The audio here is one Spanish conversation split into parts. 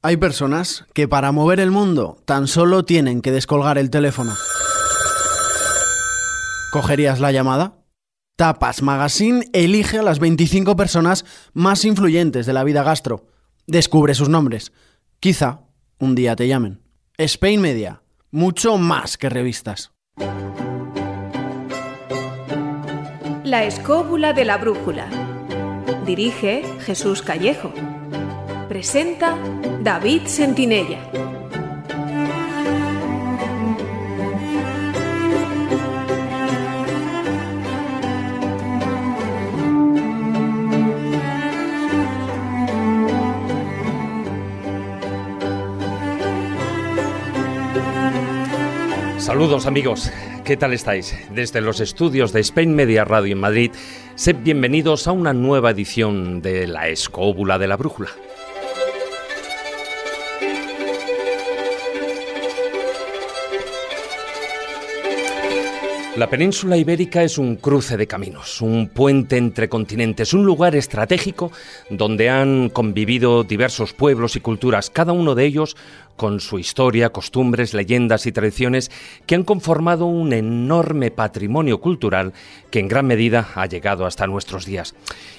Hay personas que para mover el mundo tan solo tienen que descolgar el teléfono. ¿Cogerías la llamada? Tapas Magazine elige a las 25 personas más influyentes de la vida gastro. Descubre sus nombres. Quizá un día te llamen. Spain Media, mucho más que revistas. La escóbula de la brújula. Dirige Jesús Callejo presenta David Sentinella. Saludos amigos, ¿qué tal estáis? Desde los estudios de Spain Media Radio en Madrid, sed bienvenidos a una nueva edición de La Escóbula de la Brújula. La península ibérica es un cruce de caminos, un puente entre continentes, un lugar estratégico donde han convivido diversos pueblos y culturas, cada uno de ellos con su historia, costumbres, leyendas y tradiciones que han conformado un enorme patrimonio cultural que en gran medida ha llegado hasta nuestros días.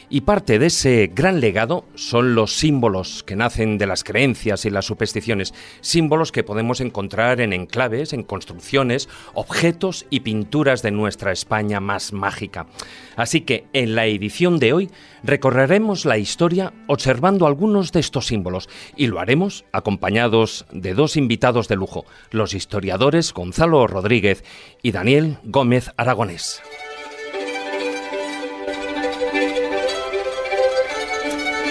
Y parte de ese gran legado son los símbolos que nacen de las creencias y las supersticiones, símbolos que podemos encontrar en enclaves, en construcciones, objetos y pinturas de nuestra España más mágica. Así que en la edición de hoy recorreremos la historia observando algunos de estos símbolos y lo haremos acompañados de dos invitados de lujo, los historiadores Gonzalo Rodríguez y Daniel Gómez Aragonés.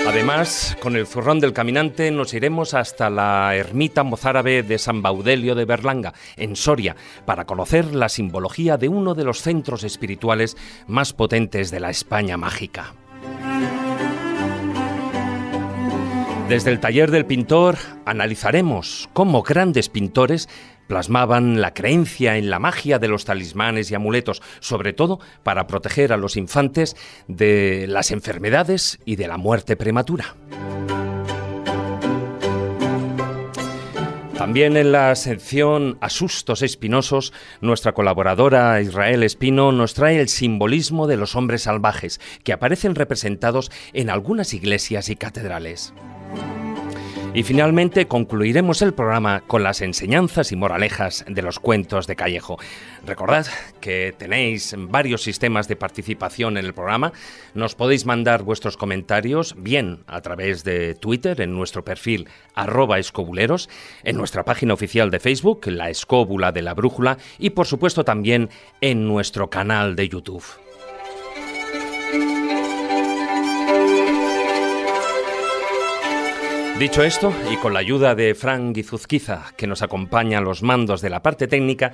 Además, con el zurrón del caminante nos iremos hasta la ermita mozárabe de San Baudelio de Berlanga, en Soria, para conocer la simbología de uno de los centros espirituales más potentes de la España mágica. Desde el taller del pintor analizaremos cómo grandes pintores plasmaban la creencia en la magia de los talismanes y amuletos, sobre todo para proteger a los infantes de las enfermedades y de la muerte prematura. También en la sección Asustos Espinosos, nuestra colaboradora Israel Espino nos trae el simbolismo de los hombres salvajes que aparecen representados en algunas iglesias y catedrales. Y finalmente concluiremos el programa con las enseñanzas y moralejas de los cuentos de Callejo. Recordad que tenéis varios sistemas de participación en el programa. Nos podéis mandar vuestros comentarios bien a través de Twitter en nuestro perfil arroba escobuleros, en nuestra página oficial de Facebook, La Escóbula de la Brújula y por supuesto también en nuestro canal de YouTube. Dicho esto, y con la ayuda de Frank Guizuzquiza, que nos acompaña a los mandos de la parte técnica,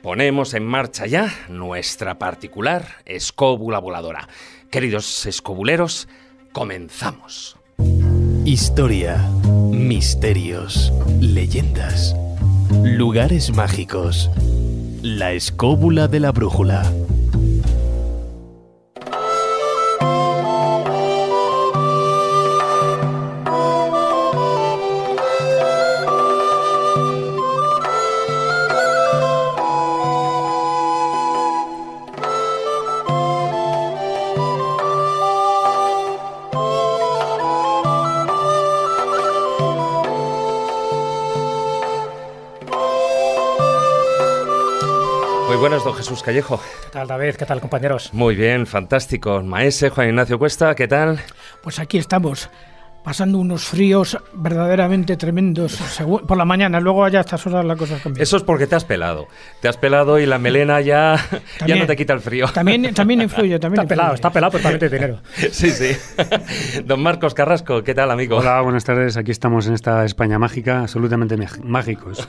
ponemos en marcha ya nuestra particular escóbula voladora. Queridos escobuleros, comenzamos. Historia, misterios, leyendas, lugares mágicos. La escóbula de la brújula. buenas, don Jesús Callejo. ¿Qué tal, David? ¿Qué tal, compañeros? Muy bien, fantástico. Maese, Juan Ignacio Cuesta, ¿qué tal? Pues aquí estamos pasando unos fríos verdaderamente tremendos por la mañana. Luego allá a sola horas la cosa cambia. Eso es porque te has pelado. Te has pelado y la melena ya, ya no te quita el frío. También, también influye. También está pelado, está pelado totalmente de dinero. Sí, sí. Don Marcos Carrasco, ¿qué tal, amigo? Hola, buenas tardes. Aquí estamos en esta España mágica, absolutamente mágicos.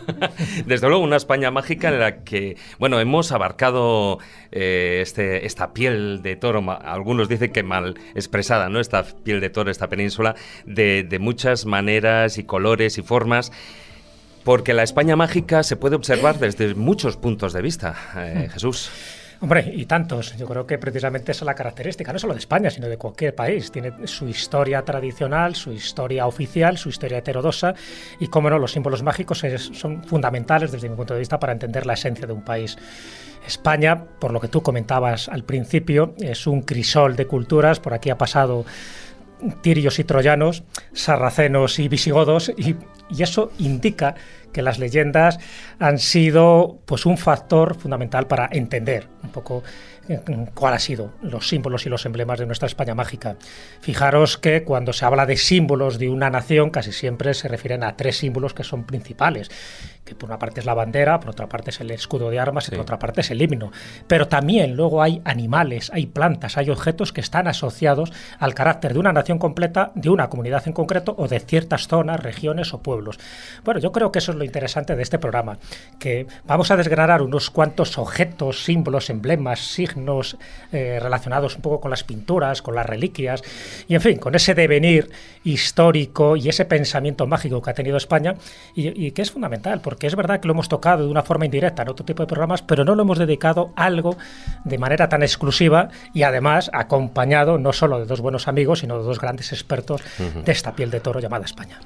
Desde luego, una España mágica en la que, bueno, hemos abarcado eh, este, esta piel de toro, algunos dicen que mal expresada, ¿no? Esta piel de toro, esta península de, de muchas maneras y colores y formas. Porque la España mágica se puede observar desde muchos puntos de vista, eh, hmm. Jesús. Hombre, y tantos. Yo creo que precisamente esa es la característica, no solo de España, sino de cualquier país. Tiene su historia tradicional, su historia oficial, su historia heterodosa y, cómo no, los símbolos mágicos son fundamentales desde mi punto de vista para entender la esencia de un país. España, por lo que tú comentabas al principio, es un crisol de culturas. Por aquí ha pasado tirios y troyanos, sarracenos y visigodos y y eso indica que las leyendas han sido pues un factor fundamental para entender un poco eh, cuál ha sido los símbolos y los emblemas de nuestra España mágica. Fijaros que cuando se habla de símbolos de una nación casi siempre se refieren a tres símbolos que son principales, que por una parte es la bandera, por otra parte es el escudo de armas y por otra parte es el himno. Pero también luego hay animales, hay plantas, hay objetos que están asociados al carácter de una nación completa, de una comunidad en concreto o de ciertas zonas, regiones o pueblos bueno, yo creo que eso es lo interesante de este programa, que vamos a desgranar unos cuantos objetos, símbolos, emblemas, signos eh, relacionados un poco con las pinturas, con las reliquias, y en fin, con ese devenir histórico y ese pensamiento mágico que ha tenido España y, que es fundamental, porque es verdad que lo hemos tocado de una forma indirecta en otro tipo de programas, pero no lo hemos dedicado algo de manera tan exclusiva y además acompañado no solo de dos buenos amigos, sino de dos grandes expertos de esta piel de toro llamada España.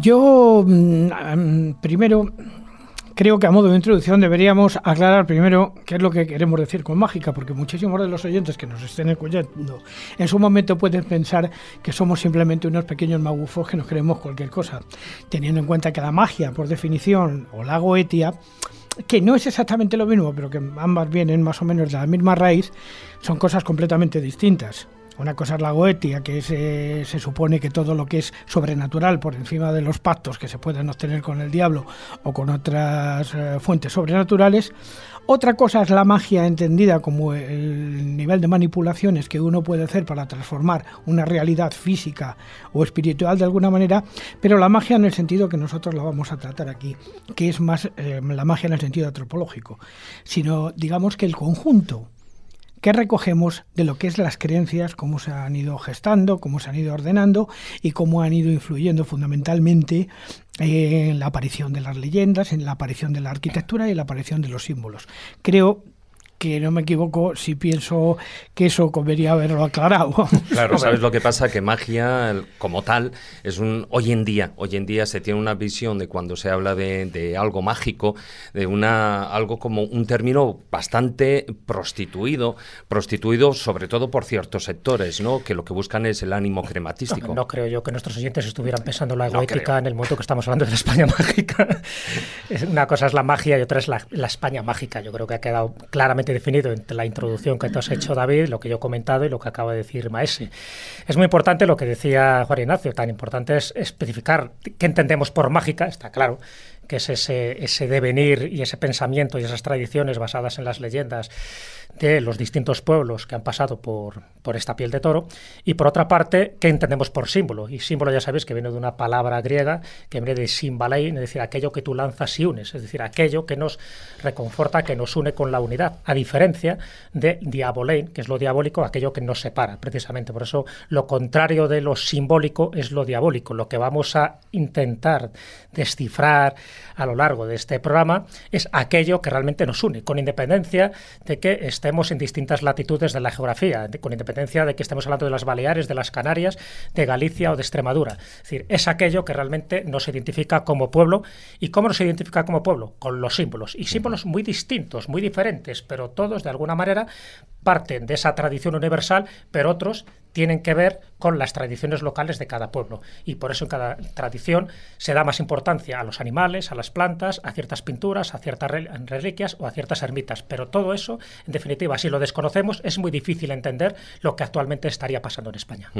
Yo, mm, primero, creo que a modo de introducción deberíamos aclarar primero qué es lo que queremos decir con mágica, porque muchísimos de los oyentes que nos estén escuchando en su momento pueden pensar que somos simplemente unos pequeños magufos que nos creemos cualquier cosa, teniendo en cuenta que la magia, por definición, o la goetia, que no es exactamente lo mismo, pero que ambas vienen más o menos de la misma raíz, son cosas completamente distintas. Una cosa es la goetia, que eh, se, supone que todo lo que es sobrenatural por encima de los pactos que se pueden obtener con el diablo o con otras eh, fuentes sobrenaturales. Otra cosa es la magia entendida como el nivel de manipulaciones que uno puede hacer para transformar una realidad física o espiritual de alguna manera, pero la magia en el sentido que nosotros la vamos a tratar aquí, que es más eh, la magia en el sentido antropológico, sino digamos que el conjunto ¿Qué recogemos de lo que es las creencias, cómo se han ido gestando, cómo se han ido ordenando y cómo han ido influyendo fundamentalmente en la aparición de las leyendas, en la aparición de la arquitectura y en la aparición de los símbolos. Creo que no me equivoco si pienso que eso convenía haberlo aclarado. Claro, sabes lo que pasa, que magia como tal es un hoy en día, hoy en día se tiene una visión de cuando se habla de, algo mágico, de una algo como un término bastante prostituido, prostituido sobre todo por ciertos sectores, ¿no? Que lo que buscan es el ánimo crematístico. No, creo yo que nuestros oyentes estuvieran pensando la egoética en el momento que estamos hablando de la España mágica. una cosa es la magia y otra es la España mágica. Yo creo que ha quedado claramente definido entre la introducción que tú has hecho, David, lo que yo he comentado y lo que acaba de decir Maese. Es muy importante lo que decía Juan Ignacio, tan importante es especificar qué entendemos por mágica, está claro, que es ese, ese devenir y ese pensamiento y esas tradiciones basadas en las leyendas de los distintos pueblos que han pasado por, por esta piel de toro y por otra parte, ¿qué entendemos por símbolo? Y símbolo ya sabéis que viene de una palabra griega que viene de simbalein, es decir, aquello que tú lanzas y unes, es decir, aquello que nos reconforta, que nos une con la unidad, a diferencia de diabolein, que es lo diabólico, aquello que nos separa, precisamente. Por eso lo contrario de lo simbólico es lo diabólico. Lo que vamos a intentar descifrar a lo largo de este programa es aquello que realmente nos une, con independencia de que esté en distintas latitudes de la geografía, con independencia de que estemos hablando de las Baleares, de las Canarias, de Galicia o de Extremadura. Es decir, es aquello que realmente nos identifica como pueblo. ¿Y cómo nos identifica como pueblo? Con los símbolos. Y símbolos muy distintos, muy diferentes, pero todos de alguna manera parten de esa tradición universal, pero otros tienen que ver con las tradiciones locales de cada pueblo. Y por eso en cada tradición se da más importancia a los animales, a las plantas, a ciertas pinturas, a ciertas reliquias o a ciertas ermitas. Pero todo eso, en definitiva, si lo desconocemos, es muy difícil entender lo que actualmente estaría pasando en España.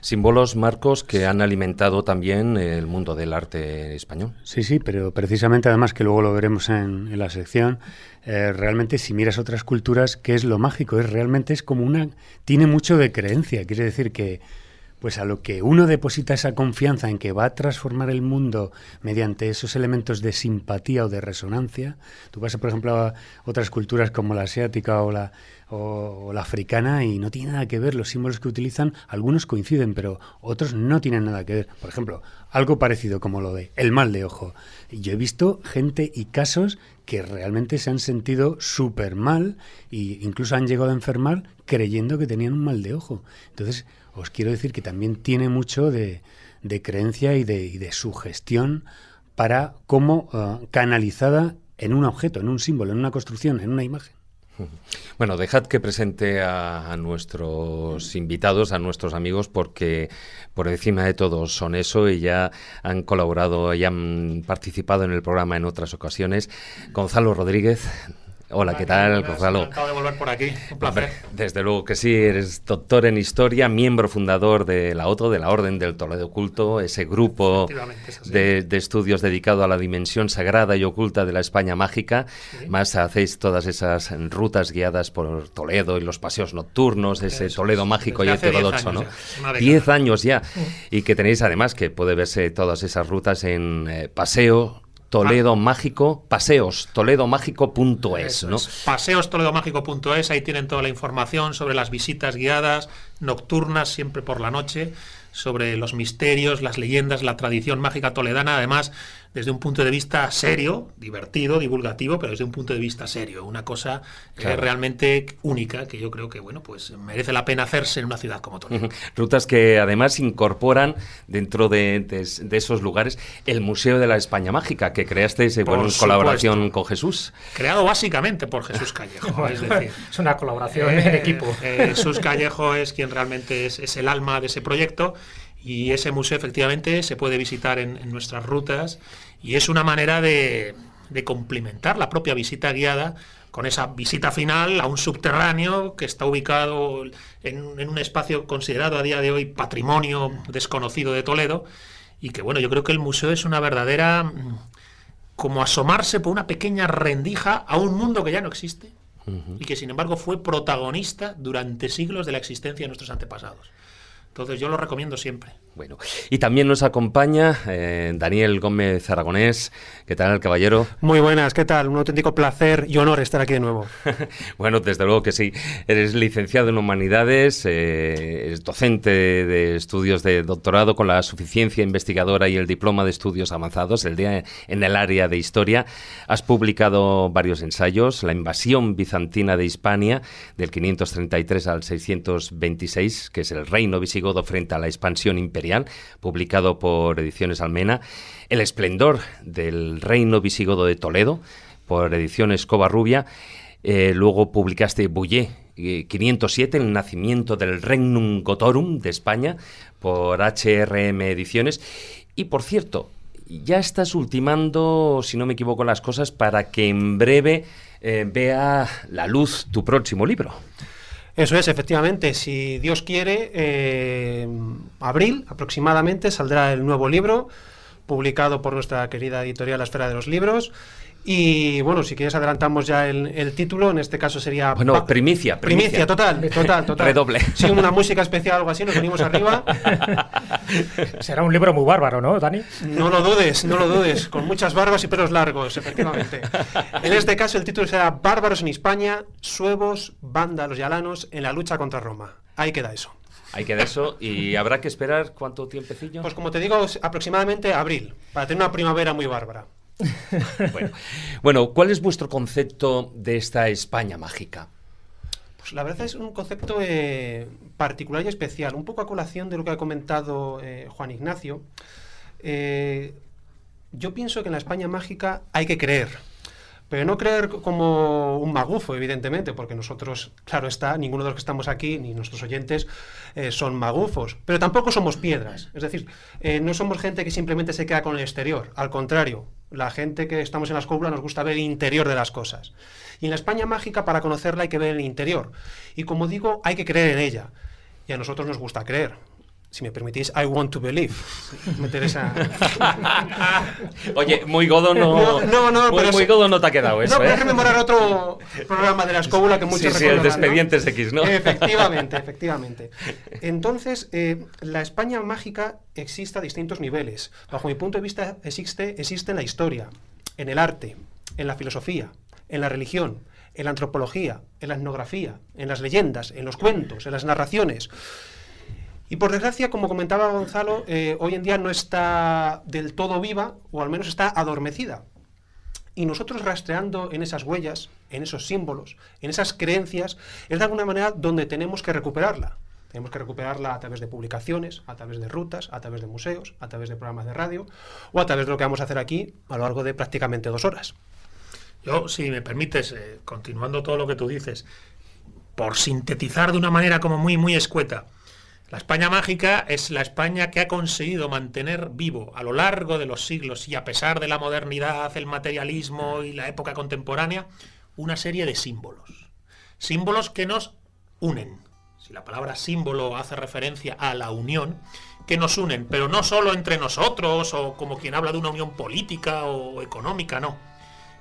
Símbolos, marcos que han alimentado también el mundo del arte español. Sí, sí, pero precisamente además que luego lo veremos en, la sección, eh, realmente si miras otras culturas, ¿qué es lo mágico? Es realmente es como una... tiene mucho de creencia, quiere decir que pues a lo que uno deposita esa confianza en que va a transformar el mundo mediante esos elementos de simpatía o de resonancia, tú vas, por ejemplo, a otras culturas como la asiática o la, o, la africana y no tiene nada que ver los símbolos que utilizan, algunos coinciden, pero otros no tienen nada que ver. Por ejemplo, algo parecido como lo de el mal de ojo. Yo he visto gente y casos que realmente se han sentido súper mal e incluso han llegado a enfermar creyendo que tenían un mal de ojo. Entonces, os quiero decir que también tiene mucho de, creencia y de, y sugestión para cómo eh, canalizada en un objeto, en un símbolo, en una construcción, en una imagen. Bueno, dejad que presente a, nuestros invitados, a nuestros amigos, porque por encima de todo son eso y ya han colaborado y han participado en el programa en otras ocasiones. Gonzalo Rodríguez, Hola, ¿qué tal, Gonzalo? Encantado de volver por aquí, un placer. Desde luego que sí, eres doctor en historia, miembro fundador de la OTO, de la Orden del Toledo Oculto, ese grupo de, estudios dedicado a la dimensión sagrada y oculta de la España mágica. Más hacéis todas esas rutas guiadas por Toledo y los paseos nocturnos, ese Toledo mágico y heterodoxo, ¿no? diez años ya. Y que tenéis además que puede verse todas esas rutas en eh, paseo Toledo ah. Mágico, paseos, toledomágico.es, ¿no? Es. Paseos toledomágico.es, ahí tienen toda la información sobre las visitas guiadas, nocturnas, siempre por la noche, sobre los misterios, las leyendas, la tradición mágica toledana. Además, desde un punto de vista serio, divertido, divulgativo, pero desde un punto de vista serio, una cosa eh, realmente única que yo creo que bueno, pues merece la pena hacerse en una ciudad como Toledo. Rutas que además incorporan dentro de, esos lugares el Museo de la España Mágica que creasteis eh, en colaboración con Jesús. Creado básicamente por Jesús Callejo, es decir, es una colaboración en eh, equipo. Eh, Jesús Callejo es quien realmente es, es el alma de ese proyecto y ese museo efectivamente se puede visitar en, nuestras rutas y es una manera de, complementar la propia visita guiada con esa visita final a un subterráneo que está ubicado en, un espacio considerado a día de hoy patrimonio desconocido de Toledo y que bueno, yo creo que el museo es una verdadera mm, como asomarse por una pequeña rendija a un mundo que ya no existe y que sin embargo fue protagonista durante siglos de la existencia de nuestros antepasados. Entonces yo lo recomiendo siempre. Bueno, y también nos acompaña eh, Daniel Gómez Aragonés. ¿Qué tal, caballero? Muy buenas, ¿qué tal? Un auténtico placer y honor estar aquí de nuevo. bueno, desde luego que sí. Eres licenciado en Humanidades, eh, docente de estudios de doctorado con la suficiencia investigadora y el diploma de estudios avanzados en el área de historia. Has publicado varios ensayos, La invasión bizantina de Hispania del 533 al 626, que es el reino visigodo frente a la expansión imperial publicado por Ediciones Almena, El esplendor del reino visigodo de Toledo, por Ediciones Covarrubia, eh, luego publicaste Bouillet, 507, eh, El nacimiento del Regnum Gotorum de España, por HRM Ediciones. Y por cierto, ya estás ultimando, si no me equivoco, las cosas para que en breve eh, vea la luz tu próximo libro. Eso es, efectivamente. Si Dios quiere, en eh, abril aproximadamente saldrá el nuevo libro publicado por nuestra querida editorial La Esfera de los Libros. Y bueno, si quieres adelantamos ya el, título, en este caso sería... primicia, primicia. total, total, total. Redoble. Sí, una música especial, o algo así, nos venimos arriba. Será un libro muy bárbaro, ¿no, Dani? No lo dudes, no lo dudes, con muchas barbas y pelos largos, efectivamente. En este caso el título será Bárbaros en España, suevos, vándalos y alanos en la lucha contra Roma. Ahí queda eso. Hay que eso. ¿Y habrá que esperar cuánto tiempecillo? Pues como te digo, aproximadamente abril, para tener una primavera muy bárbara. bueno. ¿cuál es vuestro concepto de esta España mágica? Pues la verdad es un concepto eh, particular y especial, un poco a colación de lo que ha comentado eh, Juan Ignacio. Eh, yo pienso que en la España mágica hay que creer. Pero no creer como un magufo, evidentemente, porque nosotros, claro está, ninguno de los que estamos aquí, ni nuestros oyentes, eh, son magufos. Pero tampoco somos piedras. Es decir, eh, no somos gente que simplemente se queda con el exterior. Al contrario, la gente que estamos en las cúpulas nos gusta ver el interior de las cosas. Y en la España mágica, para conocerla, hay que ver el interior. Y como digo, hay que creer en ella. Y a nosotros nos gusta creer si me permitís, I want to believe. Me interesa. Oye, muy godo no. No, no, no muy, muy godo no te ha quedado eso. No, pero ¿eh? rememorar otro programa de la escóbula que muchos Sí, sí el de Expedientes X, ¿no? Efectivamente, efectivamente. Entonces, eh, la España mágica existe a distintos niveles. Bajo mi punto de vista, existe, existe en la historia, en el arte, en la filosofía, en la religión, en la antropología, en la etnografía, en las leyendas, en los cuentos, en las narraciones. Y por desgracia, como comentaba Gonzalo, eh, hoy en día no está del todo viva, o al menos está adormecida. Y nosotros rastreando en esas huellas, en esos símbolos, en esas creencias, es de alguna manera donde tenemos que recuperarla. Tenemos que recuperarla a través de publicaciones, a través de rutas, a través de museos, a través de programas de radio o a través de lo que vamos a hacer aquí a lo largo de prácticamente dos horas. Yo, si me permites, eh, continuando todo lo que tú dices, por sintetizar de una manera como muy, muy escueta, la España mágica es la España que ha conseguido mantener vivo a lo largo de los siglos y a pesar de la modernidad, el materialismo y la época contemporánea, una serie de símbolos. Símbolos que nos unen. Si la palabra símbolo hace referencia a la unión, que nos unen, pero no solo entre nosotros o como quien habla de una unión política o económica, no.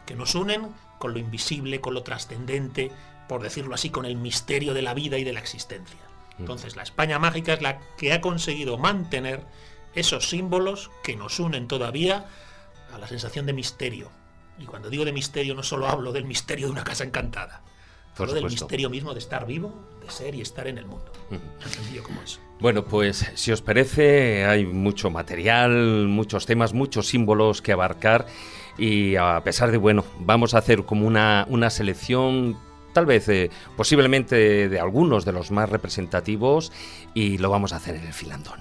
Que nos unen con lo invisible, con lo trascendente, por decirlo así, con el misterio de la vida y de la existencia. Entonces, la España mágica es la que ha conseguido mantener esos símbolos que nos unen todavía a la sensación de misterio. Y cuando digo de misterio, no solo hablo del misterio de una casa encantada, sino del misterio mismo de estar vivo, de ser y estar en el mundo. Bueno, pues si os parece, hay mucho material, muchos temas, muchos símbolos que abarcar. Y a pesar de, bueno, vamos a hacer como una, una selección tal vez eh, posiblemente de algunos de los más representativos y lo vamos a hacer en el filandón.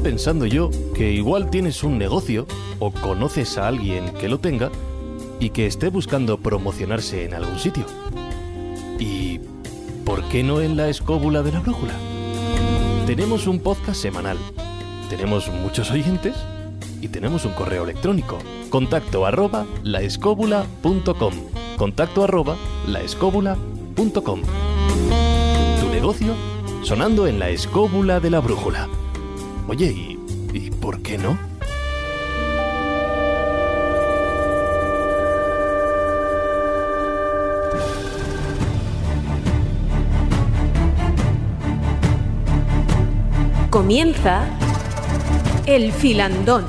pensando yo que igual tienes un negocio o conoces a alguien que lo tenga y que esté buscando promocionarse en algún sitio. ¿Y por qué no en la escóbula de la brújula? Tenemos un podcast semanal, tenemos muchos oyentes y tenemos un correo electrónico. Contacto arroba laescóbula.com. Contacto arroba laescóbula.com. Tu negocio sonando en la escóbula de la brújula. Oye, ¿y, por qué no? Comienza el filandón.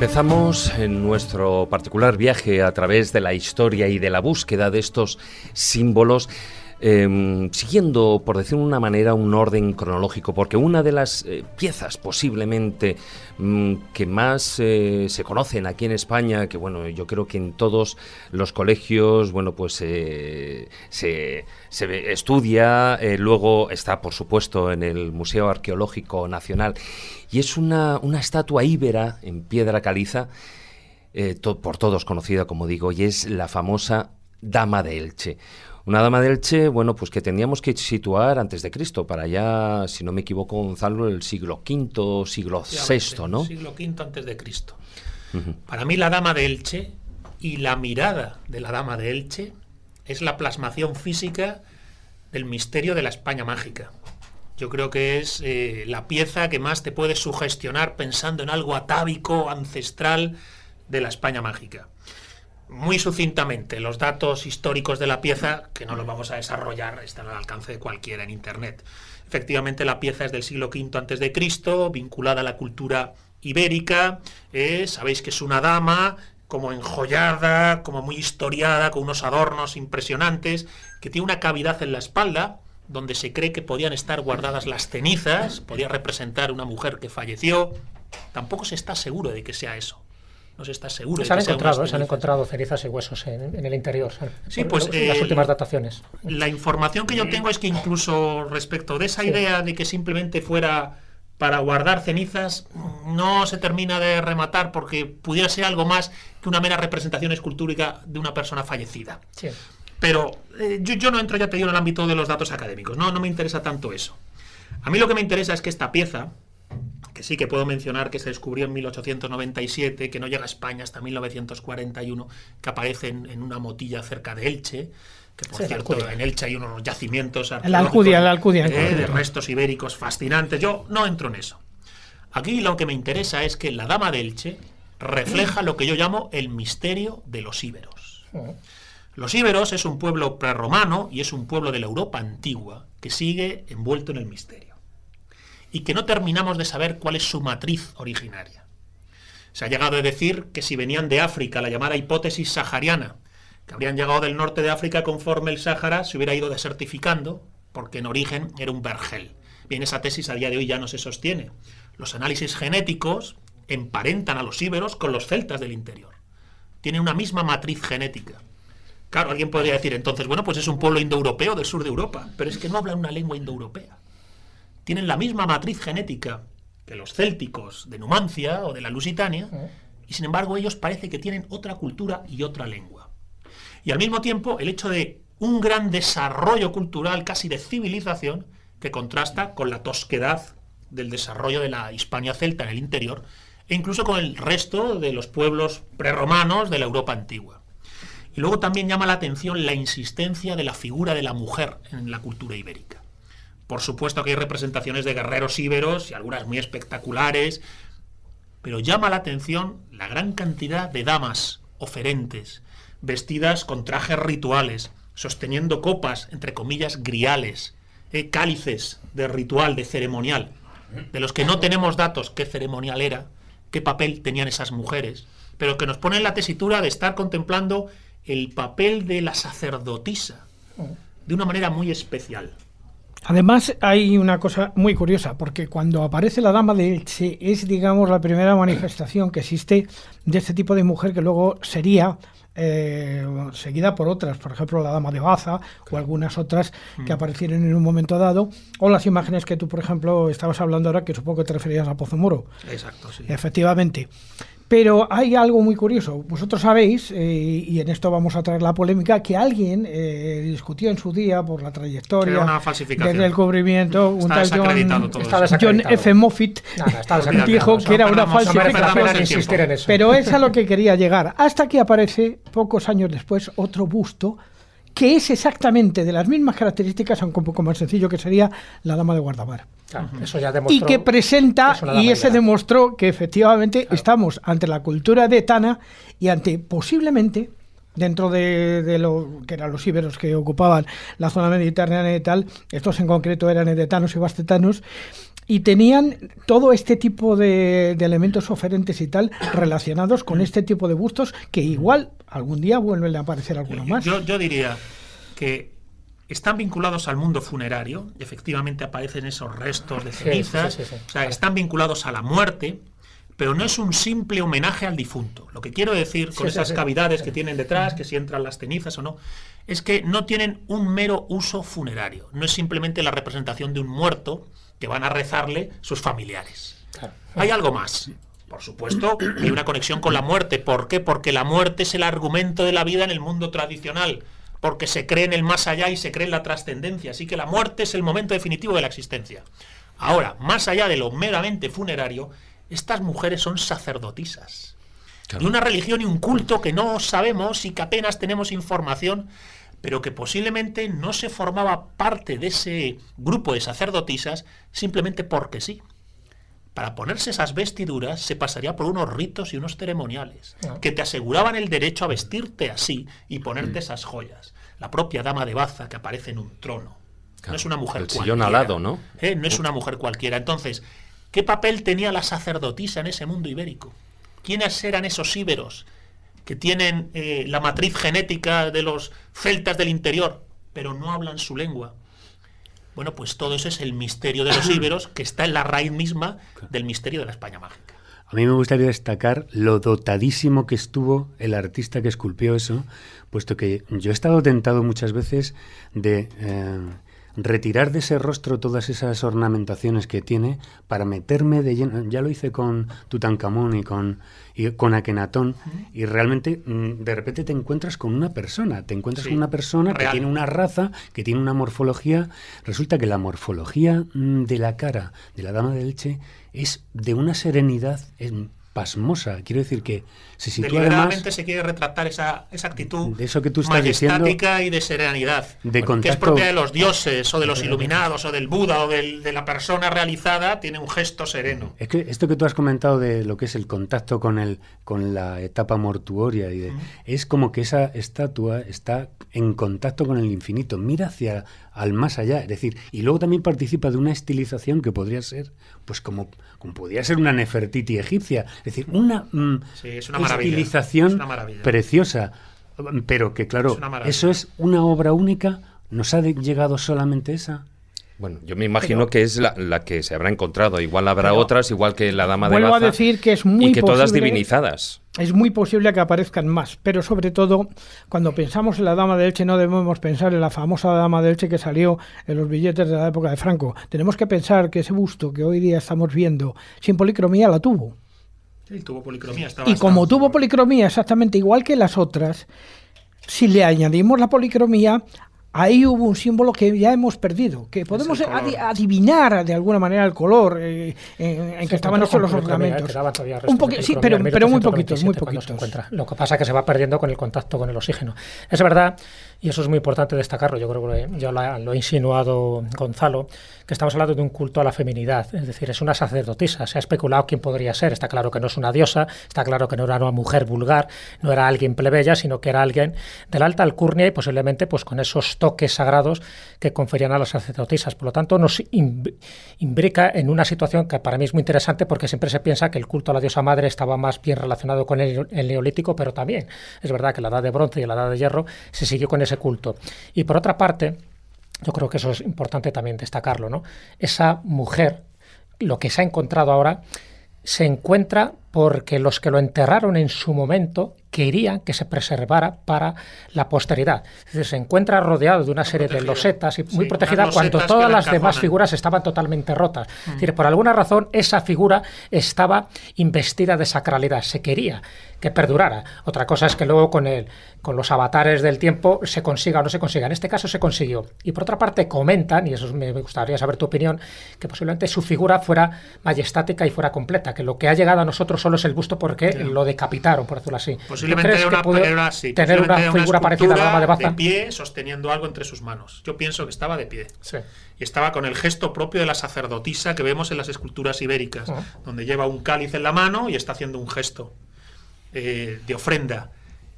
Empezamos en nuestro particular viaje a través de la historia y de la búsqueda de estos símbolos Em, siguiendo, por decirlo de una manera, un orden cronológico, porque una de las eh, piezas posiblemente mm, que más eh, se conocen aquí en España, que bueno, yo creo que en todos los colegios, bueno, pues eh, se, estudia, luego está, por supuesto, en el Museo Arqueológico Nacional, y es una, estatua íbera en piedra caliza, por todos conocida, como digo, y es la famosa Dama de Elche una dama de Elche, bueno, pues que teníamos que situar antes de Cristo, para allá, si no me equivoco, Gonzalo, el siglo V, siglo VI, ¿no? Siglo V antes de Cristo. Para mí la dama de Elche y la mirada de la dama de Elche es la plasmación física del misterio de la España mágica. Yo creo que es eh, la pieza que más te puede sugestionar pensando en algo atávico, ancestral de la España mágica muy sucintamente los datos históricos de la pieza, que no los vamos a desarrollar, están al alcance de cualquiera en Internet. Efectivamente, la pieza es del siglo V Cristo, vinculada a la cultura ibérica, eh, sabéis que es una dama, como enjollada, como muy historiada, con unos adornos impresionantes, que tiene una cavidad en la espalda, donde se cree que podían estar guardadas las cenizas, podía representar una mujer que falleció. Tampoco se está seguro de que sea eso. No sé, estás seguro. Se han, encontrado, ¿eh? este han encontrado cenizas y huesos en, el interior. Sí, pues. Las eh, últimas dataciones. La información que yo tengo es que incluso respecto de esa idea de que simplemente fuera para guardar cenizas no se termina de rematar porque pudiera ser algo más que una mera representación escultúrica de una persona fallecida. Pero eh, yo, no entro, ya te digo, en el ámbito de los datos académicos, no, no me interesa tanto eso. A mí lo que me interesa es que esta pieza, sí que puedo mencionar que se descubrió en 1897, que no llega a España hasta 1941, que aparece en, una motilla cerca de Elche, que por cierto, en Elche hay unos yacimientos arqueológicos la Alcudia, la eh, Alcudia, de restos ibéricos fascinantes. Yo no entro en eso. Aquí lo que me interesa es que la dama de Elche refleja lo que yo llamo el misterio de los íberos. Los íberos es un pueblo prerromano y es un pueblo de la Europa antigua que sigue envuelto en el misterio y que no terminamos de saber cuál es su matriz originaria. Se ha llegado a decir que si venían de África, la llamada hipótesis sahariana, que habrían llegado del norte de África conforme el Sáhara se hubiera ido desertificando, porque en origen era un vergel. Bien, esa tesis a día de hoy ya no se sostiene. Los análisis genéticos emparentan a los íberos con los celtas del interior. Tienen una misma matriz genética. Claro, alguien podría decir entonces, bueno, pues es un pueblo indoeuropeo del sur de Europa, pero es que no habla una lengua indoeuropea tienen la misma matriz genética que los célticos de Numancia o de la Lusitania, y sin embargo ellos parece que tienen otra cultura y otra lengua. Y al mismo tiempo el hecho de un gran desarrollo cultural, casi de civilización, que contrasta con la tosquedad del desarrollo de la Hispania celta en el interior, e incluso con el resto de los pueblos preromanos de la Europa antigua. Y luego también llama la atención la insistencia de la figura de la mujer en la cultura ibérica. Por supuesto que hay representaciones de guerreros íberos y algunas muy espectaculares, pero llama la atención la gran cantidad de damas oferentes, vestidas con trajes rituales, sosteniendo copas, entre comillas, griales, eh, cálices de ritual, de ceremonial, de los que no tenemos datos qué ceremonial era, qué papel tenían esas mujeres, pero que nos ponen la tesitura de estar contemplando el papel de la sacerdotisa de una manera muy especial. Además hay una cosa muy curiosa, porque cuando aparece la dama de Elche es, digamos, la primera manifestación que existe de este tipo de mujer que luego sería eh, seguida por otras, por ejemplo, la dama de Baza o algunas otras que mm. aparecieron en un momento dado, o las imágenes que tú, por ejemplo, estabas hablando ahora, que supongo que te referías a Pozo Muro. Exacto, sí. Efectivamente. Pero hay algo muy curioso. Vosotros sabéis, eh, y en esto vamos a traer la polémica, que alguien eh, discutió en su día por la trayectoria una falsificación. del descubrimiento. un tal John, F. Moffitt dijo que era una falsificación. Pero es a lo que quería llegar. Hasta que aparece, pocos años después, otro busto que es exactamente de las mismas características, aunque un poco más sencillo, que sería La Dama de Guardamar. y que presenta, y ese demostró que efectivamente estamos ante la cultura de Tana y ante posiblemente dentro de, lo que eran los íberos que ocupaban la zona mediterránea y tal, estos en concreto eran edetanos y bastetanos, y tenían todo este tipo de, elementos oferentes y tal relacionados con mm. este tipo de bustos que igual algún día vuelven a aparecer algunos más. Yo, diría que están vinculados al mundo funerario, efectivamente aparecen esos restos de cenizas, o sea, están vinculados a la muerte, pero no es un simple homenaje al difunto. Lo que quiero decir con esas cavidades que tienen detrás, mm. que si entran las cenizas o no, es que no tienen un mero uso funerario, no es simplemente la representación de un muerto, que van a rezarle sus familiares. Hay algo más. Por supuesto, hay una conexión con la muerte. ¿Por qué? Porque la muerte es el argumento de la vida en el mundo tradicional, porque se cree en el más allá y se cree en la trascendencia. Así que la muerte es el momento definitivo de la existencia. Ahora, más allá de lo meramente funerario, estas mujeres son sacerdotisas. De una religión y un culto que no sabemos y que apenas tenemos información pero que posiblemente no se formaba parte de ese grupo de sacerdotisas simplemente porque sí. Para ponerse esas vestiduras se pasaría por unos ritos y unos ceremoniales ah. que te aseguraban el derecho a vestirte así y ponerte mm. esas joyas. La propia dama de Baza que aparece en un trono. no es una mujer el cualquiera. Sillón alado, ¿no? Eh, no es una mujer cualquiera. Entonces, ¿qué papel tenía la sacerdotisa en ese mundo ibérico? ¿Quiénes eran esos íberos que tienen eh, la matriz genética de los celtas del interior, pero no hablan su lengua. Bueno, pues todo eso es el misterio de los íberos, que está en la raíz misma del misterio de la España mágica. A mí me gustaría destacar lo dotadísimo que estuvo el artista que esculpió eso, puesto que yo he estado tentado muchas veces de... Eh, retirar de ese rostro todas esas ornamentaciones que tiene para meterme de lleno. Ya lo hice con Tutankamón y con, y con Akenatón y realmente mm, de repente te encuentras con una persona, te encuentras con una persona que tiene una raza, que tiene una morfología. Resulta que la morfología mm, de la cara de la dama de Leche es de una serenidad, pasmosa. Quiero decir que se se quiere retractar esa, esa actitud de eso que tú estás diciendo, y de serenidad, de contacto, que es propia de los dioses o de los iluminados o del Buda o de la persona realizada, tiene un gesto sereno. Es que esto que tú has comentado de lo que es el contacto con, el, con la etapa mortuoria es como que esa estatua está en contacto con el infinito, mira hacia al más allá, es decir, y luego también participa de una estilización que podría ser, pues como, como podría ser una Nefertiti egipcia, es decir, una, mm, estilización preciosa, pero que claro, eso es una obra única, ¿nos ha llegado solamente esa? Bueno, yo me imagino que es la, que se habrá encontrado. Igual habrá otras, igual que la dama de Vuelvo a decir que es muy y que todas divinizadas. Es muy posible que aparezcan más, pero sobre todo cuando pensamos en la dama de Elche no debemos pensar en la famosa dama de Elche que salió en los billetes de la época de Franco. Tenemos que pensar que ese busto que hoy día estamos viendo sin policromía la tuvo. Sí, tuvo policromía. y como tuvo policromía exactamente igual que las otras, si le añadimos la policromía, ahí hubo un símbolo que ya hemos perdido, que podemos adivinar de alguna manera el color en, que estaban los ornamentos. Un poquito, sí, pero, muy poquito muy poquitos. Lo que pasa es que se va perdiendo con el contacto con el oxígeno. Es verdad y eso es muy importante destacarlo. Yo creo que ya lo ha, insinuado Gonzalo, que estamos hablando de un culto a la feminidad. Es decir, es una sacerdotisa. Se ha especulado quién podría ser. Está claro que no es una diosa, está claro que no era una mujer vulgar, no era alguien plebeya, sino que era alguien de la alta alcurnia y posiblemente pues, con esos toques sagrados que conferían a las sacerdotisas. Por lo tanto, nos imbrica en una situación que para mí es muy interesante porque siempre se piensa que el culto a la diosa madre estaba más bien relacionado con el, neolítico, pero también es verdad que la edad de bronce y la edad de hierro se siguió con culto. Y por otra parte, yo creo que eso es importante también destacarlo, ¿no? Esa mujer, lo que se ha encontrado ahora, se encuentra porque los que lo enterraron en su momento querían que se preservara para la posteridad. se encuentra rodeado de una serie de losetas y muy protegida cuando todas las demás figuras estaban totalmente rotas. Mm. decir, por alguna razón esa figura estaba investida de sacralidad, se quería que perdurara. Otra cosa es que luego con el, con los avatares del tiempo se consiga o no se consiga. En este caso se consiguió. Y por otra parte comentan, y eso me gustaría saber tu opinión, que posiblemente su figura fuera majestática y fuera completa, que lo que ha llegado a nosotros solo es el gusto porque lo decapitaron, por decirlo así. Posiblemente era una, tener una figura parecida a la de Bazán. De pie sosteniendo algo entre sus manos. Yo pienso que estaba de pie. Y estaba con el gesto propio de la sacerdotisa que vemos en las esculturas ibéricas, ah. donde lleva un cáliz en la mano y está haciendo un gesto eh, de ofrenda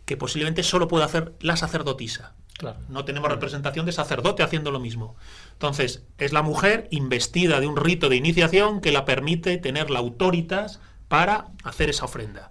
que posiblemente solo puede hacer la sacerdotisa. No tenemos representación de sacerdote haciendo lo mismo. Entonces, es la mujer investida de un rito de iniciación que la permite tener la autoritas para hacer esa ofrenda.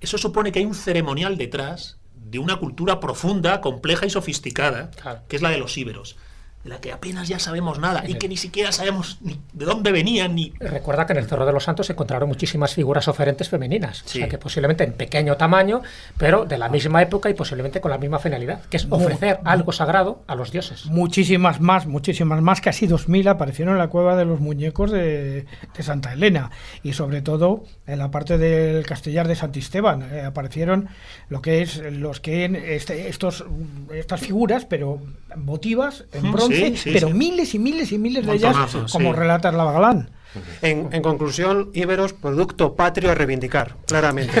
Eso supone que hay un ceremonial detrás de una cultura profunda, compleja y sofisticada, que es la de los íberos la que apenas ya sabemos nada y que ni siquiera sabemos ni de dónde venían ni... Recuerda que en el Cerro de los Santos se encontraron muchísimas figuras oferentes femeninas, que posiblemente en pequeño tamaño, pero de la misma época y posiblemente con la misma finalidad, que es ofrecer algo sagrado a los dioses. Muchísimas más, muchísimas más, casi 2000 aparecieron en la cueva de los muñecos de, Santa Elena y sobre todo en la parte del Castellar de Santisteban eh, aparecieron lo que es los que este, estos estas figuras pero motivas en bronce pero miles y miles y miles de ellas, como relata la bagalán En, conclusión, Iberos, producto patrio a reivindicar, claramente.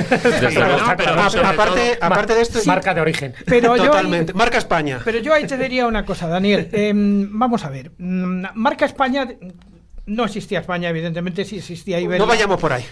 aparte, de esto... marca de origen. Pero marca España. Pero yo ahí te diría una cosa, Daniel. Em, vamos a ver. Mm, marca España no existía España, evidentemente, sí existía Iberia. No vayamos por ahí.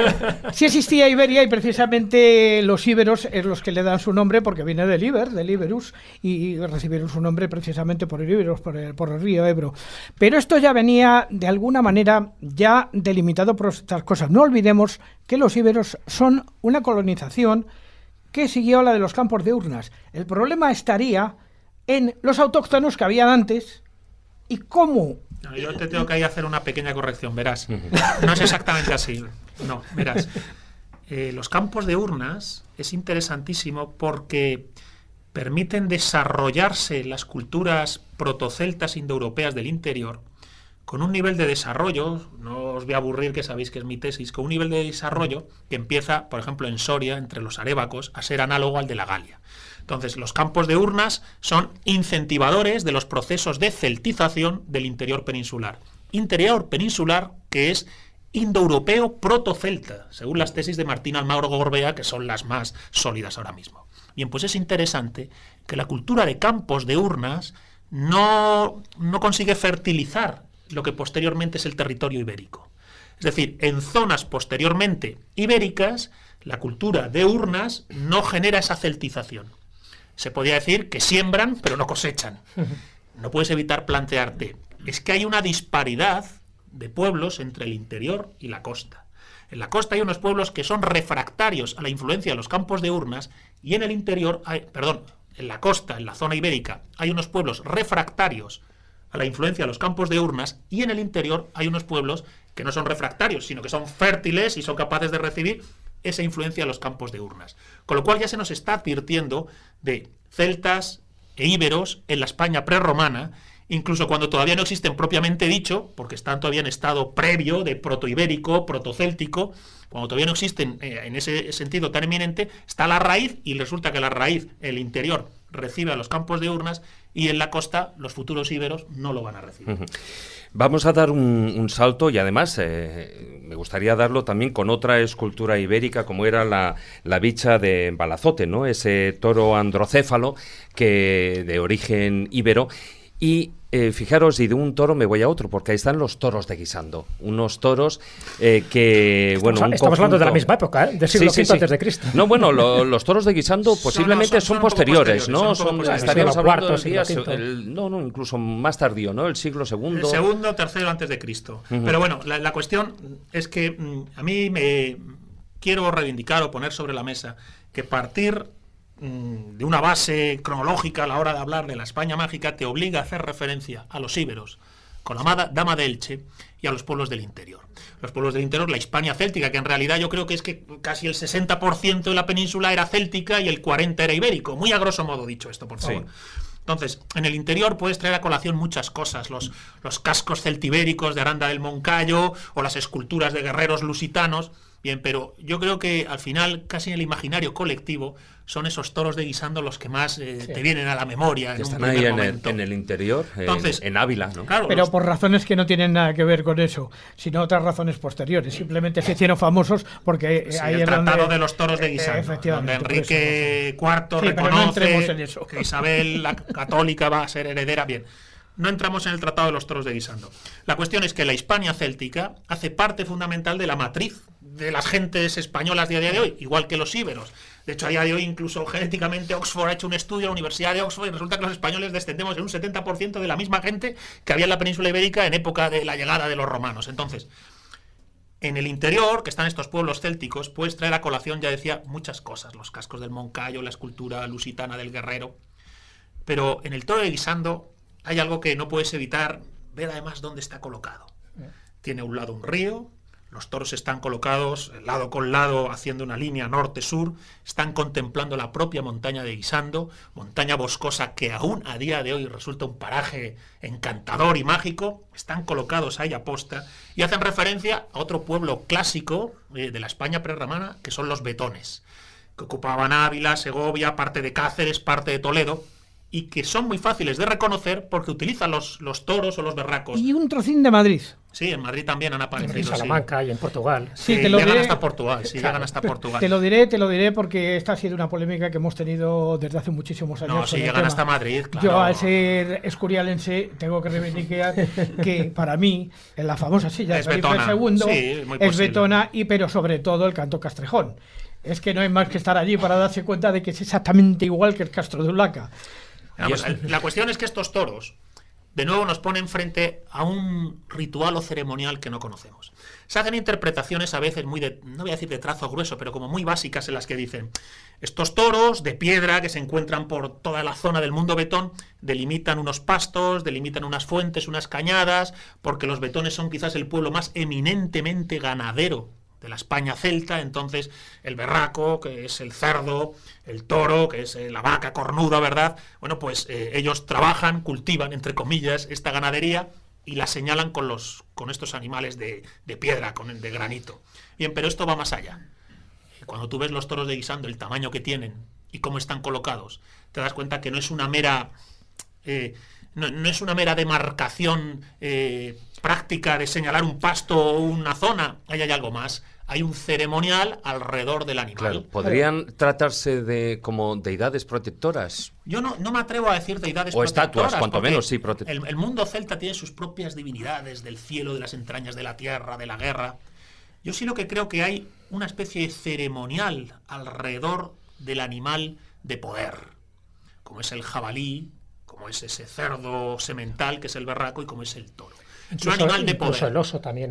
sí existía Iberia y precisamente los íberos es los que le dan su nombre porque viene del Iber, del Iberus, y recibieron su nombre precisamente por el Iberus, por el, por el río Ebro. Pero esto ya venía de alguna manera ya delimitado por estas cosas. No olvidemos que los íberos son una colonización que siguió la de los campos de urnas. El problema estaría en los autóctonos que habían antes y cómo yo te tengo que a hacer una pequeña corrección, verás. No es exactamente así. No, verás. Eh, los campos de urnas es interesantísimo porque permiten desarrollarse las culturas protoceltas indoeuropeas del interior con un nivel de desarrollo, no os voy a aburrir que sabéis que es mi tesis, con un nivel de desarrollo que empieza, por ejemplo, en Soria, entre los arébacos, a ser análogo al de la Galia. Entonces, los campos de urnas son incentivadores de los procesos de celtización del interior peninsular. Interior peninsular que es indoeuropeo protocelta, según las tesis de Martín Almagro Gorbea, que son las más sólidas ahora mismo. Bien, pues es interesante que la cultura de campos de urnas no, no consigue fertilizar lo que posteriormente es el territorio ibérico. Es decir, en zonas posteriormente ibéricas, la cultura de urnas no genera esa celtización se podía decir que siembran pero no cosechan. No puedes evitar plantearte, es que hay una disparidad de pueblos entre el interior y la costa. En la costa hay unos pueblos que son refractarios a la influencia de los campos de urnas y en el interior, hay, perdón, en la costa, en la zona ibérica, hay unos pueblos refractarios a la influencia de los campos de urnas y en el interior hay unos pueblos que no son refractarios, sino que son fértiles y son capaces de recibir esa influencia a los campos de urnas. Con lo cual ya se nos está advirtiendo de celtas e íberos en la España prerromana, incluso cuando todavía no existen propiamente dicho, porque están todavía en estado previo de protoibérico, protocéltico, cuando todavía no existen eh, en ese sentido tan eminente, está la raíz y resulta que la raíz, el interior, recibe a los campos de urnas y en la costa los futuros íberos no lo van a recibir. Vamos a dar un, salto y además eh, me gustaría darlo también con otra escultura ibérica como era la, la bicha de Balazote, ¿no? ese toro androcéfalo que de origen íbero y eh, fijaros, y de un toro me voy a otro, porque ahí están los toros de guisando. Unos toros eh, que, estamos, bueno. estamos hablando de la misma época, ¿eh? del siglo V antes de Cristo. No, bueno, los toros de guisando posiblemente son, posteriores, ¿no? Son, estaríamos hablando cuarto, no, no, incluso más tardío, ¿no? El siglo II... El segundo, tercero antes de Cristo. Pero bueno, la, cuestión es que mm, a mí me quiero reivindicar o poner sobre la mesa que partir Mm, de una base cronológica a la hora de hablar de la España mágica te obliga a hacer referencia a los íberos con la dama de Elche y a los pueblos del interior. Los pueblos del interior, la Hispania céltica, que en realidad yo creo que es que casi el 60% de la península era céltica y el 40% era ibérico, muy a grosso modo dicho esto, por favor. Entonces, en el interior puedes traer a colación muchas cosas, los cascos celtibéricos de Aranda del Moncayo o las esculturas de guerreros lusitanos, pero yo creo que al final, casi en el imaginario colectivo, son esos toros de guisando los que más eh, te vienen a la memoria. en en el, interior, en, Ávila, ¿no? pero por razones que no tienen nada que ver con eso, sino otras razones posteriores. Simplemente se hicieron famosos porque hay el tratado de los toros de eh, guisando, donde Enrique IV reconoce que Isabel la Católica va a ser heredera. Bien. No entramos en el Tratado de los Toros de Guisando. La cuestión es que la Hispania céltica hace parte fundamental de la matriz de las gentes españolas de a día de hoy, igual que los íberos. De hecho, a día de hoy, incluso genéticamente, Oxford ha hecho un estudio en la Universidad de Oxford y resulta que los españoles descendemos en un 70% de la misma gente que había en la península ibérica en época de la llegada de los romanos. Entonces, en el interior, que están estos pueblos célticos, pues traer a colación, ya decía, muchas cosas. Los cascos del Moncayo, la escultura lusitana del guerrero. Pero en el toro de Guisando hay algo que no puedes evitar ver además dónde está colocado. Eh. Tiene a un lado un río, los toros están colocados lado con lado haciendo una línea norte-sur, están contemplando la propia montaña de Guisando, montaña boscosa que aún a día de hoy resulta un paraje encantador y mágico, están colocados ahí a posta y hacen referencia a otro pueblo clásico eh, de la España prerramana, que son los betones, que ocupaban Ávila, Segovia, parte de Cáceres, parte de Toledo, y que son muy fáciles de reconocer porque utilizan los, los toros o los berracos. Y un trocín de Madrid. Sí, en Madrid también han aparecido. En Salamanca y en Portugal. Sí, lo llegan diré. hasta Portugal. Te lo diré, te lo diré porque esta ha sido una polémica que hemos tenido desde hace muchísimos años. No, si llegan hasta Madrid, claro. Yo, al ser escurialense, tengo que reivindicar que para mí en la famosa silla de es betona, y, pero sobre todo el canto Castrejón. Es que no hay más que estar allí para darse cuenta de que es exactamente igual que el Castro de Ulaca. la cuestión es que estos toros, de nuevo nos ponen frente a un ritual o ceremonial que no conocemos. Se hacen interpretaciones a veces muy de, no voy a decir de trazo grueso, pero como muy básicas en las que dicen, estos toros de piedra que se encuentran por toda la zona del mundo betón delimitan unos pastos, delimitan unas fuentes, unas cañadas, porque los betones son quizás el pueblo más eminentemente ganadero de la España celta, entonces el berraco, que es el cerdo, el toro, que es eh, la vaca cornuda, ¿verdad? Bueno, pues eh, ellos trabajan, cultivan, entre comillas, esta ganadería y la señalan con, los, con estos animales de, piedra, con el de granito. Bien, pero esto va más allá. Cuando tú ves los toros de guisando, el tamaño que tienen y cómo están colocados, te das cuenta que no es una mera... Eh, no, es una mera demarcación eh, práctica de señalar un pasto o una zona, ahí hay algo más. Hay un ceremonial alrededor del animal. ¿podrían tratarse de como deidades protectoras? Yo no, me atrevo a decir deidades o protectoras. O estatuas, cuanto menos, sí, protectoras. El, mundo celta tiene sus propias divinidades del cielo, de las entrañas de la tierra, de la guerra. Yo sí lo que creo que hay una especie de ceremonial alrededor del animal de poder, como es el jabalí, es ese cerdo semental que es el berraco y como es el toro. un animal de poder. también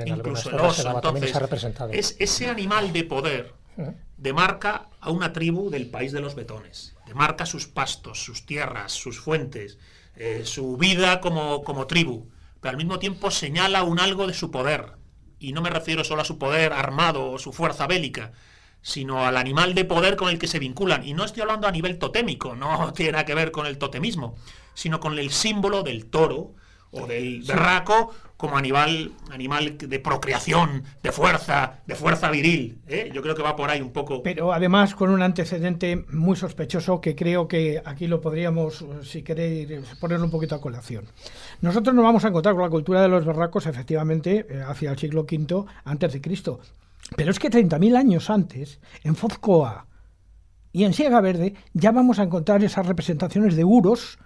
Es ese animal de poder mm. demarca a una tribu del país de los betones, demarca sus pastos, sus tierras, sus fuentes, eh, su vida como, como tribu, pero al mismo tiempo señala un algo de su poder. Y no me refiero solo a su poder armado o su fuerza bélica, sino al animal de poder con el que se vinculan. Y no estoy hablando a nivel totémico, no tiene nada que ver con el totemismo, sino con el símbolo del toro o del berraco como animal, animal de procreación, de fuerza, de fuerza viril. ¿eh? Yo creo que va por ahí un poco. Pero además con un antecedente muy sospechoso que creo que aquí lo podríamos, si queréis, ponerlo un poquito a colación. Nosotros nos vamos a encontrar con la cultura de los berracos, efectivamente, eh, hacia el siglo V antes de Cristo. Pero es que 30.000 años antes, en Fozcoa y en Sierra Verde, ya vamos a encontrar esas representaciones de uros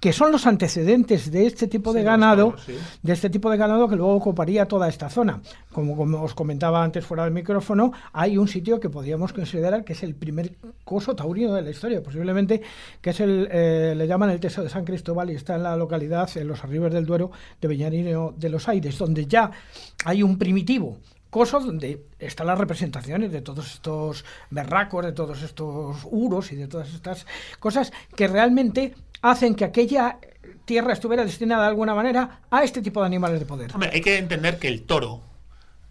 que son los antecedentes de este tipo de ganado, de este tipo de ganado que luego ocuparía toda esta zona. Como, os comentaba antes fuera del micrófono, hay un sitio que podríamos considerar que es el primer coso taurino de la historia, posiblemente, que es el, eh, le llaman el Teso de San Cristóbal y está en la localidad, en los arribes del Duero, de Beñarino de los Aires, donde ya hay un primitivo, Coso donde están las representaciones de todos estos berracos, de todos estos uros y de todas estas cosas que realmente hacen que aquella eh, tierra estuviera destinada de alguna manera a este tipo de animales de poder. Hombre, hay que entender que el toro,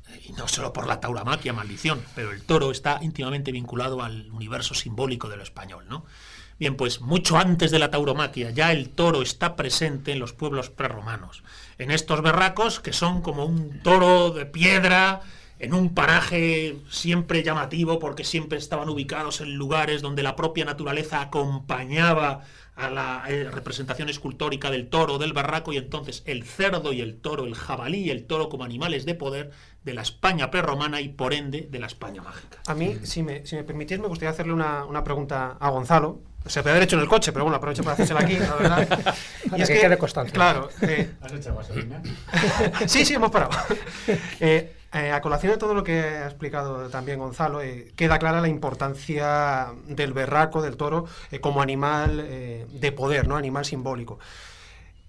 eh, y no solo por la tauromaquia, maldición, pero el toro está íntimamente vinculado al universo simbólico del español, ¿no? Bien, pues mucho antes de la tauromaquia ya el toro está presente en los pueblos preromanos, en estos berracos que son como un toro de piedra, en un paraje siempre llamativo porque siempre estaban ubicados en lugares donde la propia naturaleza acompañaba a la eh, representación escultórica del toro, del barraco, y entonces el cerdo y el toro, el jabalí y el toro como animales de poder de la España prerromana y por ende de la España mágica. A mí, si me, si me permitís, me gustaría hacerle una, pregunta a Gonzalo, se puede haber hecho en el coche, pero bueno, aprovecho para hacérsela aquí, la verdad. y es que, quede constante. Claro. Eh, ¿Has hecho gasolina? sí, sí, hemos parado. Eh, eh, a colación de todo lo que ha explicado también Gonzalo, eh, queda clara la importancia del berraco, del toro, eh, como animal de poder, ¿no? animal simbólico.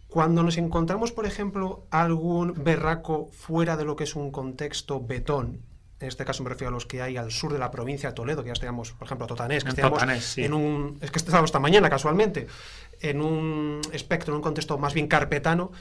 Cuando nos encontramos, por ejemplo, algún berraco fuera de lo que es un contexto betón, en este caso me refiero a los que hay al sur de la provincia de Toledo, que ya estemos, por ejemplo, a Totanés, que un. Es que estábamos esta mañana casualmente, en un espectro, en un contexto más bien carpetano,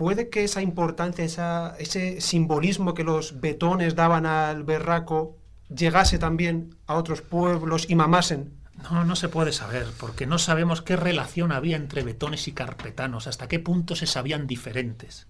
puede que esa importancia, ese simbolismo que los betones daban al berraco llegase también a otros pueblos y mamasen no, no se puede saber, porque no sabemos qué relación había entre betones y carpetanos, hasta qué punto se sabían diferentes.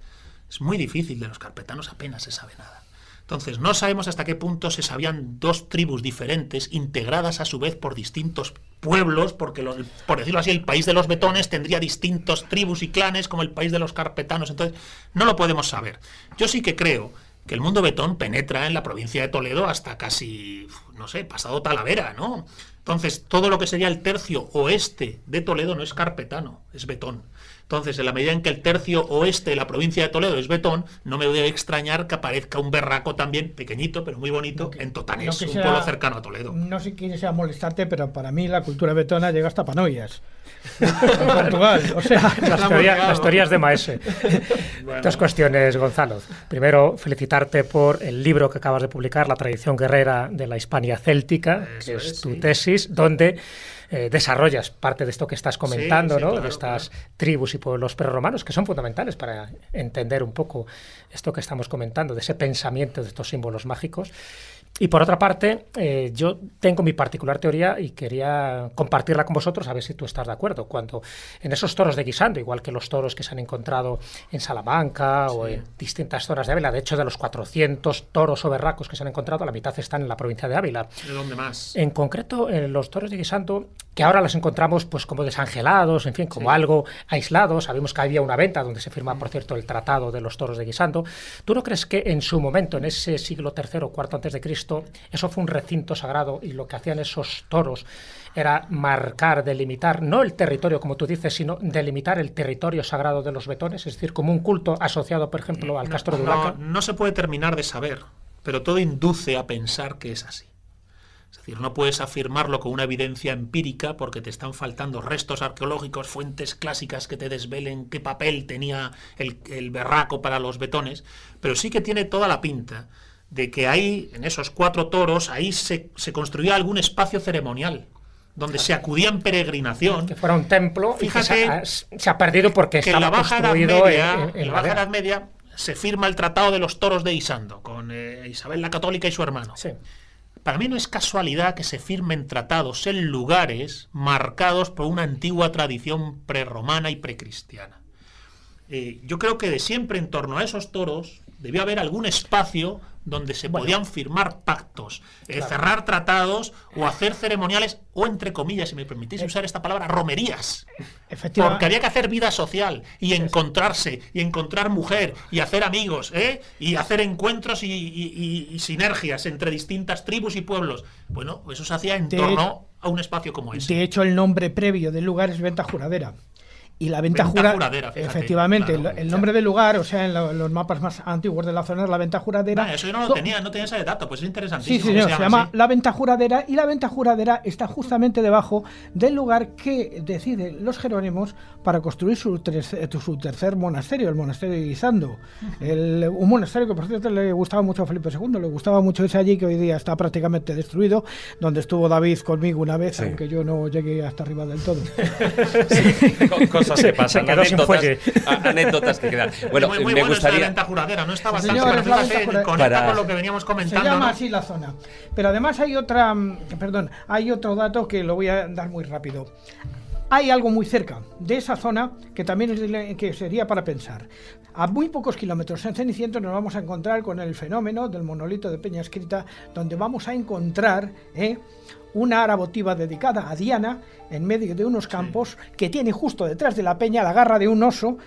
Es muy difícil, de los carpetanos apenas se sabe nada. Entonces, no sabemos hasta qué punto se sabían dos tribus diferentes, integradas a su vez por distintos pueblos, porque, por decirlo así, el país de los betones tendría distintos tribus y clanes como el país de los carpetanos. Entonces, no lo podemos saber. Yo sí que creo que el mundo betón penetra en la provincia de Toledo hasta casi, no sé, pasado Talavera, ¿no? Entonces, todo lo que sería el tercio oeste de Toledo no es carpetano, es betón. Entonces, en la medida en que el tercio oeste de la provincia de Toledo es betón, no me debe extrañar que aparezca un berraco también, pequeñito, pero muy bonito, en Totanés, un pueblo cercano a Toledo. No sé quién sea molestarte, pero para mí la cultura betona llega hasta Panoyas. Portugal, las, teorías de Maese. Dos cuestiones, Gonzalo. Primero, felicitarte por el libro que acabas de publicar, La tradición guerrera de la Hispania céltica, que es, tu tesis donde eh, desarrollas parte de esto que estás comentando, de estas tribus y pueblos prerromanos que son fundamentales para entender un poco esto que estamos comentando, de ese pensamiento de estos símbolos mágicos. Y por otra parte, eh, yo tengo mi particular teoría y quería compartirla con vosotros a ver si tú estás de acuerdo. Cuando en esos toros de guisando, igual que los toros que se han encontrado en Salamanca o en distintas zonas de Ávila, de hecho de los 400 toros o berracos que se han encontrado, la mitad están en la provincia de Ávila. ¿De dónde más? En concreto, en los toros de guisando que ahora las encontramos pues como desangelados, en fin, como algo aislado. Sabemos que había una venta donde se firma, por cierto, el Tratado de los Toros de Guisando. ¿Tú no crees que en su momento, en ese siglo III o IV antes de Cristo, eso fue un recinto sagrado y lo que hacían esos toros era marcar, delimitar, no el territorio, como tú dices, sino delimitar el territorio sagrado de los betones, es decir, como un culto asociado, por ejemplo, al Castro de no se puede terminar de saber, pero todo induce a pensar que es así. Es decir, no puedes afirmarlo con una evidencia empírica porque te están faltando restos arqueológicos, fuentes clásicas que te desvelen qué papel tenía el, berraco para los betones, pero sí que tiene toda la pinta de que ahí, en esos cuatro toros, ahí se, construyó construía algún espacio ceremonial donde se se acudían peregrinación. Que fuera un templo Fíjate se, ha, perdido porque que en la Baja Media, en, la Baja Edad Media se firma el Tratado de los Toros de Isando con eh, Isabel la Católica y su hermano. Para mí no es casualidad que se firmen tratados en lugares marcados por una antigua tradición prerromana y precristiana. Eh, yo creo que de siempre en torno a esos toros debía haber algún espacio donde se podían firmar pactos, eh, cerrar tratados o hacer ceremoniales o, entre comillas, si me permitís eh. usar esta palabra, romerías. Porque había que hacer vida social y encontrarse y encontrar mujer y hacer amigos ¿eh? y hacer encuentros y, sinergias entre distintas tribus y pueblos. Bueno, eso se hacía en torno a un espacio como ese. De hecho, el nombre previo del lugar es Venta Juradera. Y la venta, juradera. efectivamente, el, nombre del lugar, o sea, en, los mapas más antiguos de la zona es la venta juradera. eso yo no lo tenía, no tenía ese dato, pues es interesantísimo. se, llama, la venta juradera y la venta juradera está justamente debajo del lugar que deciden los jerónimos para construir su, eh, su tercer monasterio, el monasterio de Guisando. un monasterio que, por cierto, le gustaba mucho a Felipe II, le gustaba mucho ese allí que hoy día está prácticamente destruido, donde estuvo David conmigo una vez, aunque yo no llegué hasta arriba del todo. Sí, cosas que se anécdotas, anécdotas que quedan. Bueno, muy, muy me gustaría. juradera, ¿no? Está bastante la conecta con lo que veníamos comentando. Se llama así la zona. Pero además hay otra, perdón, hay otro dato que lo voy a dar muy rápido hay algo muy cerca de esa zona que también que sería para pensar. A muy pocos kilómetros en Ceniciento nos vamos a encontrar con el fenómeno del monolito de Peña Escrita, donde vamos a encontrar ¿eh? una ara votiva dedicada a Diana en medio de unos campos que tiene justo detrás de la peña la garra de un oso,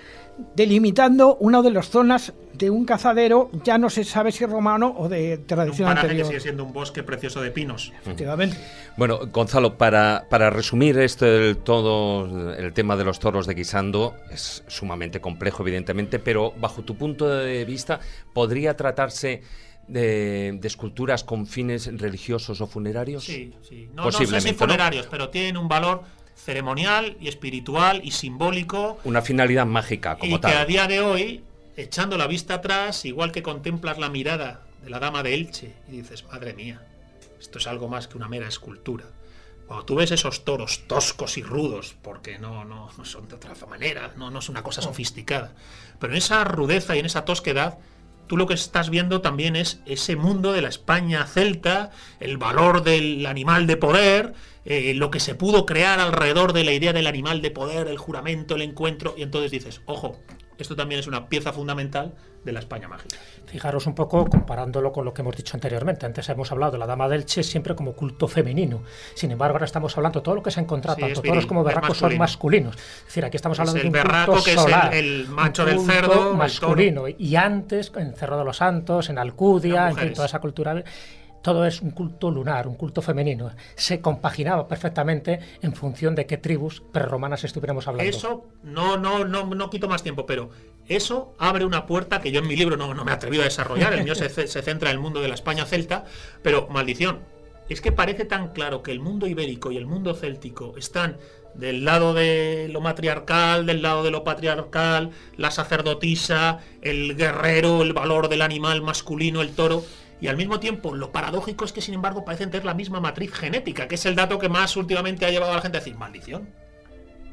delimitando una de las zonas de un cazadero, ya no se sabe si romano o de tradición un anterior. que sigue siendo un bosque precioso de pinos. Efectivamente. Bueno, Gonzalo, para, para resumir esto, del todo el tema de los toros de Guisando es sumamente complejo, evidentemente, pero bajo tu punto de vista, ¿podría tratarse de, esculturas con fines religiosos o funerarios? Sí, sí. No, funerarios, pero tienen un valor ceremonial y espiritual y simbólico. Una finalidad mágica, como y tal. Y que a día de hoy, echando la vista atrás, igual que contemplas la mirada de la dama de Elche y dices, madre mía, esto es algo más que una mera escultura. Cuando tú ves esos toros toscos y rudos, porque no, no, no son de otra manera, no, no es una cosa sofisticada, pero en esa rudeza y en esa tosquedad tú lo que estás viendo también es ese mundo de la España celta, el valor del animal de poder, eh, lo que se pudo crear alrededor de la idea del animal de poder, el juramento, el encuentro, y entonces dices, ojo, esto también es una pieza fundamental de la España mágica. Fijaros un poco comparándolo con lo que hemos dicho anteriormente. Antes hemos hablado de la Dama del Che siempre como culto femenino. Sin embargo, ahora estamos hablando de todo lo que se ha encontrado. tanto como berracos son masculinos. Es decir, aquí estamos hablando de un berraco, que solar, el, macho del cerdo, masculino. y antes, en Cerro de los Santos, en Alcudia, en toda esa cultura todo es un culto lunar, un culto femenino. Se compaginaba perfectamente en función de qué tribus prerromanas estuviéramos hablando. Eso, no, no, no, no quito más tiempo, pero eso abre una puerta que yo en mi libro no, no me he atrevido a desarrollar. El mío se, se centra en el mundo de la España celta, pero maldición. Es que parece tan claro que el mundo ibérico y el mundo céltico están del lado de lo matriarcal, del lado de lo patriarcal, la sacerdotisa, el guerrero, el valor del animal masculino, el toro y al mismo tiempo lo paradójico es que sin embargo parecen tener la misma matriz genética, que es el dato que más últimamente ha llevado a la gente a decir, maldición.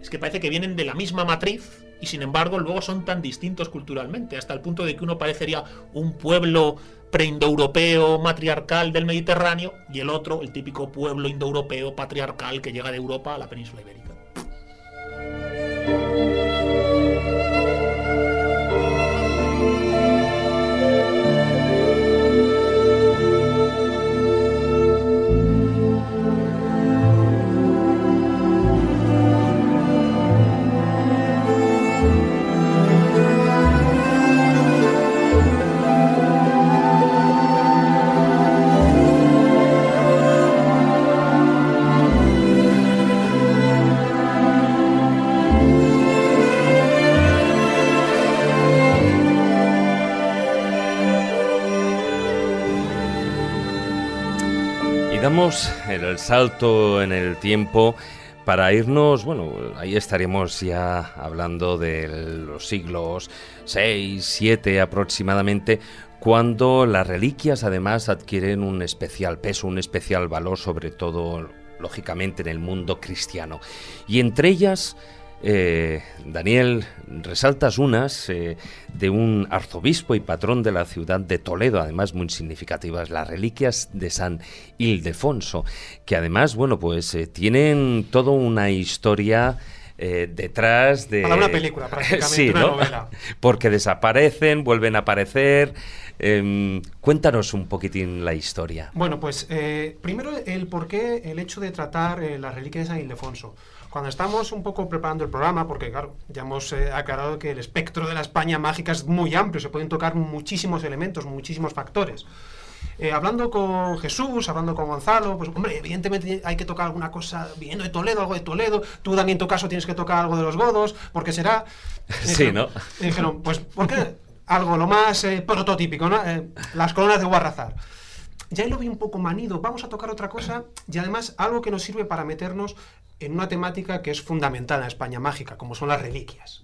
Es que parece que vienen de la misma matriz y sin embargo luego son tan distintos culturalmente, hasta el punto de que uno parecería un pueblo preindoeuropeo matriarcal del Mediterráneo y el otro el típico pueblo indoeuropeo patriarcal que llega de Europa a la península ibérica. el salto en el tiempo para irnos, bueno, ahí estaremos ya hablando de los siglos 6, 7 aproximadamente, cuando las reliquias además adquieren un especial peso, un especial valor, sobre todo, lógicamente, en el mundo cristiano. Y entre ellas eh, Daniel, resaltas unas eh, de un arzobispo y patrón de la ciudad de Toledo, además muy significativas, las reliquias de San Ildefonso, que además, bueno, pues eh, tienen toda una historia eh, detrás de... Para una película, prácticamente, sí, ¿no? Porque desaparecen, vuelven a aparecer. Em, cuéntanos un poquitín la historia. Bueno, pues primero el por el hecho de tratar las reliquias de San Ildefonso. Cuando estamos un poco preparando el programa, porque claro, ya hemos eh, aclarado que el espectro de la España mágica es muy amplio, se pueden tocar muchísimos elementos, muchísimos factores. Eh, hablando con Jesús, hablando con Gonzalo, pues hombre, evidentemente hay que tocar alguna cosa viendo de Toledo, algo de Toledo, tú también en tu caso tienes que tocar algo de los godos, porque será... sí, ¿no? Dijeron, pues ¿por qué? Algo lo más eh, prototípico, ¿no? las coronas de Guarrazar ya lo vi un poco manido, vamos a tocar otra cosa y además algo que nos sirve para meternos en una temática que es fundamental en España mágica, como son las reliquias.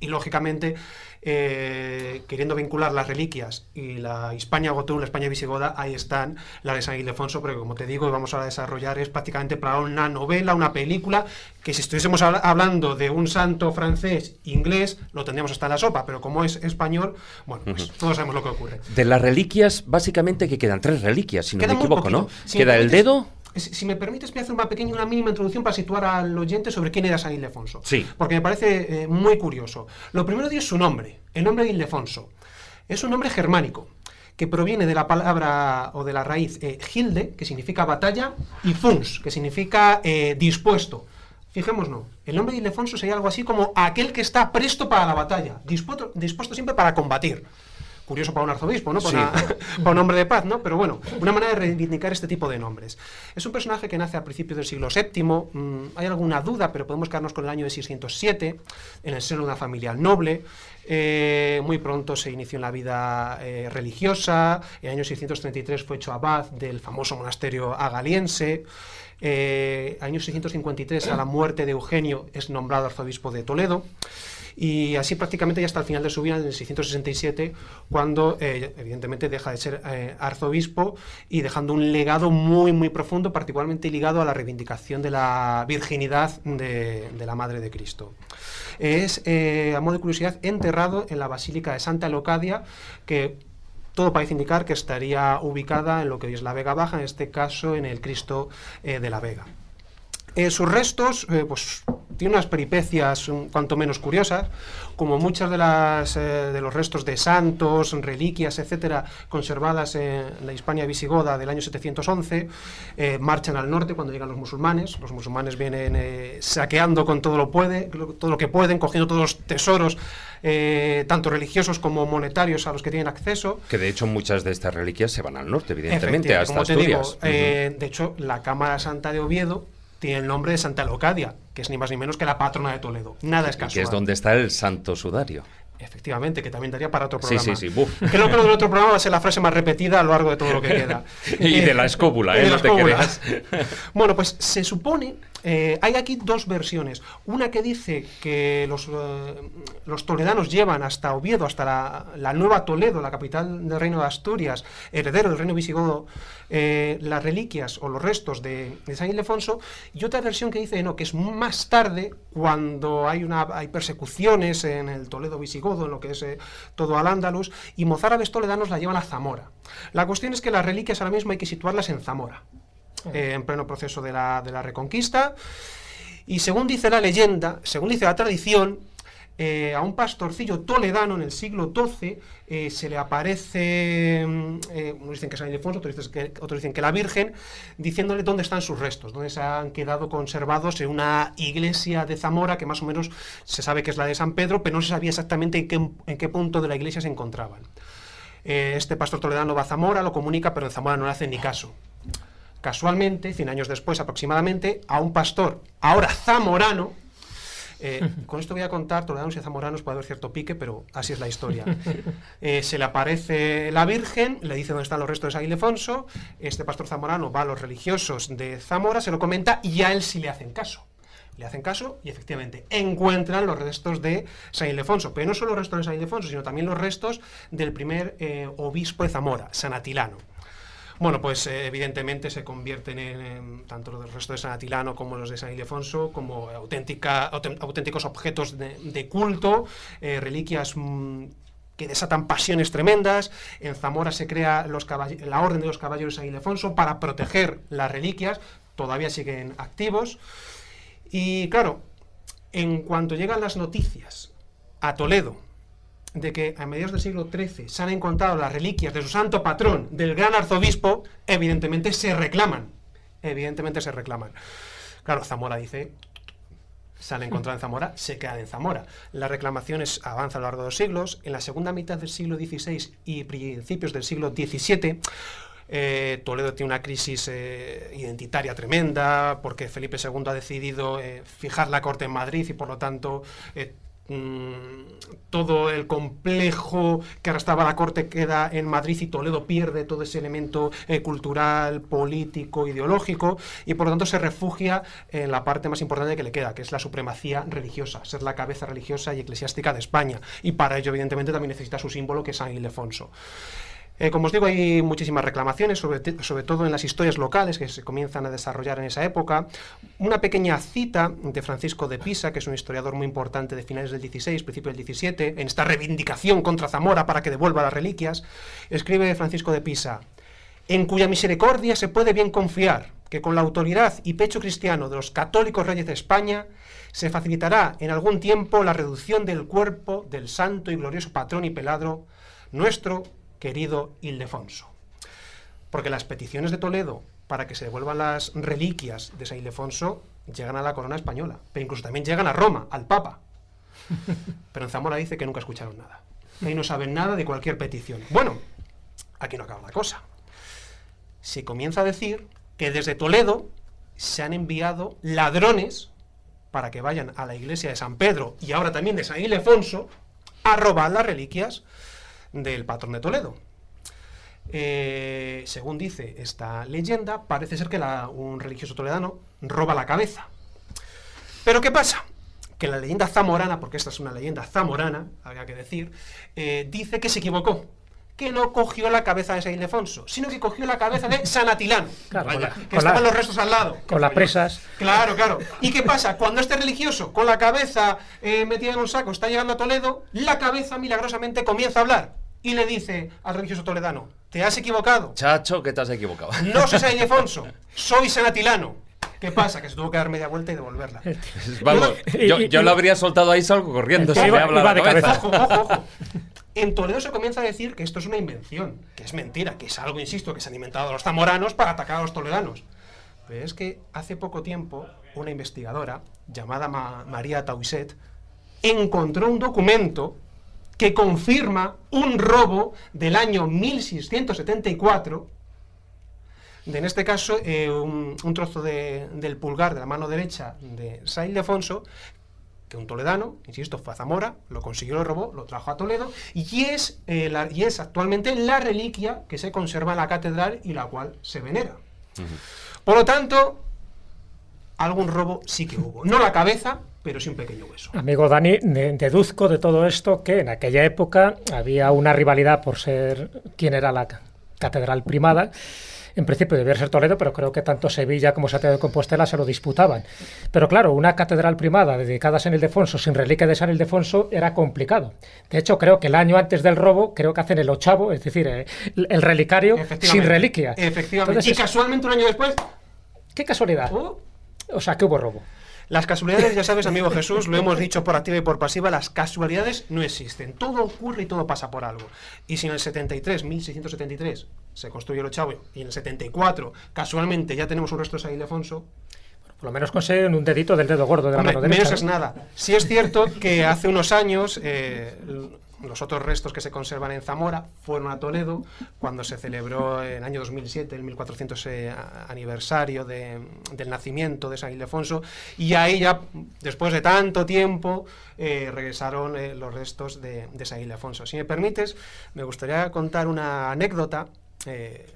Y lógicamente, eh, queriendo vincular las reliquias y la España Gotú, la España visigoda, ahí están la de San Ildefonso, pero como te digo, vamos a desarrollar, es prácticamente para una novela, una película, que si estuviésemos hablando de un santo francés, inglés, lo tendríamos hasta la sopa, pero como es español, bueno, pues todos sabemos lo que ocurre. De las reliquias, básicamente que quedan tres reliquias, si no me equivoco, ¿no? Queda el dedo si me permites, voy a hacer una pequeña, una mínima introducción para situar al oyente sobre quién era San Ildefonso. Sí. Porque me parece eh, muy curioso. Lo primero de es su nombre, el nombre de Ildefonso. Es un nombre germánico que proviene de la palabra o de la raíz Hilde, eh, que significa batalla, y Funs, que significa eh, dispuesto. Fijémonos, el nombre de Ildefonso sería algo así como aquel que está presto para la batalla, dispuesto, dispuesto siempre para combatir curioso para un arzobispo, ¿no? Para, un hombre de paz, ¿no? Pero bueno, una manera de reivindicar este tipo de nombres. Es un personaje que nace a principios del siglo VII, mm, hay alguna duda, pero podemos quedarnos con el año de 607, en el seno de una familia noble. Eh, muy pronto se inició en la vida eh, religiosa, en el año 633 fue hecho abad del famoso monasterio agaliense. Eh, año 653, a la muerte de Eugenio, es nombrado arzobispo de Toledo y así prácticamente ya hasta el final de su vida, en el 667, cuando eh, evidentemente deja de ser eh, arzobispo y dejando un legado muy, muy profundo, particularmente ligado a la reivindicación de la virginidad de, la Madre de Cristo. Es, eh, a modo de curiosidad, enterrado en la Basílica de Santa Locadia, que todo parece indicar que estaría ubicada en lo que hoy es la Vega Baja, en este caso en el Cristo de la Vega. Eh, sus restos, eh, pues tiene unas peripecias un, cuanto menos curiosas, como muchas de, las, eh, de los restos de santos, reliquias, etcétera, conservadas en la Hispania visigoda del año 711, marchan al norte cuando llegan los musulmanes. Los musulmanes vienen saqueando con todo lo, puede, todo lo que pueden, cogiendo todos los tesoros tanto religiosos como monetarios a los que tienen acceso. Que de hecho muchas de estas reliquias se van al norte, evidentemente, hasta Asturias. de hecho, la Cámara Santa de Oviedo tiene el nombre de Santa Locadia, que es ni más ni menos que la patrona de Toledo. Nada es casual. Que es donde está el santo sudario. Efectivamente, que también daría para otro programa. Sí, sí, sí. que lo del otro programa va a ser la frase más repetida a lo largo de todo lo que queda. y de eh, la escóbula, ¿eh? no te creas. Bueno, pues se supone eh, hay aquí dos versiones. Una que dice que los, eh, toledanos llevan hasta Oviedo, hasta la, nueva Toledo, la capital del reino de Asturias, heredero del reino visigodo, eh, las reliquias o los restos de, San Ildefonso. Y otra versión que dice no, que es más tarde, cuando hay, una, hay persecuciones en el Toledo visigodo, en lo que es todo al ándalus y mozárabes toledanos la llevan a Zamora. La cuestión es que las reliquias ahora mismo hay que situarlas en Zamora. Eh, en pleno proceso de la, reconquista. Y según dice la leyenda, según dice la tradición, eh, a un pastorcillo toledano en el siglo XII eh, se le aparece, mm, unos dicen que San Ildefonso, otros dicen que, otros la Virgen, diciéndole dónde están sus restos, dónde se han quedado conservados en una iglesia de Zamora, que más o menos se sabe que es la de San Pedro, pero no se sabía exactamente en qué, punto de la iglesia se encontraban. este pastor toledano va a Zamora, lo comunica, pero en Zamora no le hacen ni caso casualmente, 100 años después aproximadamente, a un pastor, ahora zamorano, eh, con esto voy a contar, si y zamoranos puede haber cierto pique, pero así es la historia. Eh, se le aparece la Virgen, le dice dónde están los restos de San Ildefonso, este pastor zamorano va a los religiosos de Zamora, se lo comenta y a él sí le hacen caso. Le hacen caso y efectivamente encuentran los restos de San Ildefonso, pero no solo los restos de San Ildefonso, sino también los restos del primer eh, obispo de Zamora, San Atilano. Bueno, pues eh, evidentemente se convierten en, tanto los del resto de San Atilano como los de San Ildefonso como auténticos objetos de, culto, eh, reliquias mm, que desatan pasiones tremendas. En Zamora se crea la Orden de los Caballeros de San Ildefonso para proteger las reliquias, todavía siguen activos. Y claro, en cuanto llegan las noticias a Toledo de que a mediados del siglo XIII se han encontrado las reliquias de su santo patrón, del gran arzobispo, evidentemente se reclaman. Evidentemente se reclaman. Claro, Zamora dice, se han encontrado en Zamora, se quedan en Zamora. Las reclamaciones avanzan a lo largo de los siglos. En la segunda mitad del siglo XVI y principios del siglo XVII, eh, Toledo tiene una crisis eh, identitaria tremenda porque Felipe II ha decidido eh, fijar la corte en Madrid y por lo tanto Mm, todo el complejo que arrastraba la corte queda en Madrid y Toledo pierde todo ese elemento eh, cultural, político, ideológico y por lo tanto se refugia en la parte más importante que le queda, que es la supremacía religiosa, ser la cabeza religiosa y eclesiástica de España. Y para ello, evidentemente, también necesita su símbolo, que es San Ildefonso. Eh, como os digo, hay muchísimas reclamaciones, sobre, todo en las historias locales que se comienzan a desarrollar en esa época. Una pequeña cita de Francisco de Pisa, que es un historiador muy importante de finales del XVI, principio del XVII, en esta reivindicación contra Zamora para que devuelva las reliquias, escribe Francisco de Pisa, en cuya misericordia se puede bien confiar que con la autoridad y pecho cristiano de los católicos reyes de España se facilitará en algún tiempo la reducción del cuerpo del santo y glorioso patrón y peladro nuestro querido Ildefonso. Porque las peticiones de Toledo para que se devuelvan las reliquias de San Ildefonso llegan a la corona española, pero incluso también llegan a Roma, al Papa. Pero en Zamora dice que nunca escucharon nada. Y no saben nada de cualquier petición. Bueno, aquí no acaba la cosa. Se comienza a decir que desde Toledo se han enviado ladrones para que vayan a la iglesia de San Pedro y ahora también de San Ildefonso a robar las reliquias del patrón de Toledo. Eh, según dice esta leyenda, parece ser que la, un religioso toledano roba la cabeza. Pero ¿qué pasa? Que la leyenda zamorana, porque esta es una leyenda zamorana, habría que decir, eh, dice que se equivocó, que no cogió la cabeza de San Ildefonso, sino que cogió la cabeza de San Atilán, que estaban los restos al lado. Con las presas. Claro, claro. ¿Y qué pasa? Cuando este religioso, con la cabeza eh, metida en un saco, está llegando a Toledo, la cabeza milagrosamente comienza a hablar y le dice al religioso toledano, te has equivocado. Chacho, que te has equivocado. No soy San Ildefonso, soy senatilano ¿Qué pasa? Que se tuvo que dar media vuelta y devolverla. yo, lo habría soltado ahí salgo corriendo. Si me habla En Toledo se comienza a decir que esto es una invención, que es mentira, que es algo, insisto, que se han inventado los zamoranos para atacar a los toledanos. Pero es que hace poco tiempo una investigadora llamada María tauiset encontró un documento que confirma un robo del año 1674, de, en este caso eh, un, trozo del pulgar de la mano derecha de San Ildefonso, que un toledano, insisto, fue a Zamora, lo consiguió, lo robó, lo trajo a Toledo, y es, eh, y es actualmente la reliquia que se conserva en la catedral y la cual se venera. Por lo tanto, algún robo sí que hubo. No la cabeza, pero sin un pequeño hueso. Amigo Dani, deduzco de todo esto que en aquella época había una rivalidad por ser quién era la catedral primada. En principio debía ser Toledo, pero creo que tanto Sevilla como Santiago de Compostela se lo disputaban. Pero claro, una catedral primada dedicada a San Ildefonso sin reliquia de San Ildefonso era complicado. De hecho, creo que el año antes del robo, creo que hacen el ochavo, es decir, eh, el relicario sin reliquia. Efectivamente. y casualmente un año después. ¡Qué casualidad! ¿Oh? O sea, que hubo robo. Las casualidades, ya sabes, amigo Jesús, lo hemos dicho por activa y por pasiva, las casualidades no existen. Todo ocurre y todo pasa por algo. Y si en el 73, 1673, se construyó el Ochavo y en el 74, casualmente, ya tenemos un resto de San Ildefonso, por lo menos consiguen un dedito del dedo gordo de la mano derecha. Menos es nada. Si es cierto que hace unos años eh, los otros restos que se conservan en Zamora fueron a Toledo cuando se celebró en el año 2007 el 1400 aniversario del nacimiento de San Ildefonso y ahí ya después de tanto tiempo eh, regresaron eh, los restos de, de, San Ildefonso. Si me permites, me gustaría contar una anécdota. Eh,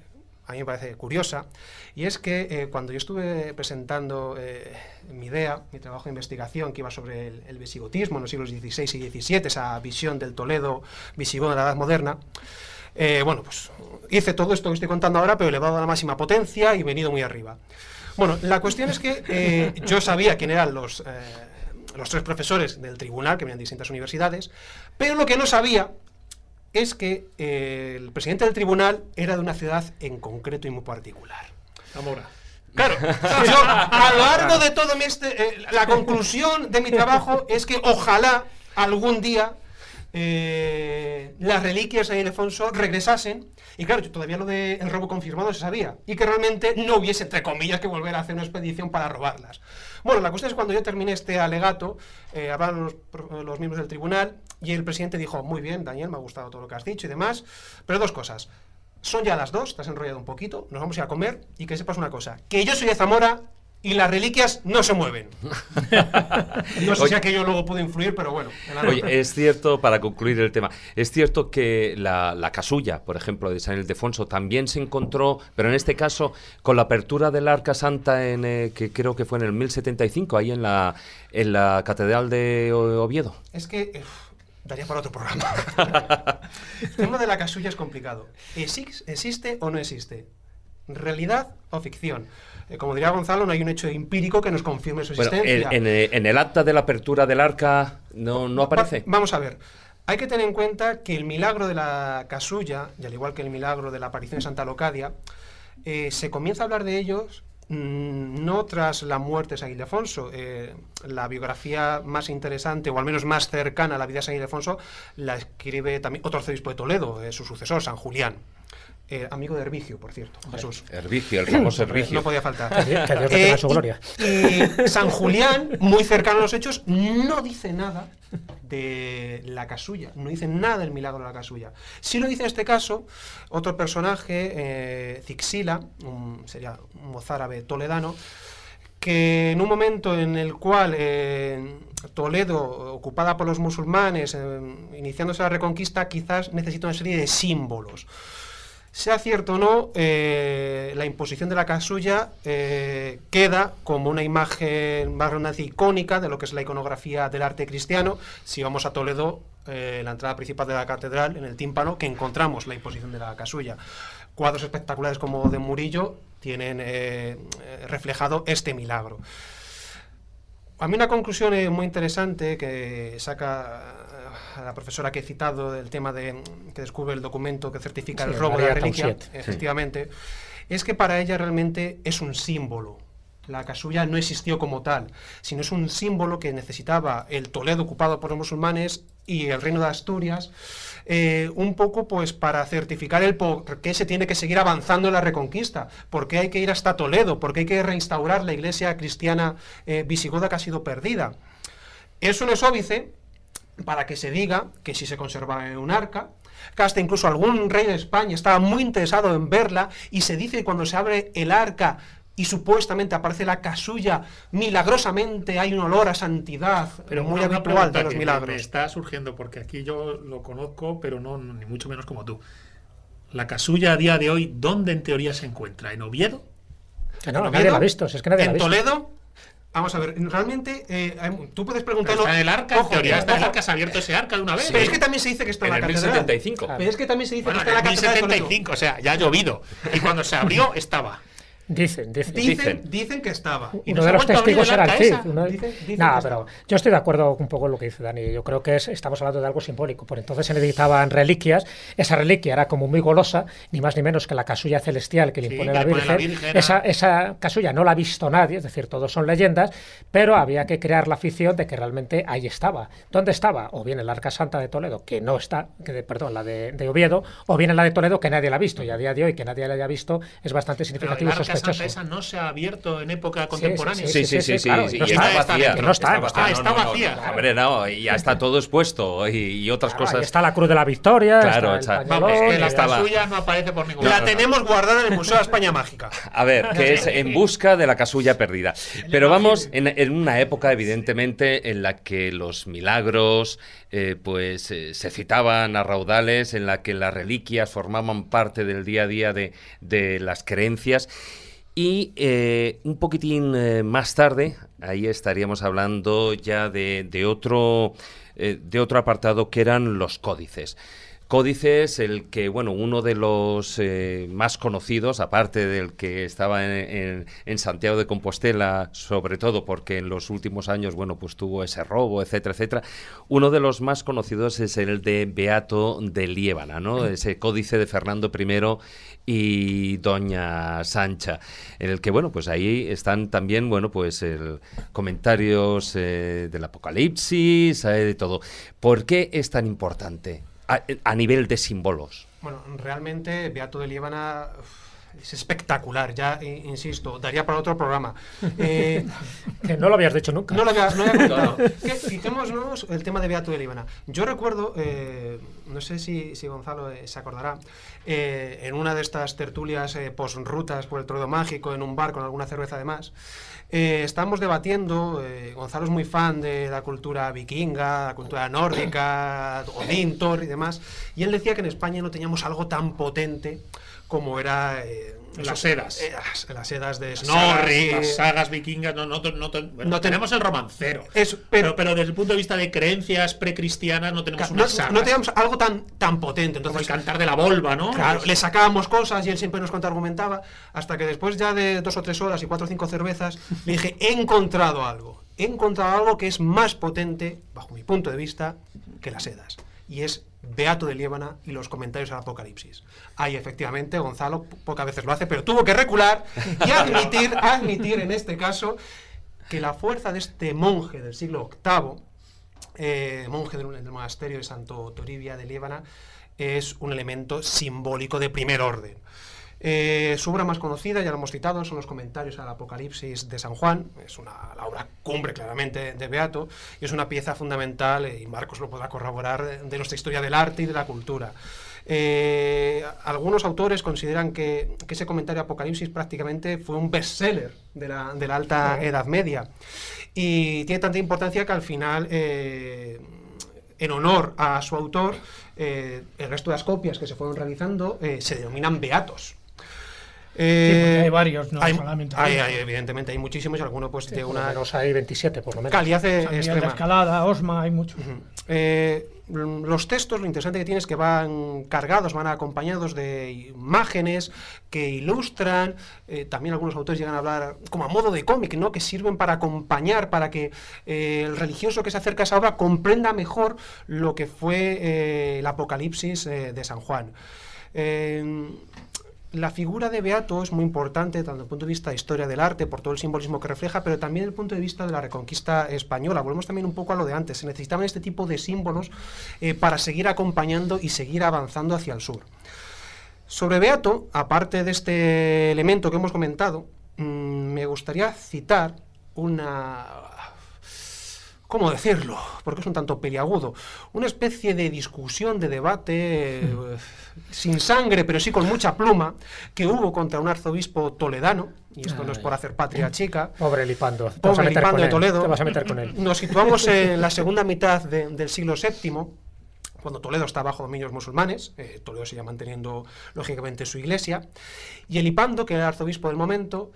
a mí me parece curiosa, y es que eh, cuando yo estuve presentando eh, mi idea, mi trabajo de investigación que iba sobre el, visigotismo en los siglos XVI y XVII, esa visión del Toledo visigodo de la Edad Moderna, eh, bueno, pues hice todo esto que estoy contando ahora, pero elevado a la máxima potencia y venido muy arriba. Bueno, la cuestión es que yo sabía quién eran los los tres profesores del tribunal, que venían de distintas universidades, pero lo que no sabía es que eh, el presidente del tribunal era de una ciudad en concreto y muy particular. Zamora. Claro, yo a lo largo de todo mi este, eh, la conclusión de mi trabajo es que ojalá algún día eh, las reliquias de Alfonso regresasen. Y claro, todavía lo del robo confirmado se sabía. Y que realmente no hubiese, entre comillas, que volver a hacer una expedición para robarlas. Bueno, la cuestión es cuando yo terminé este alegato, eh, hablaron los, miembros del tribunal y el presidente dijo, muy bien, Daniel, me ha gustado todo lo que has dicho y demás, pero dos cosas. Son ya las dos, estás has enrollado un poquito, nos vamos a ir a comer y que sepas una cosa, que yo soy de Zamora y las reliquias no se mueven. no sé si aquello luego puedo influir, pero bueno. Oye, es cierto, para concluir el tema, es cierto que la, la, casulla, por ejemplo, de San Ildefonso también se encontró, pero en este caso con la apertura del Arca Santa, en, eh, que creo que fue en el 1075, ahí en la, en la Catedral de Oviedo. Es que... Eh, daría para otro programa. el tema de la casulla es complicado. ¿Existe o no existe? ¿Realidad o ficción? Eh, como diría Gonzalo, no hay un hecho empírico que nos confirme su existencia. En, el acta de la apertura del arca no, no aparece. vamos a ver. Hay que tener en cuenta que el milagro de la casulla, y al igual que el milagro de la aparición de Santa Locadia, eh, se comienza a hablar de ellos mm, no tras la muerte de San Ildefonso. Eh, la biografía más interesante, o al menos más cercana a la vida de San Ildefonso, la escribe también otro arzobispo de Toledo, su sucesor, San Julián amigo de Hervigio, por cierto, Jesús. el famoso No podía faltar. Que eh, gloria. Y, San Julián, muy cercano a los hechos, no dice nada de la casulla, no dice nada del milagro de la casulla. Sí lo dice en este caso otro personaje, Zixila, eh, sería un mozárabe toledano, que en un momento en el cual eh, Toledo, ocupada por los musulmanes, iniciándose la reconquista, quizás necesita una serie de símbolos. Sea cierto o no, eh, la imposición de la casulla eh, queda como una imagen más menos icónica de lo que es la iconografía del arte cristiano. Si vamos a Toledo, eh, la entrada principal de la catedral, en el tímpano, que encontramos la imposición de la casulla. Cuadros espectaculares como de Murillo tienen reflejado este milagro. A mí una conclusión es muy interesante que saca eh, la profesora que he citado del tema de que descubre el documento que certifica el robo de la reliquia, efectivamente, es que para ella realmente es un símbolo la casulla no existió como tal, sino es un símbolo que necesitaba el Toledo ocupado por los musulmanes y el reino de Asturias, eh, un poco pues para certificar el por qué se tiene que seguir avanzando en la reconquista, por qué hay que ir hasta Toledo, por qué hay que reinstaurar la iglesia cristiana eh, visigoda que ha sido perdida. Es un esóbice para que se diga que si se conserva en eh, un arca, Casta hasta incluso algún rey de España estaba muy interesado en verla y se dice que cuando se abre el arca y supuestamente aparece la casulla, milagrosamente hay un olor a santidad, pero muy habitual de los milagros. Me está surgiendo porque aquí yo lo conozco, pero no ni mucho menos como tú. La casulla a día de hoy, ¿dónde en teoría se encuentra? ¿En Oviedo? no, ¿En Oviedo? nadie la ha visto, es que ¿En la ha Toledo? Vamos a ver, realmente eh, tú puedes preguntarlo. está en el arca, en teoría está en el arca, se ha abierto ese arca de una vez. Pero es que también se dice que está en, la catedral. 1075. Pero es que también se dice bueno, que está en la catedral. 75, 1075, o sea, ya ha llovido. Y cuando se abrió, estaba. Dicen, dicen. Dicen, que estaba. Y uno de los testigos era el Cid. Nada, pero yo estoy de acuerdo un poco con lo que dice Dani. Yo creo que estamos hablando de algo simbólico. Por entonces se necesitaban reliquias. Esa reliquia era como muy golosa, ni más ni menos que la casulla celestial que le impone la, Virgen. Esa, esa casulla no la ha visto nadie, es decir, todos son leyendas, pero había que crear la afición de que realmente ahí estaba. ¿Dónde estaba? O bien la Arca Santa de Toledo, que no está, que perdón, la de, Oviedo, o bien la de Toledo, que nadie la ha visto. Y a día de hoy, que nadie la haya visto, es bastante significativo esa no se ha abierto en época contemporánea. Sí, sí, sí, sí. está vacía. No está vacía. Está vacía. Ah, Hombre, no, ya está todo expuesto y otras cosas. Está la Cruz de la Victoria. Claro, está la suya no aparece por ningún lado. La tenemos guardada en el Museo de España Mágica. A ver, que es en busca de la casulla perdida. Pero vamos en, una época, evidentemente, en la que los milagros eh, pues eh, se citaban a raudales, en la que las reliquias formaban parte del día a día de las creencias. Y eh, un poquitín eh, más tarde, ahí estaríamos hablando ya de, otro, eh, de otro apartado que eran los códices. Códices, el que, bueno, uno de los más conocidos, aparte del que estaba en, Santiago de Compostela, sobre todo porque en los últimos años, bueno, pues tuvo ese robo, etcétera, etcétera. Uno de los más conocidos es el de Beato de Liébana, ¿no? Ese códice de Fernando I y Doña Sancha, en el que bueno, pues ahí están también bueno, pues el, comentarios eh, del Apocalipsis, eh, de todo. ¿Por qué es tan importante a, a nivel de símbolos? Bueno, realmente Beato de Líbana es espectacular, ya eh, insisto, daría para otro programa. Eh, que no lo habías dicho nunca. No lo no el tema de Beato de Líbana. Yo recuerdo, eh, no sé si, Gonzalo se acordará, en una de estas tertulias post-rutas por el Trodo Mágico, en un bar con alguna cerveza además, ...estamos debatiendo, Gonzalo es muy fan de la cultura vikinga, la cultura nórdica, Odin y demás, y él decía que en España no teníamos algo tan potente como era... Eh, las sedas. Eh, las, sedas de Snorri. sagas vikingas. No, no, no, tenemos el romancero. Es, pero, pero, desde el punto de vista de creencias precristianas no tenemos una No tenemos algo tan, tan potente. Entonces, el cantar de la volva, ¿no? Claro, le sacábamos cosas y él siempre nos contraargumentaba. Hasta que después ya de dos o tres horas y cuatro o cinco cervezas, le dije, he encontrado algo. He encontrado algo que es más potente, bajo mi punto de vista, que las sedas. Y es Beato de Líbana y los comentarios al Apocalipsis. Ahí efectivamente Gonzalo pocas veces lo hace, pero tuvo que recular y admitir, admitir en este caso que la fuerza de este monje del siglo VIII, eh, monje del, del, monasterio de Santo Toribia de Líbana, es un elemento simbólico de primer orden. Eh, su obra más conocida, ya lo hemos citado, son los comentarios al Apocalipsis de San Juan. Es una, la obra cumbre claramente de Beato y es una pieza fundamental, eh, y Marcos lo podrá corroborar, eh, de nuestra historia del arte y de la cultura. algunos autores consideran que, ese comentario Apocalipsis prácticamente fue un bestseller de la, de la Alta Edad Media y tiene tanta importancia que al final en honor a su autor, el resto de las copias que se fueron realizando se denominan beatos. Pues eh, hay varios, no hay, solamente. Hay, evidentemente hay muchísimos, alguno pues de una. cosa hay 27, por lo menos. escalada, Osma, hay muchos eh, los textos, lo interesante que tiene es que van cargados, van acompañados de imágenes que ilustran. Eh, también algunos autores llegan a hablar como a modo de cómic, ¿no? Que sirven para acompañar, para que el religioso que se acerca a esa obra comprenda mejor lo que fue el apocalipsis de San Juan. Eh, la figura de Beato es muy importante, tanto desde el punto de vista de historia del arte, por todo el simbolismo que refleja, pero también desde el punto de vista de la reconquista española. Volvemos también un poco a lo de antes. Se necesitaban este tipo de símbolos eh, para seguir acompañando y seguir avanzando hacia el sur. Sobre Beato, aparte de este elemento que hemos comentado, mm, me gustaría citar una, ¿cómo decirlo? Porque es un tanto peliagudo. Una especie de discusión, de debate, hmm. eh, sin sangre, pero sí con mucha pluma, que hubo contra un arzobispo toledano, y esto no es por hacer patria chica. Pobre Lipando. pobre Lipando de Toledo. vas a meter con él. Nos situamos en la segunda mitad del siglo VII cuando Toledo está bajo dominios musulmanes, eh, Toledo sigue manteniendo lógicamente su iglesia, y el que era el arzobispo del momento,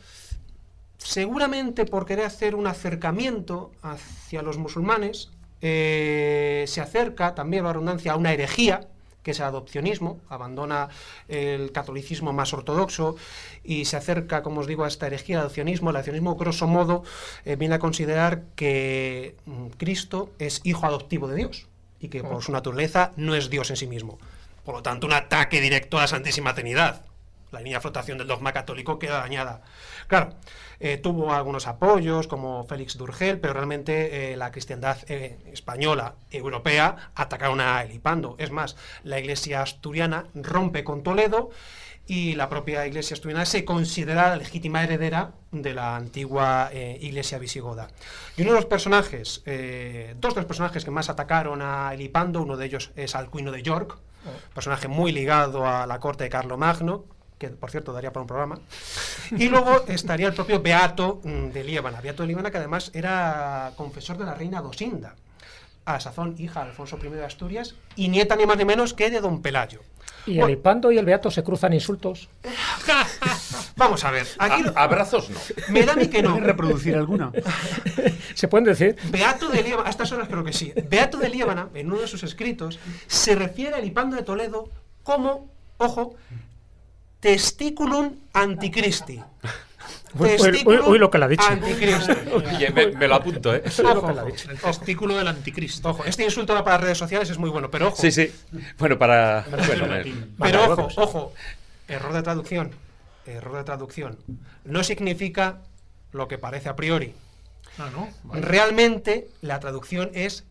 seguramente por querer hacer un acercamiento hacia los musulmanes, eh, se acerca también a la redundancia a una herejía, que es el adopcionismo, abandona el catolicismo más ortodoxo y se acerca, como os digo, a esta herejía de adopcionismo. El adopcionismo, grosso modo, eh, viene a considerar que mm, Cristo es hijo adoptivo de Dios y que por su naturaleza no es Dios en sí mismo. Por lo tanto, un ataque directo a la Santísima Trinidad la línea de flotación del dogma católico queda dañada. Claro, eh, tuvo algunos apoyos como Félix Durgel, pero realmente eh, la cristiandad eh, española, europea, atacaron a Elipando. Es más, la iglesia asturiana rompe con Toledo y la propia iglesia asturiana se considera la legítima heredera de la antigua iglesia visigoda. Y uno de los personajes, dos de los personajes que más atacaron a Elipando, uno de ellos es Alcuino de York, ah. personaje muy ligado a la corte de Carlomagno, que por cierto daría para un programa. Y luego estaría el propio Beato mm, de Líbana, Beato de Líbana que además era confesor de la reina Dosinda, a sazón hija de Alfonso I de Asturias y nieta ni más ni menos que de don Pelayo. ¿Y el Ipando y el Beato se cruzan insultos? Vamos a ver. Aquí abrazos no. Me da a que no. reproducir alguna? ¿Se pueden decir? Beato de Líbana, a estas horas creo que sí. Beato de Líbana, en uno de sus escritos, se refiere al Hipando de Toledo como, ojo, Testiculum anticristi. Uy, lo que la ha dicho. me, lo apunto, ¿eh? testículo del anticristo. Ojo, este insulto para redes sociales es muy bueno, pero ojo. Sí, sí. Bueno, para. Eh, pero ojo, ojo. Error de traducción. Error de traducción. No significa lo que parece a priori. Ah, ¿no? Realmente la traducción es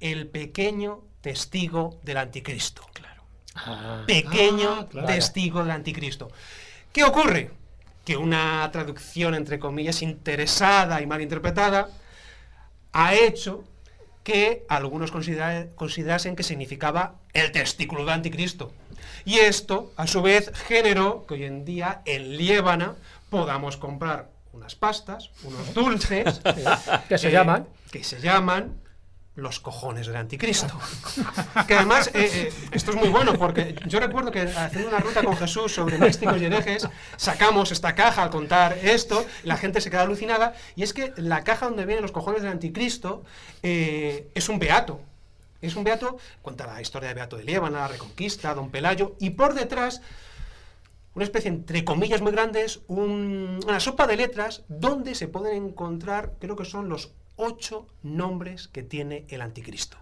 el pequeño testigo del anticristo. Ah. pequeño ah, testigo del anticristo. ¿Qué ocurre? Que una traducción, entre comillas, interesada y mal interpretada, ha hecho que algunos considerasen que significaba el testículo del anticristo. Y esto, a su vez, generó que hoy en día en Liébana podamos comprar unas pastas, unos dulces, que se llaman, eh, que se llaman los cojones del anticristo. que además, eh, eh, esto es muy bueno, porque yo recuerdo que haciendo una ruta con Jesús sobre místicos y herejes, sacamos esta caja al contar esto, la gente se queda alucinada, y es que la caja donde vienen los cojones del anticristo eh, es un beato. Es un beato, cuenta la historia de Beato de Liébana, la Reconquista, Don Pelayo, y por detrás una especie, entre comillas muy grandes, una sopa de letras donde se pueden encontrar, creo que son los ocho nombres que tiene el anticristo.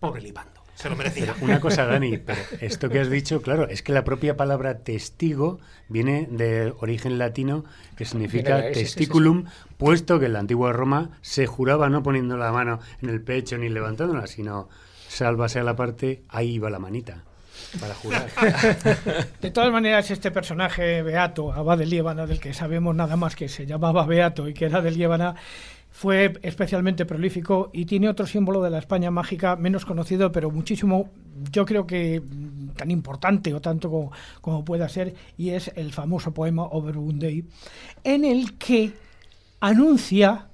Pobre Libando, se lo merecía. una cosa, Dani, esto que has dicho, claro, es que la propia palabra testigo viene de origen latino que significa testiculum, puesto que en la antigua Roma se juraba no poniendo la mano en el pecho ni levantándola, sino sálvase a la parte, ahí iba la manita para jurar. De todas maneras, este personaje Beato, Abad de Líbana, del que sabemos nada más que se llamaba Beato y que era de Líbana, fue especialmente prolífico y tiene otro símbolo de la España mágica menos conocido, pero muchísimo, yo creo que mm, tan importante o tanto como, pueda ser, y es el famoso poema Over One Day, en el que anuncia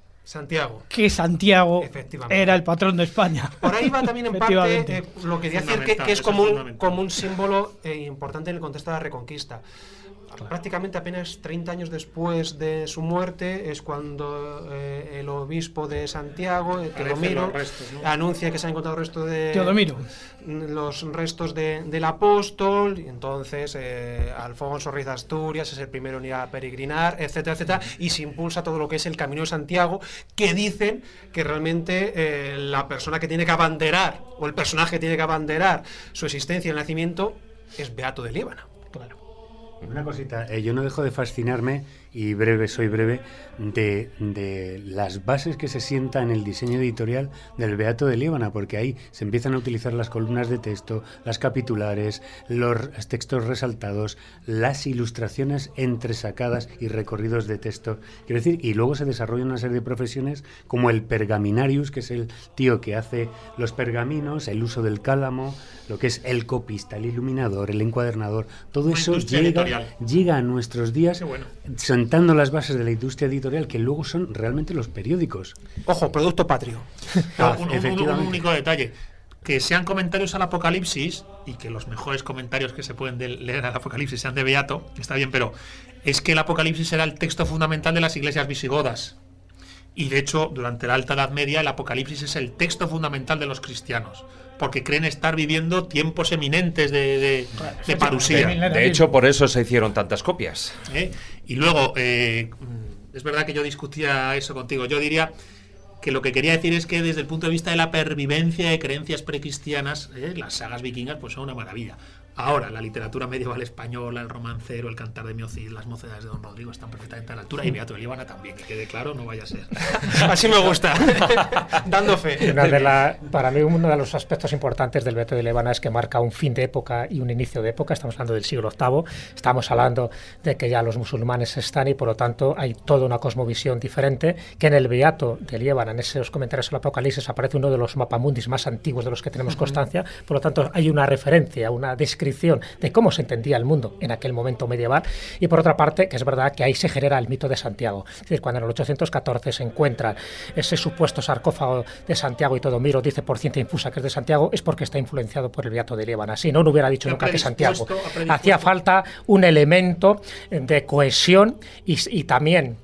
Que Santiago era el patrón de España. Por ahí va también en parte eh, lo que quería que, es como un, como un símbolo eh, importante en el contexto de la Reconquista prácticamente apenas 30 años después de su muerte es cuando eh, el obispo de Santiago, eh, Teodomiro, anuncia que se han encontrado de los restos del apóstol, y entonces eh, Alfonso Ruiz Asturias es el primero en ir a peregrinar, etcétera, etcétera, y se impulsa todo lo que es el Camino de Santiago, que dicen que realmente la persona que tiene que abanderar, o el personaje que tiene que abanderar su existencia y el nacimiento, es Beato de Líbano. Una cosita, eh, yo no dejo de fascinarme y breve, soy breve, de, de, las bases que se sienta en el diseño editorial del Beato de Líbana, porque ahí se empiezan a utilizar las columnas de texto, las capitulares, los textos resaltados, las ilustraciones entresacadas y recorridos de texto. Quiero decir, y luego se desarrolla una serie de profesiones como el pergaminarius, que es el tío que hace los pergaminos, el uso del cálamo, lo que es el copista, el iluminador, el encuadernador, todo eso llega, llega, a nuestros días. Bueno. Son las bases de la industria editorial que luego son realmente los periódicos. Ojo, producto patrio. Ah, ah, un, un único detalle que sean comentarios al apocalipsis y que los mejores comentarios que se pueden leer al apocalipsis sean de Beato, está bien, pero es que el apocalipsis era el texto fundamental de las iglesias visigodas. Y de hecho, durante la Alta Edad Media, el apocalipsis es el texto fundamental de los cristianos porque creen estar viviendo tiempos eminentes de, de, de parusía. De hecho, por eso se hicieron tantas copias. ¿Eh? Y luego, eh, mm, es verdad que yo discutía eso contigo. Yo diría que lo que quería decir es que desde el punto de vista de la pervivencia de creencias precristianas, ¿eh? las sagas vikingas pues son una maravilla. Ahora, la literatura medieval española, el romancero, el cantar de Miocid, las mocedades de Don Rodrigo están perfectamente a la altura y Beato de Líbana también, que quede claro, no vaya a ser. Así me gusta, dando fe. para mí uno de los aspectos importantes del Beato de Líbana es que marca un fin de época y un inicio de época, estamos hablando del siglo VIII, estamos hablando de que ya los musulmanes están y por lo tanto hay toda una cosmovisión diferente, que en el Beato de Líbana, en esos comentarios del Apocalipsis, aparece uno de los mapamundis más antiguos de los que tenemos constancia, por lo tanto hay una referencia, una descripción de cómo se entendía el mundo en aquel momento medieval, y por otra parte, que es verdad que ahí se genera el mito de Santiago. Es decir, cuando en el 814 se encuentra ese supuesto sarcófago de Santiago y todo Miro dice por ciencia infusa que es de Santiago, es porque está influenciado por el viato de Líbana. Si no, no hubiera dicho nunca que Santiago. Hacía falta un elemento de cohesión y también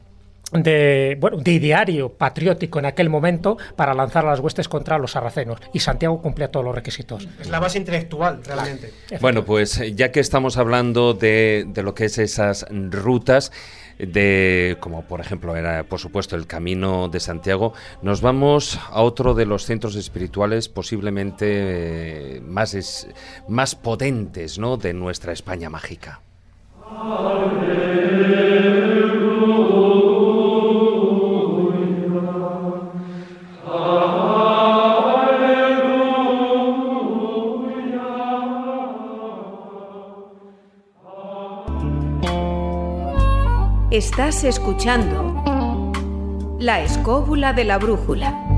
de, bueno, de ideario patriótico en aquel momento para lanzar las huestes contra los sarracenos. Y Santiago cumplía todos los requisitos. Es la base intelectual, realmente. Bueno, pues ya que estamos hablando de, lo que es esas rutas, de como por ejemplo era por supuesto el camino de Santiago, nos vamos a otro de los centros espirituales posiblemente eh, más, más potentes ¿no? de nuestra España mágica. Estás escuchando La Escóbula de la Brújula.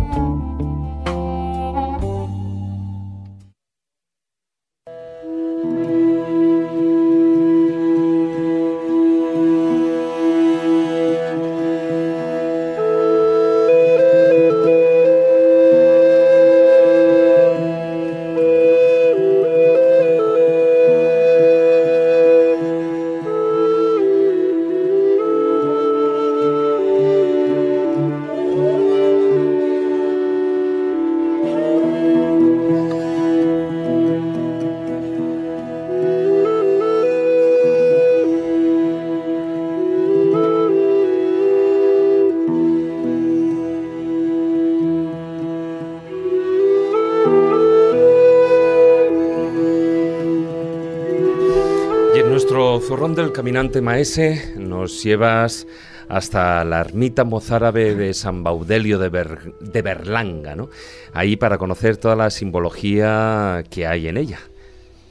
del caminante maese nos llevas hasta la ermita mozárabe de San Baudelio de, Berlanga, ¿no? Ahí para conocer toda la simbología que hay en ella.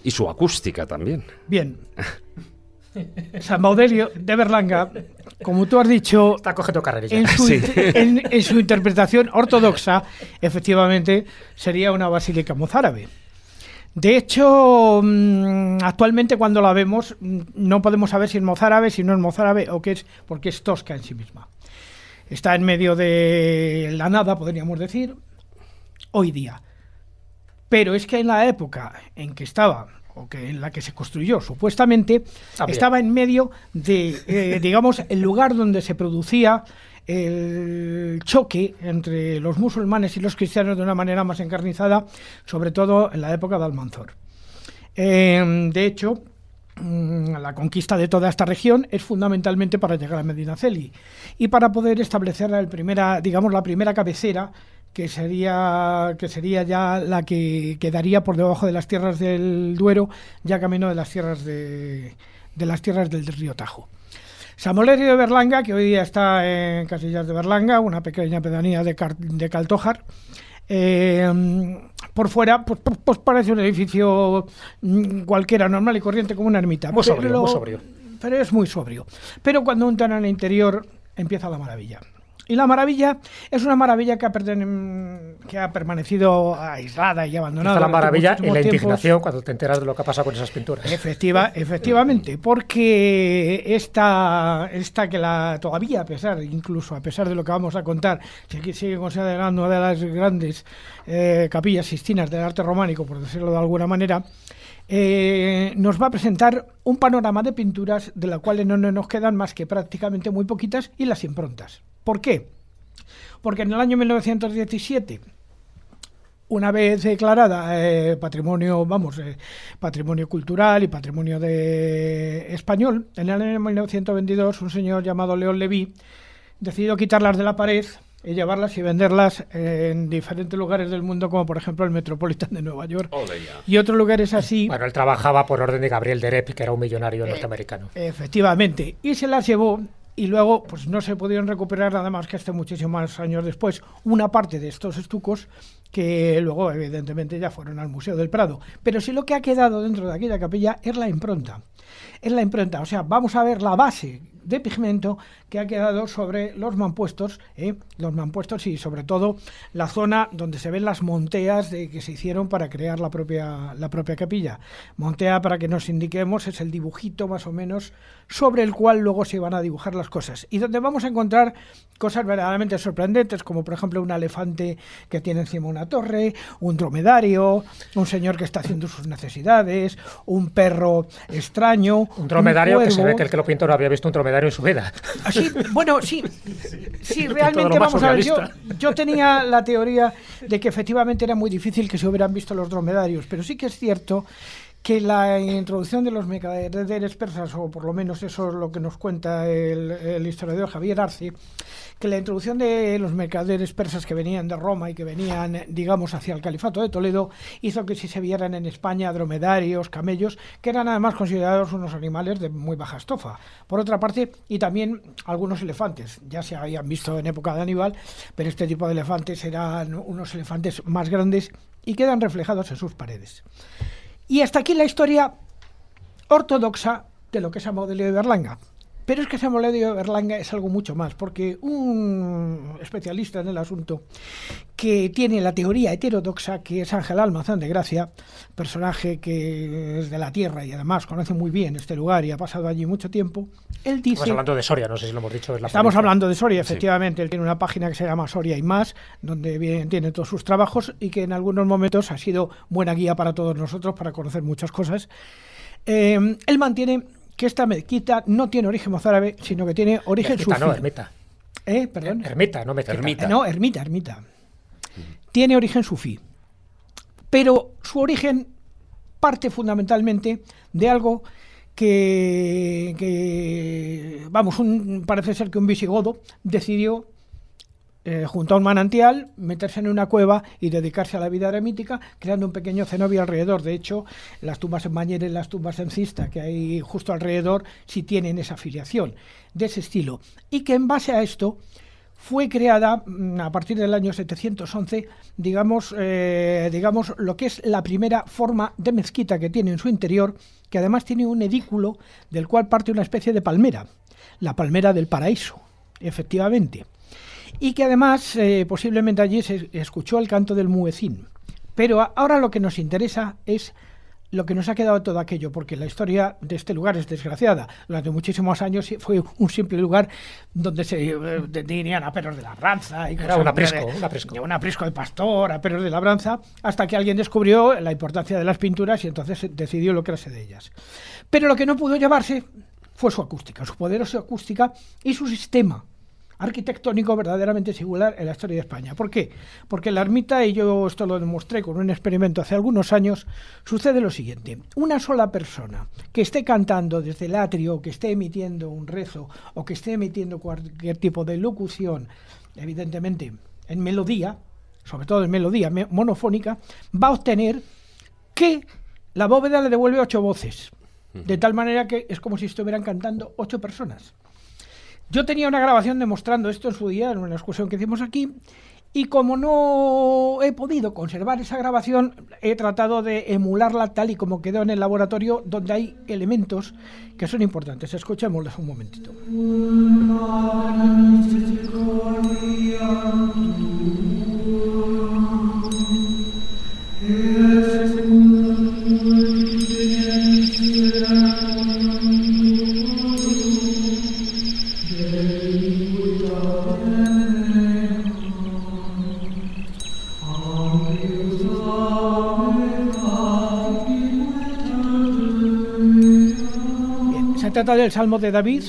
Y su acústica también. Bien. San Baudelio de Berlanga, como tú has dicho, en su interpretación ortodoxa, efectivamente sería una basílica mozárabe. De hecho, mm, actualmente cuando la vemos mm, no podemos saber si es mozárabe, si no es mozárabe o qué es, porque es tosca en sí misma. Está en medio de la nada, podríamos decir, hoy día. Pero es que en la época en que estaba, o que en la que se construyó supuestamente, ah, estaba en medio de, eh, digamos, el lugar donde se producía el choque entre los musulmanes y los cristianos de una manera más encarnizada, sobre todo en la época de Almanzor. Em, de hecho, mm, la conquista de toda esta región es fundamentalmente para llegar a Medina y para poder establecer primera, digamos, la primera cabecera que sería, que sería ya la que quedaría por debajo de las tierras del Duero, ya camino de las tierras, de las tierras del río Tajo. Samolerio de Berlanga, que hoy día está en Casillas de Berlanga, una pequeña pedanía de, Caltojar, eh, por fuera, pues, pues, pues, parece un edificio mm, cualquiera, normal y corriente, como una ermita. Muy sobrio, pero, sobrio. Pero es muy sobrio. Pero cuando entran al interior, empieza la maravilla. Y la maravilla es una maravilla que ha, mm, que ha permanecido aislada y abandonada. Está la maravilla y la indignación cuando te enteras de lo que ha pasado con esas pinturas. Efectiva, efectivamente, porque esta, esta que la todavía, a pesar, incluso a pesar de lo que vamos a contar, sigue, sigue considerando una de las grandes eh, capillas sistinas del arte románico, por decirlo de alguna manera, eh, nos va a presentar un panorama de pinturas de las cuales no nos quedan más que prácticamente muy poquitas y las improntas. ¿Por qué? Porque en el año 1917 una vez declarada eh, patrimonio, vamos, eh, patrimonio cultural y patrimonio de español, en el año 1922 un señor llamado León Levy decidió quitarlas de la pared y llevarlas y venderlas eh, en diferentes lugares del mundo, como por ejemplo el Metropolitan de Nueva York y otros lugares así. Bueno, él trabajaba por orden de Gabriel Derep, que era un millonario eh, norteamericano. Efectivamente, y se las llevó y luego pues no se pudieron recuperar nada más que hasta muchísimos años después una parte de estos estucos que luego evidentemente ya fueron al Museo del Prado. Pero si lo que ha quedado dentro de aquella capilla es la impronta. Es la impronta, o sea, vamos a ver la base de pigmento que ha quedado sobre los mampuestos, ¿eh? los mampuestos y sobre todo la zona donde se ven las monteas de, que se hicieron para crear la propia, la propia capilla. Montea, para que nos indiquemos, es el dibujito más o menos sobre el cual luego se van a dibujar las cosas y donde vamos a encontrar cosas verdaderamente sorprendentes, como por ejemplo un elefante que tiene encima una torre, un dromedario, un señor que está haciendo sus necesidades, un perro extraño. Un dromedario que se ve que el que lo pintó no había visto un dromedario Dromedario en su ah, bueno, sí, sí, realmente vamos a ver, yo, tenía la teoría de que efectivamente era muy difícil que se hubieran visto los dromedarios, pero sí que es cierto que la introducción de los mercaderes persas, o por lo menos eso es lo que nos cuenta el, historiador Javier Arce, que la introducción de los mercaderes persas que venían de Roma y que venían, digamos, hacia el califato de Toledo, hizo que si se vieran en España dromedarios, camellos, que eran además considerados unos animales de muy baja estofa. Por otra parte, y también algunos elefantes, ya se habían visto en época de Aníbal, pero este tipo de elefantes eran unos elefantes más grandes y quedan reflejados en sus paredes. Y hasta aquí la historia ortodoxa de lo que es modelo de Berlanga. Pero es que Samuel Eddy Berlanga es algo mucho más, porque un especialista en el asunto que tiene la teoría heterodoxa, que es Ángel Almazán de Gracia, personaje que es de la tierra y además conoce muy bien este lugar y ha pasado allí mucho tiempo, él dice... Estamos hablando de Soria, no sé si lo hemos dicho. estamos hablando de Soria, efectivamente. Él tiene una página que se llama Soria y más, donde tiene todos sus trabajos y que en algunos momentos ha sido buena guía para todos nosotros para conocer muchas cosas. Eh, él mantiene que esta mezquita no tiene origen mozárabe, sino que tiene origen mezquita, sufí. No, ermita. ¿Eh? Perdón. Ermita, no mezquita. Ermita. No, ermita, ermita. Tiene origen sufí. Pero su origen parte fundamentalmente de algo que, que, vamos, un, parece ser que un visigodo decidió eh, junto a un manantial, meterse en una cueva y dedicarse a la vida eremítica, creando un pequeño cenobio alrededor. De hecho, las tumbas en Bañera y las tumbas en Cista, que hay justo alrededor, sí tienen esa afiliación de ese estilo. Y que en base a esto fue creada mm, a partir del año 711, digamos, eh, digamos, lo que es la primera forma de mezquita que tiene en su interior, que además tiene un edículo del cual parte una especie de palmera, la palmera del paraíso, efectivamente y que además eh, posiblemente allí se escuchó el canto del muecín. Pero ahora lo que nos interesa es lo que nos ha quedado todo aquello, porque la historia de este lugar es desgraciada. Durante muchísimos años fue un simple lugar donde se tenían eh, a perros de labranza. Y Era un aprisco, un aprisco. Un de pastor, a perros de labranza, hasta que alguien descubrió la importancia de las pinturas y entonces decidió lo de ellas. Pero lo que no pudo llevarse fue su acústica, su poderosa acústica y su sistema arquitectónico verdaderamente singular en la historia de España. ¿Por qué? Porque la ermita, y yo esto lo demostré con un experimento hace algunos años, sucede lo siguiente. Una sola persona que esté cantando desde el atrio, que esté emitiendo un rezo o que esté emitiendo cualquier tipo de locución, evidentemente en melodía, sobre todo en melodía monofónica, va a obtener que la bóveda le devuelve ocho voces. De tal manera que es como si estuvieran cantando ocho personas. Yo tenía una grabación demostrando esto en su día, en una excursión que hicimos aquí, y como no he podido conservar esa grabación, he tratado de emularla tal y como quedó en el laboratorio, donde hay elementos que son importantes. Escuchémoslos un momentito. trata del Salmo de David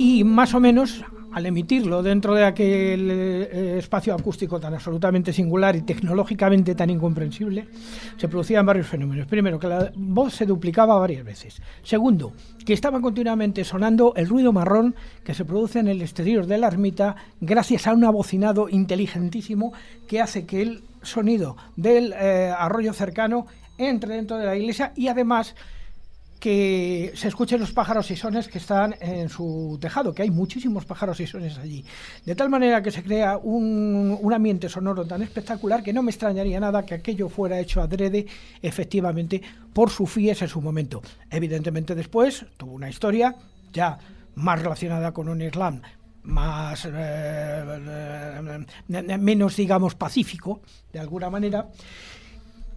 y más o menos al emitirlo dentro de aquel eh, espacio acústico tan absolutamente singular y tecnológicamente tan incomprensible, se producían varios fenómenos. Primero, que la voz se duplicaba varias veces. Segundo, que estaba continuamente sonando el ruido marrón que se produce en el exterior de la ermita gracias a un abocinado inteligentísimo que hace que el sonido del eh, arroyo cercano entre dentro de la iglesia y además que se escuchen los pájaros y sones que están en su tejado, que hay muchísimos pájaros y sones allí. De tal manera que se crea un, ambiente sonoro tan espectacular que no me extrañaría nada que aquello fuera hecho adrede, efectivamente, por Sufíes en su momento. Evidentemente después tuvo una historia ya más relacionada con un Islam más eh, eh, eh, menos digamos pacífico de alguna manera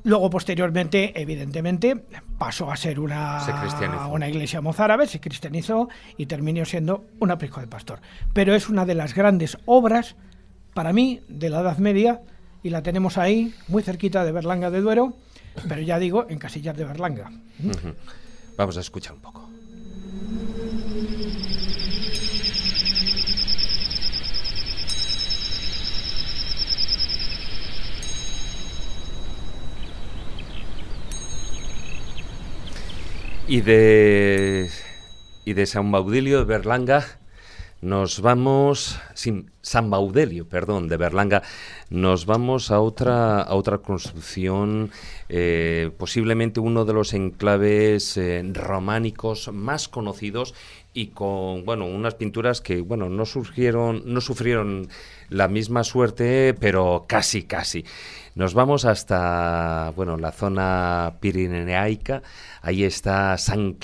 Luego, posteriormente, evidentemente, pasó a ser una, una iglesia mozárabe, se cristianizó y terminó siendo un aprisco de pastor. Pero es una de las grandes obras, para mí, de la Edad Media, y la tenemos ahí, muy cerquita de Berlanga de Duero, pero ya digo, en casillas de Berlanga. Vamos a escuchar un poco. Y de, y de San Baudilio de Berlanga nos vamos, sin, San Baudelio, perdón, de Berlanga, nos vamos a otra, a otra construcción, eh, posiblemente uno de los enclaves eh, románicos más conocidos y con, bueno, unas pinturas que, bueno, no surgieron, no sufrieron la misma suerte, pero casi, casi. Nos vamos hasta, bueno, la zona Pirineaica, Ahí está San,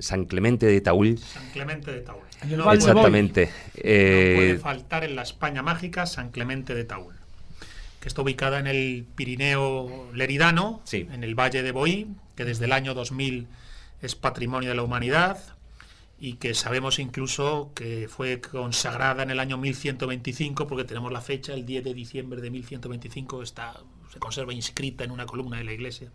San Clemente de Taúl. San Clemente de Taúl. Exactamente. no puede eh, faltar en la España mágica San Clemente de Taúl, que está ubicada en el Pirineo Leridano, en el Valle de Boí, que desde el año 2000 es Patrimonio de la Humanidad, y que sabemos incluso que fue consagrada en el año 1125, porque tenemos la fecha, el 10 de diciembre de 1125, está, se conserva inscrita en una columna de la iglesia.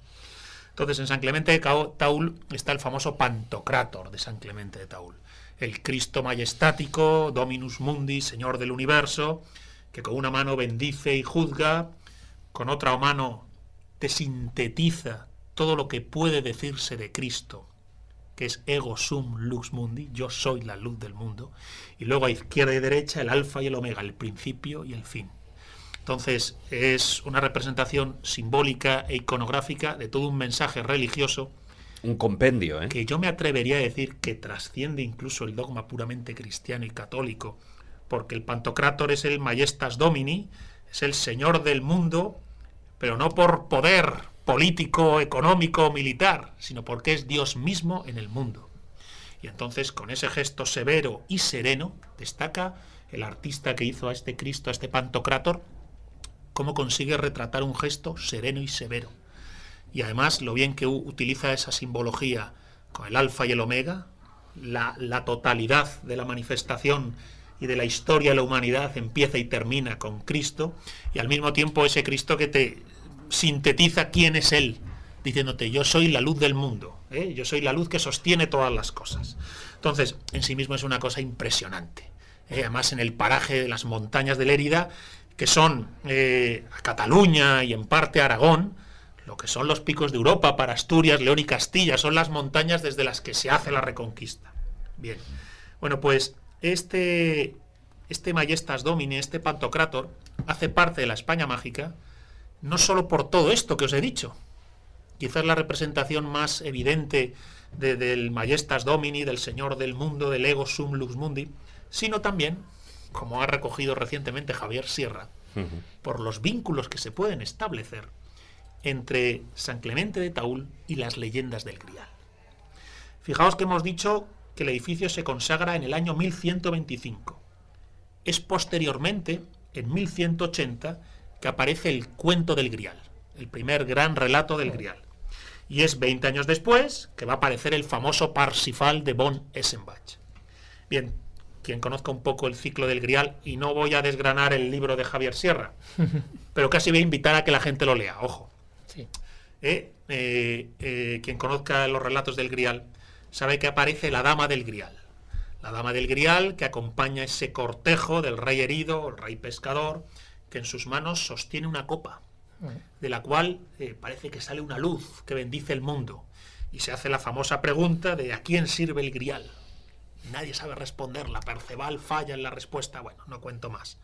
Entonces, en San Clemente de Taúl está el famoso Pantocrátor de San Clemente de Taúl, el Cristo majestático, Dominus Mundi, Señor del Universo, que con una mano bendice y juzga, con otra mano te sintetiza todo lo que puede decirse de Cristo que es ego sum lux mundi, yo soy la luz del mundo, y luego a izquierda y derecha el alfa y el omega, el principio y el fin. Entonces es una representación simbólica e iconográfica de todo un mensaje religioso. Un compendio, ¿eh? Que yo me atrevería a decir que trasciende incluso el dogma puramente cristiano y católico, porque el Pantocrátor es el Majestas Domini, es el Señor del mundo, pero no por poder, político, económico, militar, sino porque es Dios mismo en el mundo. Y entonces con ese gesto severo y sereno destaca el artista que hizo a este Cristo, a este Pantocrátor, cómo consigue retratar un gesto sereno y severo. Y además lo bien que utiliza esa simbología con el alfa y el omega, la, la totalidad de la manifestación y de la historia de la humanidad empieza y termina con Cristo, y al mismo tiempo ese Cristo que te sintetiza quién es Él, diciéndote, yo soy la luz del mundo, ¿eh? yo soy la luz que sostiene todas las cosas. Entonces, en sí mismo es una cosa impresionante. ¿eh? Además, en el paraje de las montañas del Lérida, que son eh, Cataluña y en parte Aragón, lo que son los picos de Europa para Asturias, León y Castilla, son las montañas desde las que se hace la reconquista. Bien, bueno, pues este, este Majestas domine este Pantocrator, hace parte de la España mágica, no solo por todo esto que os he dicho. Quizás la representación más evidente del Majestas Domini, del Señor del Mundo, del Ego Sum Lux Mundi, sino también, como ha recogido recientemente Javier Sierra, por los vínculos que se pueden establecer entre San Clemente de Taúl y las leyendas del Grial. Fijaos que hemos dicho que el edificio se consagra en el año 1125. Es posteriormente, en 1180, que aparece el cuento del Grial, el primer gran relato del Grial. Y es 20 años después que va a aparecer el famoso Parsifal de von Essenbach. Bien, quien conozca un poco el ciclo del Grial, y no voy a desgranar el libro de Javier Sierra, pero casi voy a invitar a que la gente lo lea, ojo. Eh, eh, eh, quien conozca los relatos del Grial sabe que aparece la Dama del Grial. La Dama del Grial que acompaña ese cortejo del rey herido, el rey pescador, que en sus manos sostiene una copa, mm. de la cual eh, parece que sale una luz que bendice el mundo. Y se hace la famosa pregunta de ¿a quién sirve el grial? Nadie sabe responderla, Perceval falla en la respuesta, bueno, no cuento más.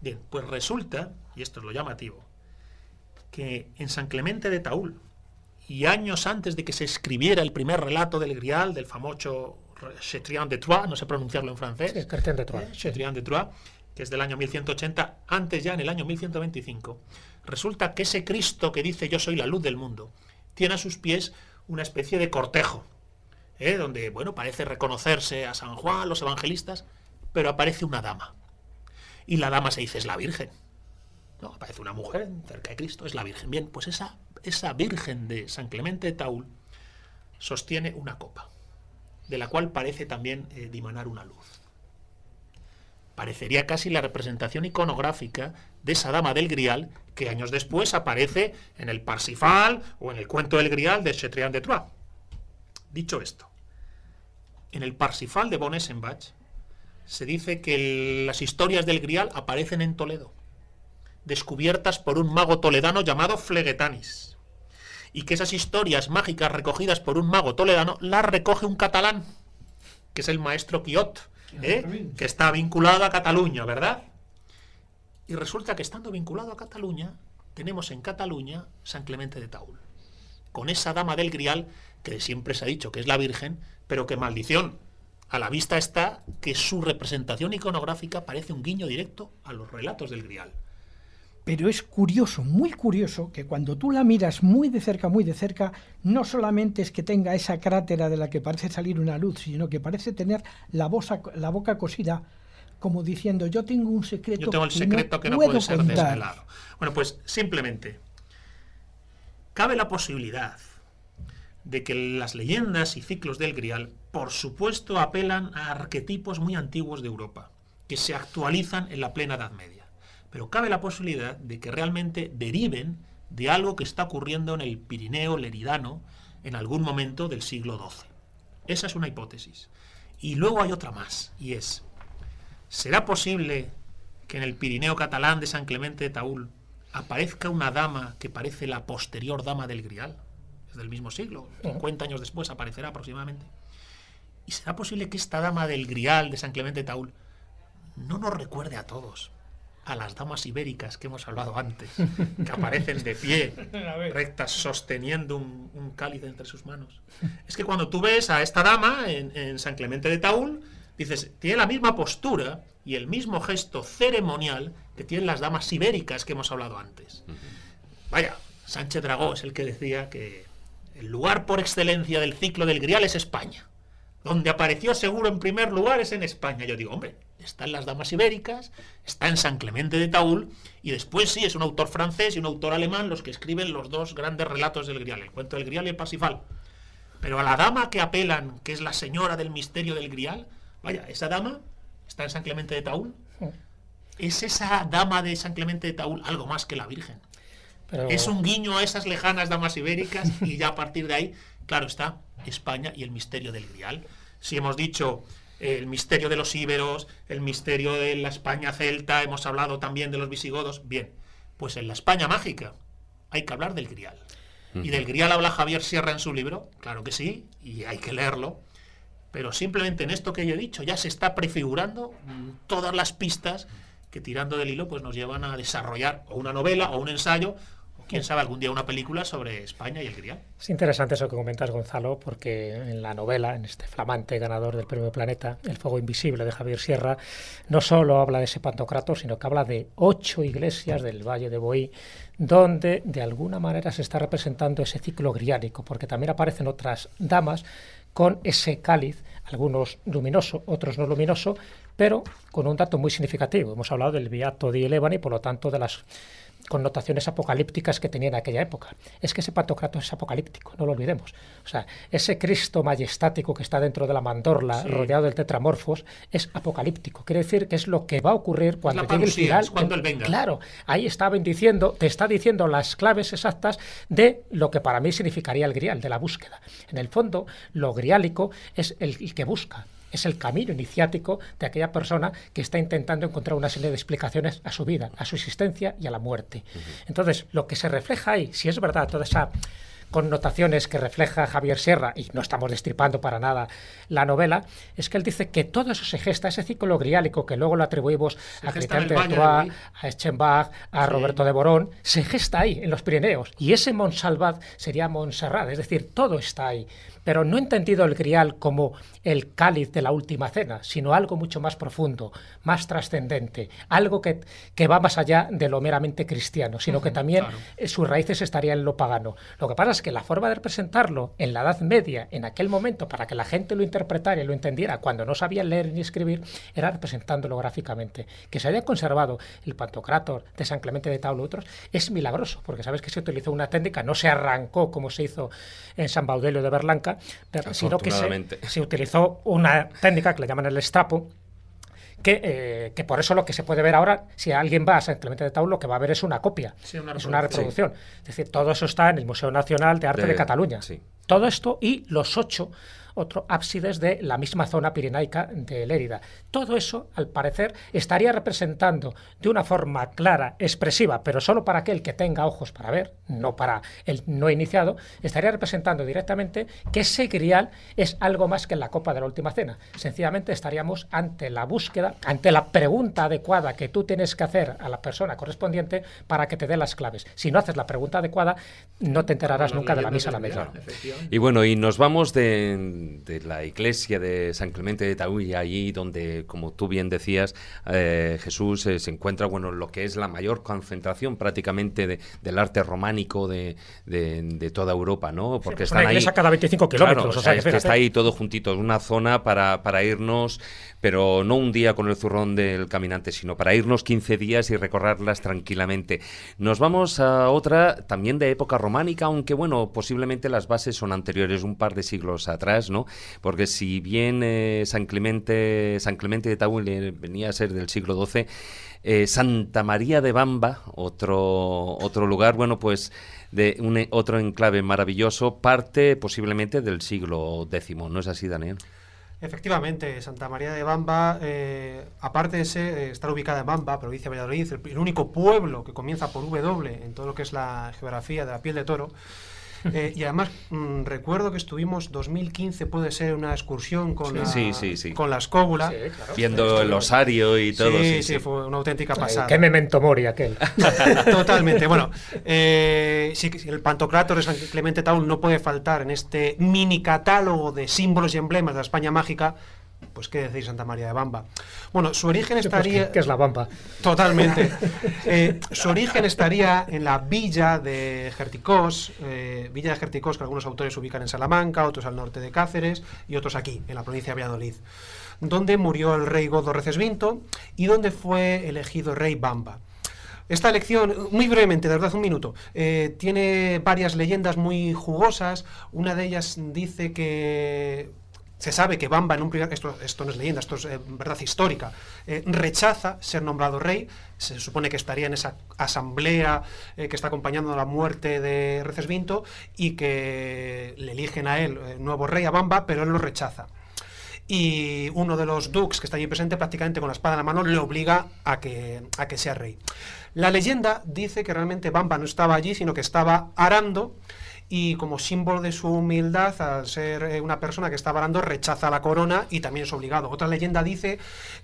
Bien, pues resulta, y esto es lo llamativo, que en San Clemente de Taúl, y años antes de que se escribiera el primer relato del grial, del famoso Chetrian de Troyes, no sé pronunciarlo en francés, sí, de de Troyes eh, que es del año 1180, antes ya en el año 1125, resulta que ese Cristo que dice yo soy la luz del mundo, tiene a sus pies una especie de cortejo, ¿eh? donde, bueno, parece reconocerse a San Juan, los evangelistas, pero aparece una dama. Y la dama se dice es la Virgen. No, aparece una mujer cerca de Cristo, es la Virgen. Bien, pues esa, esa Virgen de San Clemente de Taúl sostiene una copa, de la cual parece también eh, dimanar una luz parecería casi la representación iconográfica de esa dama del Grial que años después aparece en el Parsifal o en el cuento del Grial de Chetrian de Troyes. Dicho esto, en el Parsifal de von se dice que las historias del Grial aparecen en Toledo, descubiertas por un mago toledano llamado Flegetanis, y que esas historias mágicas recogidas por un mago toledano las recoge un catalán, que es el maestro Quiot, ¿Eh? que está vinculado a Cataluña, ¿verdad? Y resulta que estando vinculado a Cataluña, tenemos en Cataluña San Clemente de Taúl, con esa dama del Grial que siempre se ha dicho que es la Virgen, pero que maldición, a la vista está que su representación iconográfica parece un guiño directo a los relatos del Grial. Pero es curioso, muy curioso, que cuando tú la miras muy de cerca, muy de cerca, no solamente es que tenga esa crátera de la que parece salir una luz, sino que parece tener la, la boca cosida, como diciendo, yo tengo un secreto. Yo tengo el secreto que no, puedo puede ser desvelado. Este bueno, pues simplemente, cabe la posibilidad de que las leyendas y ciclos del Grial, por supuesto, apelan a arquetipos muy antiguos de Europa, que se actualizan en la plena Edad Media pero cabe la posibilidad de que realmente deriven de algo que está ocurriendo en el Pirineo leridano en algún momento del siglo XII. Esa es una hipótesis. Y luego hay otra más, y es, ¿será posible que en el Pirineo catalán de San Clemente de Taúl aparezca una dama que parece la posterior dama del Grial? Es del mismo siglo, 50 años después aparecerá aproximadamente. ¿Y será posible que esta dama del Grial de San Clemente de Taúl no nos recuerde a todos? a las damas ibéricas que hemos hablado antes, que aparecen de pie, rectas, sosteniendo un, cáliz entre sus manos. Es que cuando tú ves a esta dama en, San Clemente de Taúl, dices, tiene la misma postura y el mismo gesto ceremonial que tienen las damas ibéricas que hemos hablado antes. Vaya, Sánchez Dragó es el que decía que el lugar por excelencia del ciclo del Grial es España. Donde apareció seguro en primer lugar es en España. Yo digo, hombre, ...están las Damas Ibéricas, está en San Clemente de Taúl, y después sí, es un autor francés y un autor alemán los que escriben los dos grandes relatos del Grial, el cuento del Grial y el Pasifal... Pero a la dama que apelan, que es la señora del misterio del Grial, vaya, esa dama está en San Clemente de Taúl. Es esa dama de San Clemente de Taúl algo más que la Virgen. Es un guiño a esas lejanas damas ibéricas y ya a partir de ahí, claro está, España y el misterio del Grial. Si hemos dicho el misterio de los íberos, el misterio de la España celta, hemos hablado también de los visigodos. Bien, pues en la España mágica hay que hablar del grial. ¿Y del grial habla Javier Sierra en su libro? Claro que sí, y hay que leerlo. Pero simplemente en esto que yo he dicho ya se está prefigurando mm, todas las pistas que tirando del hilo pues nos llevan a desarrollar una novela o un ensayo quién sabe, algún día una película sobre España y el Grial. Es interesante eso que comentas, Gonzalo, porque en la novela, en este flamante ganador del Premio Planeta, El Fuego Invisible de Javier Sierra, no solo habla de ese pantocrato, sino que habla de ocho iglesias del Valle de Boí, donde de alguna manera se está representando ese ciclo griánico, porque también aparecen otras damas con ese cáliz, algunos luminoso, otros no luminoso, pero con un dato muy significativo. Hemos hablado del Viato di y, por lo tanto, de las connotaciones apocalípticas que tenía en aquella época. Es que ese patocrato es apocalíptico, no lo olvidemos. O sea, ese Cristo majestático que está dentro de la mandorla, rodeado del tetramorfos, es apocalíptico. Quiere decir que es lo que va a ocurrir cuando llegue el final. él venga. Claro, ahí está bendiciendo, te está diciendo las claves exactas de lo que para mí significaría el grial, de la búsqueda. En el fondo, lo griálico es el que busca, es el camino iniciático de aquella persona que está intentando encontrar una serie de explicaciones a su vida, a su existencia y a la muerte. Entonces, lo que se refleja ahí, si es verdad, toda esa connotaciones que refleja Javier Sierra, y no estamos destripando para nada la novela, es que él dice que todo eso se gesta, ese ciclo griálico que luego lo atribuimos a Cristian de a Schembach, a Roberto de Borón, se gesta ahí, en los Pirineos. Y ese Monsalvat sería Montserrat, es decir, todo está ahí pero no entendido el grial como el cáliz de la última cena, sino algo mucho más profundo, más trascendente, algo que, va más allá de lo meramente cristiano, sino que también eh, sus raíces estarían en lo pagano. Lo que pasa es que la forma de representarlo en la Edad Media, en aquel momento, para que la gente lo interpretara y lo entendiera cuando no sabía leer ni escribir, era representándolo gráficamente. Que se haya conservado el Pantocrátor de San Clemente de y otros es milagroso, porque sabes que se utilizó una técnica, no se arrancó como se hizo en San Baudelio de Berlanca, sino que se, se utilizó una técnica que le llaman el estapo, eh, que, por eso lo que se puede ver ahora, si alguien va a San Clemente de Tau, lo que va a ver es una copia, es una reproducción. Es decir, todo eso está en el Museo Nacional de Arte de, Cataluña. Todo esto y los ocho otro ábsides de la misma zona pirenaica de Lérida. Todo eso, al parecer, estaría representando de una forma clara, expresiva, pero solo para aquel que tenga ojos para ver, no para el no iniciado, estaría representando directamente que ese grial es algo más que la copa de la última cena. Sencillamente estaríamos ante la búsqueda, ante la pregunta adecuada que tú tienes que hacer a la persona correspondiente para que te dé las claves. Si no haces la pregunta adecuada, no te enterarás nunca de la misa a la media. Y bueno, y nos vamos de, de la iglesia de San Clemente de y allí donde, como tú bien decías, eh, Jesús eh, se encuentra, bueno, lo que es la mayor concentración prácticamente del arte románico de, de, toda Europa, ¿no? Porque pues está ahí están ahí. cada 25 kilómetros, o sea, que está ahí todo juntito, es una zona para, para irnos pero no un día con el zurrón del caminante, sino para irnos 15 días y recorrerlas tranquilamente. Nos vamos a otra también de época románica, aunque bueno, posiblemente las bases son anteriores, un par de siglos atrás, ¿no? Porque si bien eh, San Clemente, San Clemente de Taúl eh, venía a ser del siglo XII, eh, Santa María de Bamba, otro, otro lugar, bueno, pues de un, e, otro enclave maravilloso, parte posiblemente del siglo X. ¿No es así, Daniel? Efectivamente, Santa María de Bamba, eh, aparte de eh, estar ubicada en Bamba, provincia de Valladolid, el, único pueblo que comienza por W en todo lo que es la geografía de la piel de toro, Eh, y además mm, recuerdo que estuvimos 2015, puede ser una excursión con, La, con Viendo el osario y todo. Sí, sí, fue una auténtica eh, pasada. Qué memento mori aquel. Totalmente. Bueno, eh, el Pantocrátor de San Clemente Taúl no puede faltar en este mini catálogo de símbolos y emblemas de la España mágica pues qué decir Santa María de Bamba. Bueno, su pues, origen pues, estaría... ¿Qué es la Bamba? Totalmente. Eh, su origen estaría en la villa de Gerticós, eh, villa de Gerticós que algunos autores ubican en Salamanca, otros al norte de Cáceres y otros aquí, en la provincia de Valladolid, donde murió el rey Godo Recesvinto y donde fue elegido rey Bamba. Esta elección, muy brevemente, de verdad, un minuto, eh, tiene varias leyendas muy jugosas. Una de ellas dice que se sabe que Bamba, en un esto, esto no es leyenda, esto es eh, verdad histórica, eh, rechaza ser nombrado rey, se supone que estaría en esa asamblea eh, que está acompañando la muerte de Recesvinto y que le eligen a él nuevo rey, a Bamba, pero él lo rechaza. Y uno de los dukes que está allí presente, prácticamente con la espada en la mano, le obliga a que, a que sea rey. La leyenda dice que realmente Bamba no estaba allí, sino que estaba arando y como símbolo de su humildad, al ser eh, una persona que está varando, rechaza la corona y también es obligado. Otra leyenda dice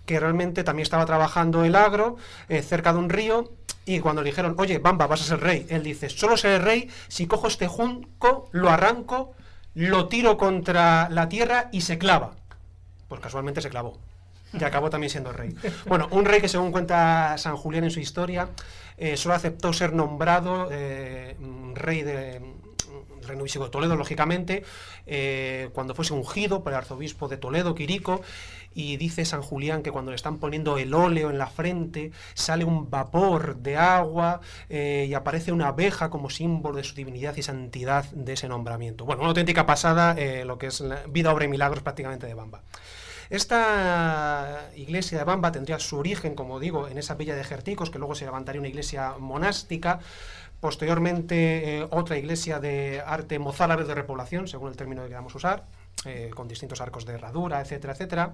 que realmente también estaba trabajando el agro eh, cerca de un río y cuando le dijeron, oye, Bamba, vas a ser rey, él dice, solo seré rey si cojo este junco, lo arranco, lo tiro contra la tierra y se clava. Pues casualmente se clavó y acabó también siendo rey. Bueno, un rey que según cuenta San Julián en su historia, eh, solo aceptó ser nombrado rey de reino de Toledo, lógicamente, eh, cuando fuese ungido por el arzobispo de Toledo, Quirico, y dice San Julián que cuando le están poniendo el óleo en la frente, sale un vapor de agua eh, y aparece una abeja como símbolo de su divinidad y santidad de ese nombramiento. Bueno, una auténtica pasada, eh, lo que es vida, obra y milagros prácticamente de Bamba. Esta iglesia de Bamba tendría su origen, como digo, en esa villa de Jerticos, que luego se levantaría una iglesia monástica, posteriormente eh, otra iglesia de arte mozárabe de repoblación, según el término que queramos usar, eh, con distintos arcos de herradura, etcétera, etcétera.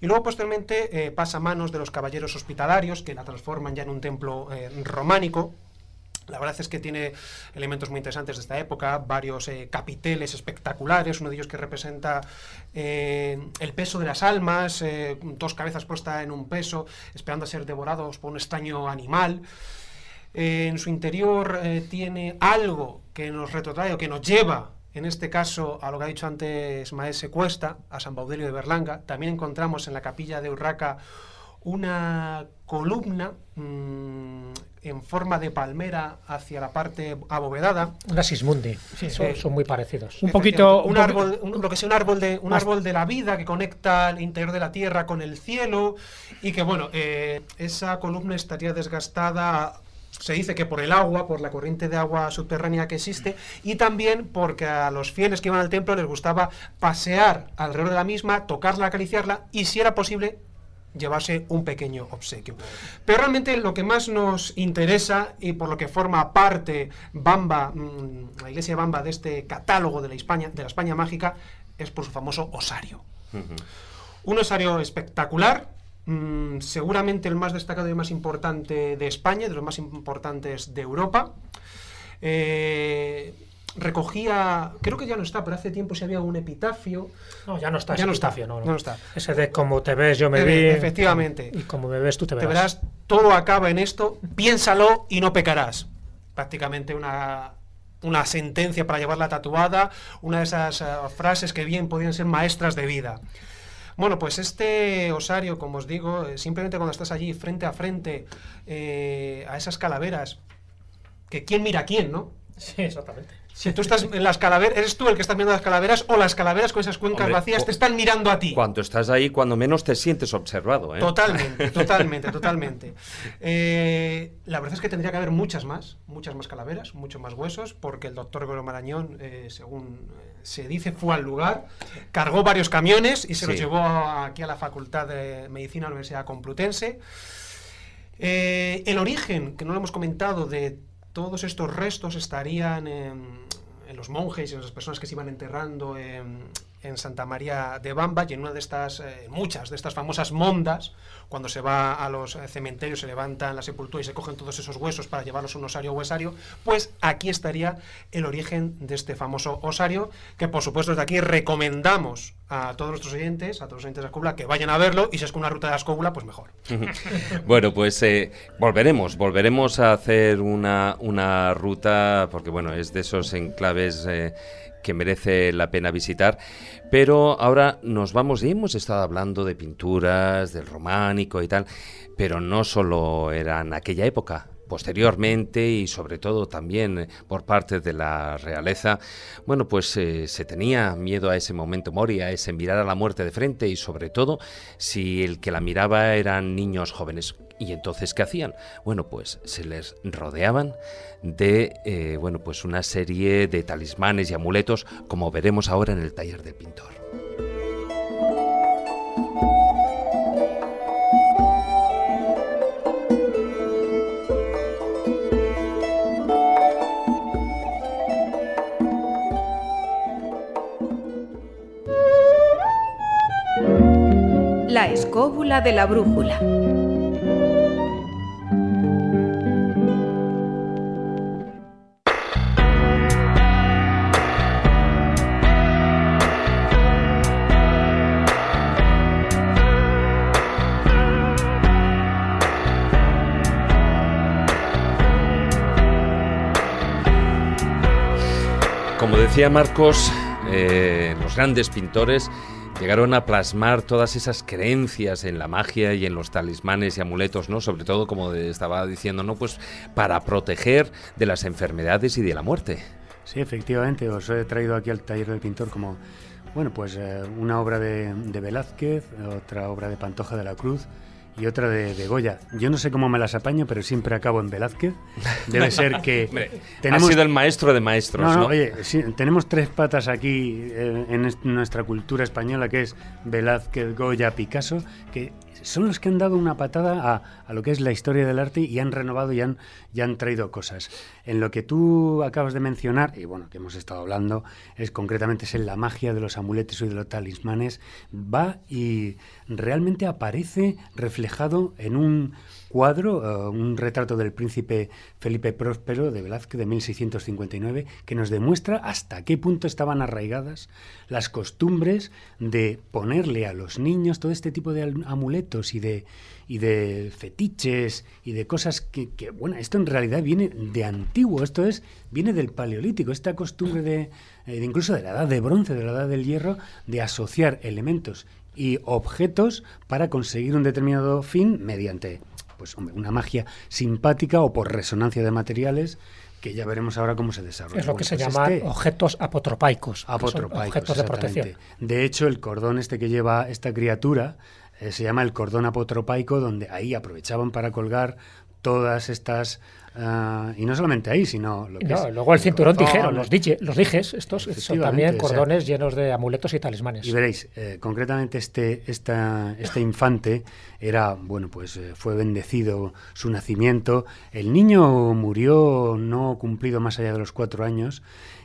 Y luego posteriormente eh, pasa a manos de los caballeros hospitalarios, que la transforman ya en un templo románico, la verdad es que tiene elementos muy interesantes de esta época, varios capiteles espectaculares, uno de ellos que representa el peso de las almas, dos cabezas puestas en un peso, esperando a ser devorados por un estaño animal en su interior eh, tiene algo que nos retrotrae o que nos lleva, en este caso, a lo que ha dicho antes Maese Cuesta, a San Baudelio de Berlanga. También encontramos en la capilla de Urraca una columna mm, en forma de palmera hacia la parte abovedada. Una sismundi, eh, son, muy parecidos. Un poquito... Un, árbol, lo que sea un árbol, de, un árbol de la vida que conecta el interior de la tierra con el cielo y que, bueno, eh, esa columna estaría desgastada se dice que por el agua, por la corriente de agua subterránea que existe, y también porque a los fieles que iban al templo les gustaba pasear alrededor de la misma, tocarla, acariciarla y si era posible llevarse un pequeño obsequio. Pero realmente lo que más nos interesa y por lo que forma parte Bamba, mm, la iglesia de Bamba de este catálogo de la España, de la España mágica, es por su famoso osario. Un osario espectacular Mm, seguramente el más destacado y más importante de España, de los más importantes de Europa. Eh, recogía, creo que ya no está, pero hace tiempo se había un epitafio. No, ya no está. Ya no Ese de como te ves, yo me eh, vi. Efectivamente. Y como me ves, tú te verás. Te verás, todo acaba en esto, piénsalo y no pecarás. Prácticamente una, sentencia para llevarla tatuada, una de esas eh, frases que bien podían ser maestras de vida. Bueno, pues este osario, como os digo, eh, simplemente cuando estás allí frente a frente eh, a esas calaveras, que quién mira a quién, ¿no? Sí, exactamente. Si tú estás en las calaveras, eres tú el que estás mirando las calaveras o las calaveras con esas cuencas vacías te están mirando a ti. Cuando estás ahí, cuando menos te sientes observado. ¿eh? Totalmente, totalmente, totalmente. Eh, la verdad es que tendría que haber muchas más, muchas más calaveras, muchos más huesos, porque el doctor Goro Marañón, eh, según se dice fue al lugar, cargó varios camiones y se los llevó aquí a la Facultad de Medicina la Universidad Complutense. Eh, el origen, que no lo hemos comentado, de todos estos restos estarían en, en los monjes y en las personas que se iban enterrando en, en Santa María de Bamba y en una de estas, eh, muchas de estas famosas mondas, cuando se va a los eh, cementerios, se levantan la sepultura y se cogen todos esos huesos para llevarlos a un osario o huesario, pues aquí estaría el origen de este famoso osario, que por supuesto desde aquí recomendamos a todos nuestros oyentes, a todos los oyentes de Ascobula, que vayan a verlo y si es con una ruta de Ascobula, pues mejor. bueno, pues eh, volveremos, volveremos a hacer una, una ruta, porque bueno, es de esos enclaves que merece la pena visitar. Pero ahora nos vamos y hemos estado hablando de pinturas, del románico y tal, pero no solo eran aquella época, posteriormente y sobre todo también eh, por parte de la realeza, bueno, pues eh, se tenía miedo a ese momento Moria... a ese mirar a la muerte de frente y sobre todo si el que la miraba eran niños jóvenes. ¿Y entonces qué hacían? Bueno, pues se les rodeaban de eh, bueno, pues una serie de talismanes y amuletos, como veremos ahora en el taller del pintor. La escóbula de la brújula. Marcos, eh, los grandes pintores llegaron a plasmar todas esas creencias en la magia y en los talismanes y amuletos, ¿no? Sobre todo, como estaba diciendo, ¿no? Pues para proteger de las enfermedades y de la muerte. Sí, efectivamente, os he traído aquí al taller del pintor como, bueno, pues eh, una obra de Velázquez, otra obra de Pantoja de la Cruz, y otra de, Goya. Yo no sé cómo me las apaño, pero siempre acabo en Velázquez. Debe ser que... Ha sido el maestro de maestros, ¿no? no, Oye, sí, tenemos tres patas aquí eh, en nuestra cultura española, que es Velázquez, Goya, Picasso, que son los que han dado una patada a, lo que es la historia del arte y han renovado y han, han traído cosas. En lo que tú acabas de mencionar, y bueno, que hemos estado hablando, es concretamente es en la magia de los amuletes y de los talismanes, va y realmente aparece reflejado en un cuadro, eh, un retrato del príncipe Felipe Próspero de Velázquez de 1659, que nos demuestra hasta qué punto estaban arraigadas las costumbres de ponerle a los niños todo este tipo de amuletos y de, y de fetiches y de cosas que, que, bueno, esto en realidad viene de antiguo, esto es, viene del paleolítico, esta costumbre de, eh, de incluso de la edad de bronce, de la edad del hierro, de asociar elementos y objetos para conseguir un determinado fin mediante pues hombre, una magia simpática o por resonancia de materiales que ya veremos ahora cómo se desarrolla. Es lo que se pues llama este objetos apotropaicos. Objetos de protección. De hecho, el cordón este que lleva esta criatura eh, se llama el cordón apotropaico, donde ahí aprovechaban para colgar todas estas Ah, y no solamente ahí, sino... luego el cinturón tijero, los, dije, los dijes, estos son también cordones llenos de amuletos y talismanes. Y veréis, eh, concretamente este, este infante era, bueno, pues eh, fue bendecido su nacimiento. El niño murió no cumplido más allá de los cuatro años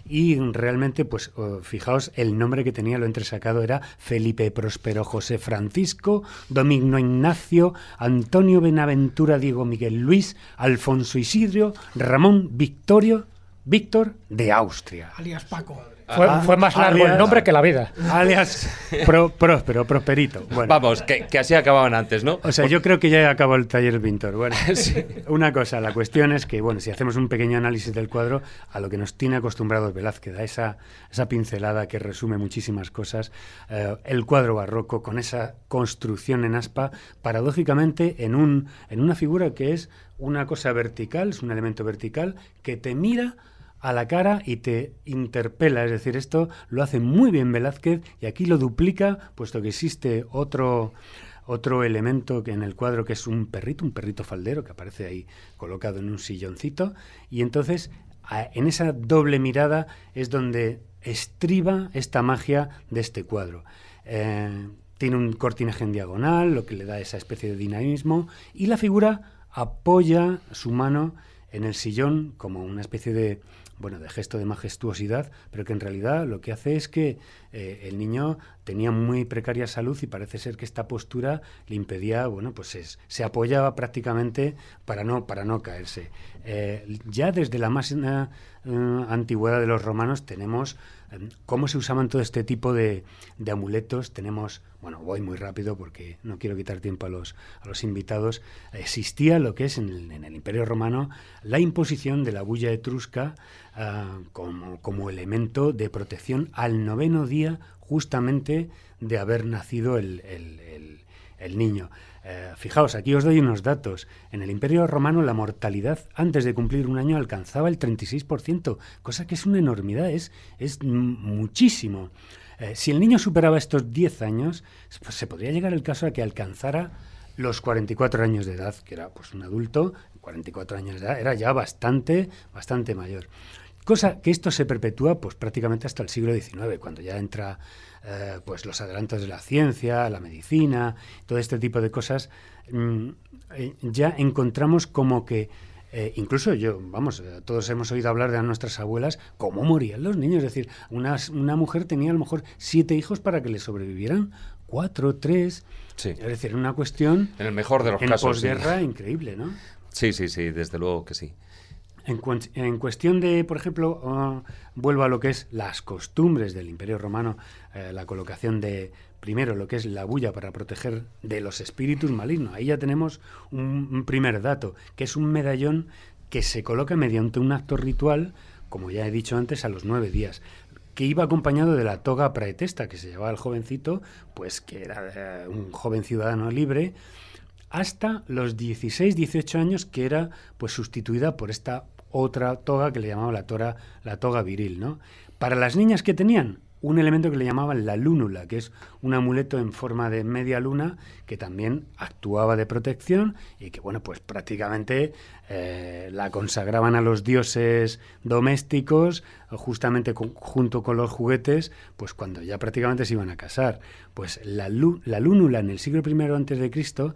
y realmente, pues oh, fijaos, el nombre que tenía lo entresacado era Felipe Próspero José Francisco, Domingo Ignacio, Antonio Benaventura Diego Miguel Luis, Alfonso Isidro, Ramón Victorio, Víctor de Austria. Alias Paco. Ah, fue, más largo el nombre que la vida. Alias pro, Próspero, Prosperito. Bueno. Vamos, que, así acababan antes, ¿no? O sea, yo creo que ya acabó el taller pintor. Bueno, sí. una cosa, la cuestión es que, bueno, si hacemos un pequeño análisis del cuadro, a lo que nos tiene acostumbrados Velázquez, a esa, esa pincelada que resume muchísimas cosas, eh, el cuadro barroco con esa construcción en aspa, paradójicamente en, un, en una figura que es una cosa vertical, es un elemento vertical que te mira a la cara y te interpela. Es decir, esto lo hace muy bien Velázquez y aquí lo duplica, puesto que existe otro, otro elemento que en el cuadro que es un perrito, un perrito faldero que aparece ahí colocado en un silloncito. Y entonces, en esa doble mirada es donde estriba esta magia de este cuadro. Eh, tiene un cortinaje en diagonal, lo que le da esa especie de dinamismo, y la figura apoya su mano en el sillón como una especie de, bueno, de gesto de majestuosidad, pero que en realidad lo que hace es que eh, el niño tenía muy precaria salud y parece ser que esta postura le impedía, bueno, pues se apoyaba prácticamente para no, para no caerse. Eh, ya desde la más eh, antigüedad de los romanos tenemos cómo se usaban todo este tipo de, amuletos. Tenemos, bueno, voy muy rápido porque no quiero quitar tiempo a los, a los invitados. Existía lo que es en el Imperio Romano la imposición de la bulla etrusca Ah, como, como elemento de protección al noveno día justamente de haber nacido el, niño. Eh, fijaos, aquí os doy unos datos. En el Imperio Romano la mortalidad antes de cumplir un año alcanzaba el 36%, cosa que es una enormidad, es, muchísimo. Eh, si el niño superaba estos 10 años, pues se podría llegar el caso a que alcanzara los 44 años de edad, que era pues un adulto, 44 años de edad, era ya bastante, bastante mayor. Cosa que esto se perpetúa pues, prácticamente hasta el siglo XIX, cuando ya entra eh, pues, los adelantos de la ciencia, la medicina, todo este tipo de cosas. Mm, eh, ya encontramos como que eh, incluso yo, vamos, todos hemos oído hablar de nuestras abuelas, cómo morían los niños. Es decir, una, una mujer tenía a lo mejor siete hijos para que le sobrevivieran cuatro, tres. Es decir, una cuestión. En el mejor de los en casos. Posguerra, increíble, ¿no? Sí, sí, sí, desde luego que sí. En, cuestión de, por ejemplo, ah, vuelvo a lo que es las costumbres del Imperio Romano, eh, la colocación de, primero, lo que es la bulla para proteger de los espíritus malignos. Ahí ya tenemos un, primer dato, que es un medallón que se coloca mediante un acto ritual, como ya he dicho antes, a los nueve días que iba acompañado de la toga praetesta que se llevaba el jovencito, pues que era eh, un joven ciudadano libre, hasta los 16, 18 años que era pues sustituida por esta otra toga que le llamaba la, tora, la toga viril. ¿no? Para las niñas que tenían un elemento que le llamaban la lúnula, que es un amuleto en forma de media luna que también actuaba de protección y que, bueno, pues prácticamente eh, la consagraban a los dioses domésticos, justamente junto con los juguetes, pues cuando ya prácticamente se iban a casar. Pues la, la lúnula en el siglo I antes de Cristo,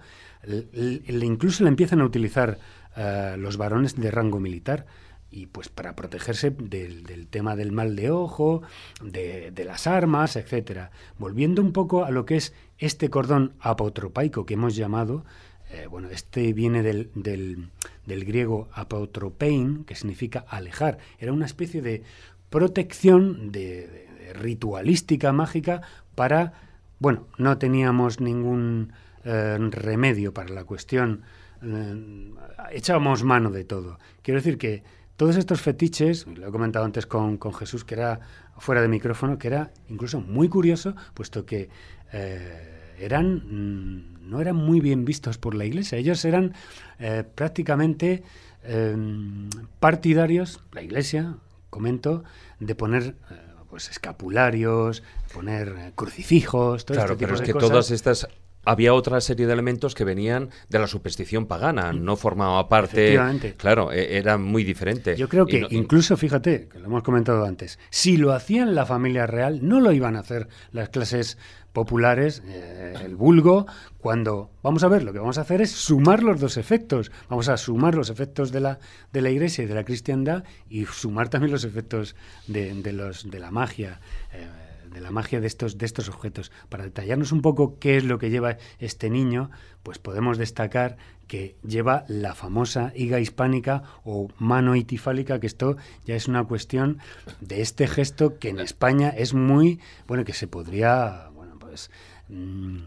incluso la empiezan a utilizar eh, los varones de rango militar y pues para protegerse del, tema del mal de ojo, de, las armas, etc. Volviendo un poco a lo que es este cordón apotropaico que hemos llamado, eh, bueno, este viene del, griego apotropein, que significa alejar. Era una especie de protección de, ritualística mágica para, bueno, no teníamos ningún eh, remedio para la cuestión Mm, echábamos mano de todo. Quiero decir que todos estos fetiches, lo he comentado antes con, Jesús, que era fuera de micrófono, que era incluso muy curioso, puesto que eh, eran mm, no eran muy bien vistos por la Iglesia. Ellos eran eh, prácticamente em, partidarios, la Iglesia, comento, de poner eh, pues escapularios, poner crucifijos, todo este claro, pero es que todas estas había otra serie de elementos que venían de la superstición pagana, mm. no formaba parte. Claro, e, era muy diferente. Yo creo que incluso, fíjate, que lo hemos comentado antes, si lo hacían la familia real, no lo iban a hacer las clases populares, eh, el vulgo, cuando vamos a ver, lo que vamos a hacer es sumar los dos efectos. Vamos a sumar los efectos de la, de la iglesia y de la cristiandad y sumar también los efectos de, los, de la magia. Eh, de la magia de estos, de estos objetos. Para detallarnos un poco qué es lo que lleva este niño, pues podemos destacar que lleva la famosa higa hispánica o mano itifálica, que esto ya es una cuestión de este gesto que en España es muy, bueno, que se podría, bueno, pues Mm,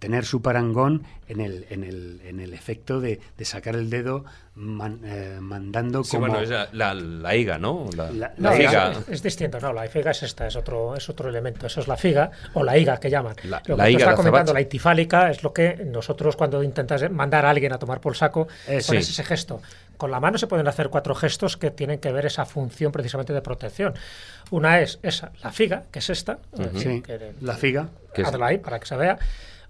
tener su parangón en el, en el, en el efecto de, sacar el dedo eh, mandando como... la, la, higa, ¿no? La, Es, distinto, no, la higa es esta, es otro, es otro elemento, eso es la figa o la higa que llaman. lo comentando, la itifálica, es lo que nosotros cuando intentas mandar a alguien a tomar por saco, eh, pones ese gesto con la mano se pueden hacer cuatro gestos que tienen que ver esa función precisamente de protección. Una es esa, la figa, que es esta. sí, la figa. Que ahí para que se vea.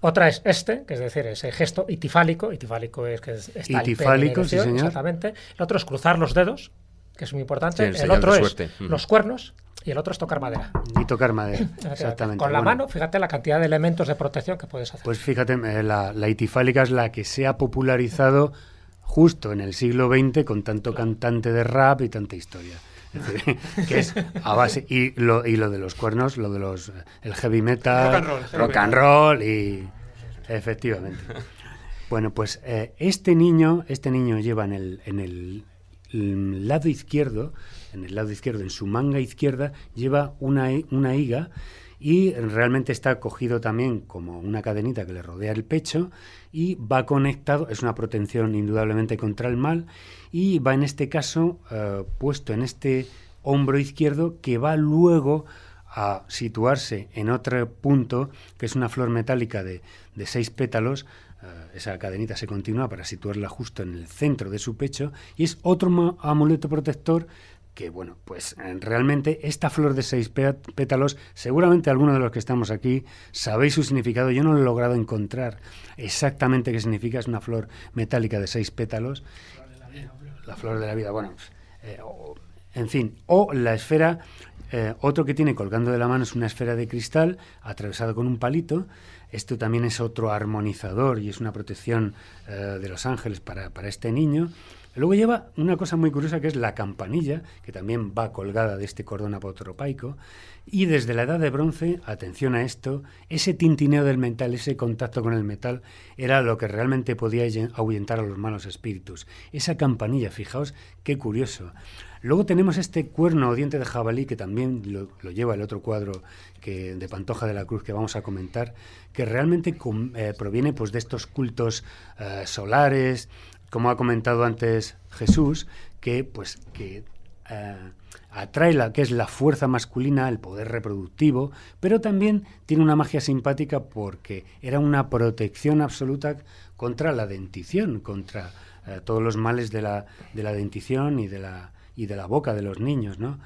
Otra es este, que es decir, ese gesto itifálico. Itifálico es que está itifálico, el sí, señor. Exactamente. El otro es cruzar los dedos, que es muy importante. el, otro es los cuernos y el otro es tocar madera. Y tocar madera, exactamente. Con la mano, fíjate la cantidad de elementos de protección que puedes hacer. Pues fíjate, eh, la, la itifálica es la que se ha popularizado justo en el siglo XX con tanto cantante de rap y tanta historia. que es a base y lo, y lo de los cuernos, lo de los el heavy metal, rock and roll, y efectivamente. Bueno, pues eh, este niño, este niño lleva en el, en lado izquierdo, en el lado izquierdo, en su manga izquierda, lleva una, una higa y realmente está cogido también como una cadenita que le rodea el pecho y va conectado, es una protección indudablemente contra el mal y va en este caso eh, puesto en este hombro izquierdo que va luego a situarse en otro punto, que es una flor metálica de, de seis pétalos, eh, esa cadenita se continúa para situarla justo en el centro de su pecho y es otro amuleto protector que bueno, pues eh, realmente esta flor de seis pétalos, seguramente algunos de los que estamos aquí sabéis su significado, yo no lo he logrado encontrar exactamente qué significa, es una flor metálica de seis pétalos, la flor de la vida, bueno, pues, eh, en fin, o la esfera, eh, otro que tiene colgando de la mano es una esfera de cristal ...atravesado con un palito, esto también es otro armonizador y es una protección de los ángeles para, para este niño, Luego lleva una cosa muy curiosa que es la campanilla, que también va colgada de este cordón apotropaico, y desde la edad de bronce, atención a esto, ese tintineo del metal, ese contacto con el metal, era lo que realmente podía ahuyentar a los malos espíritus. Esa campanilla, fijaos, qué curioso. Luego tenemos este cuerno o diente de jabalí que también lo, lleva el otro cuadro que, de Pantoja de la Cruz que vamos a comentar, que realmente eh, proviene pues, de estos cultos eh, solares, como ha comentado antes Jesús, que pues que eh, atrae la que es la fuerza masculina, el poder reproductivo, pero también tiene una magia simpática porque era una protección absoluta contra la dentición, contra eh, todos los males de la, dentición y de la, y de la boca de los niños, ¿no?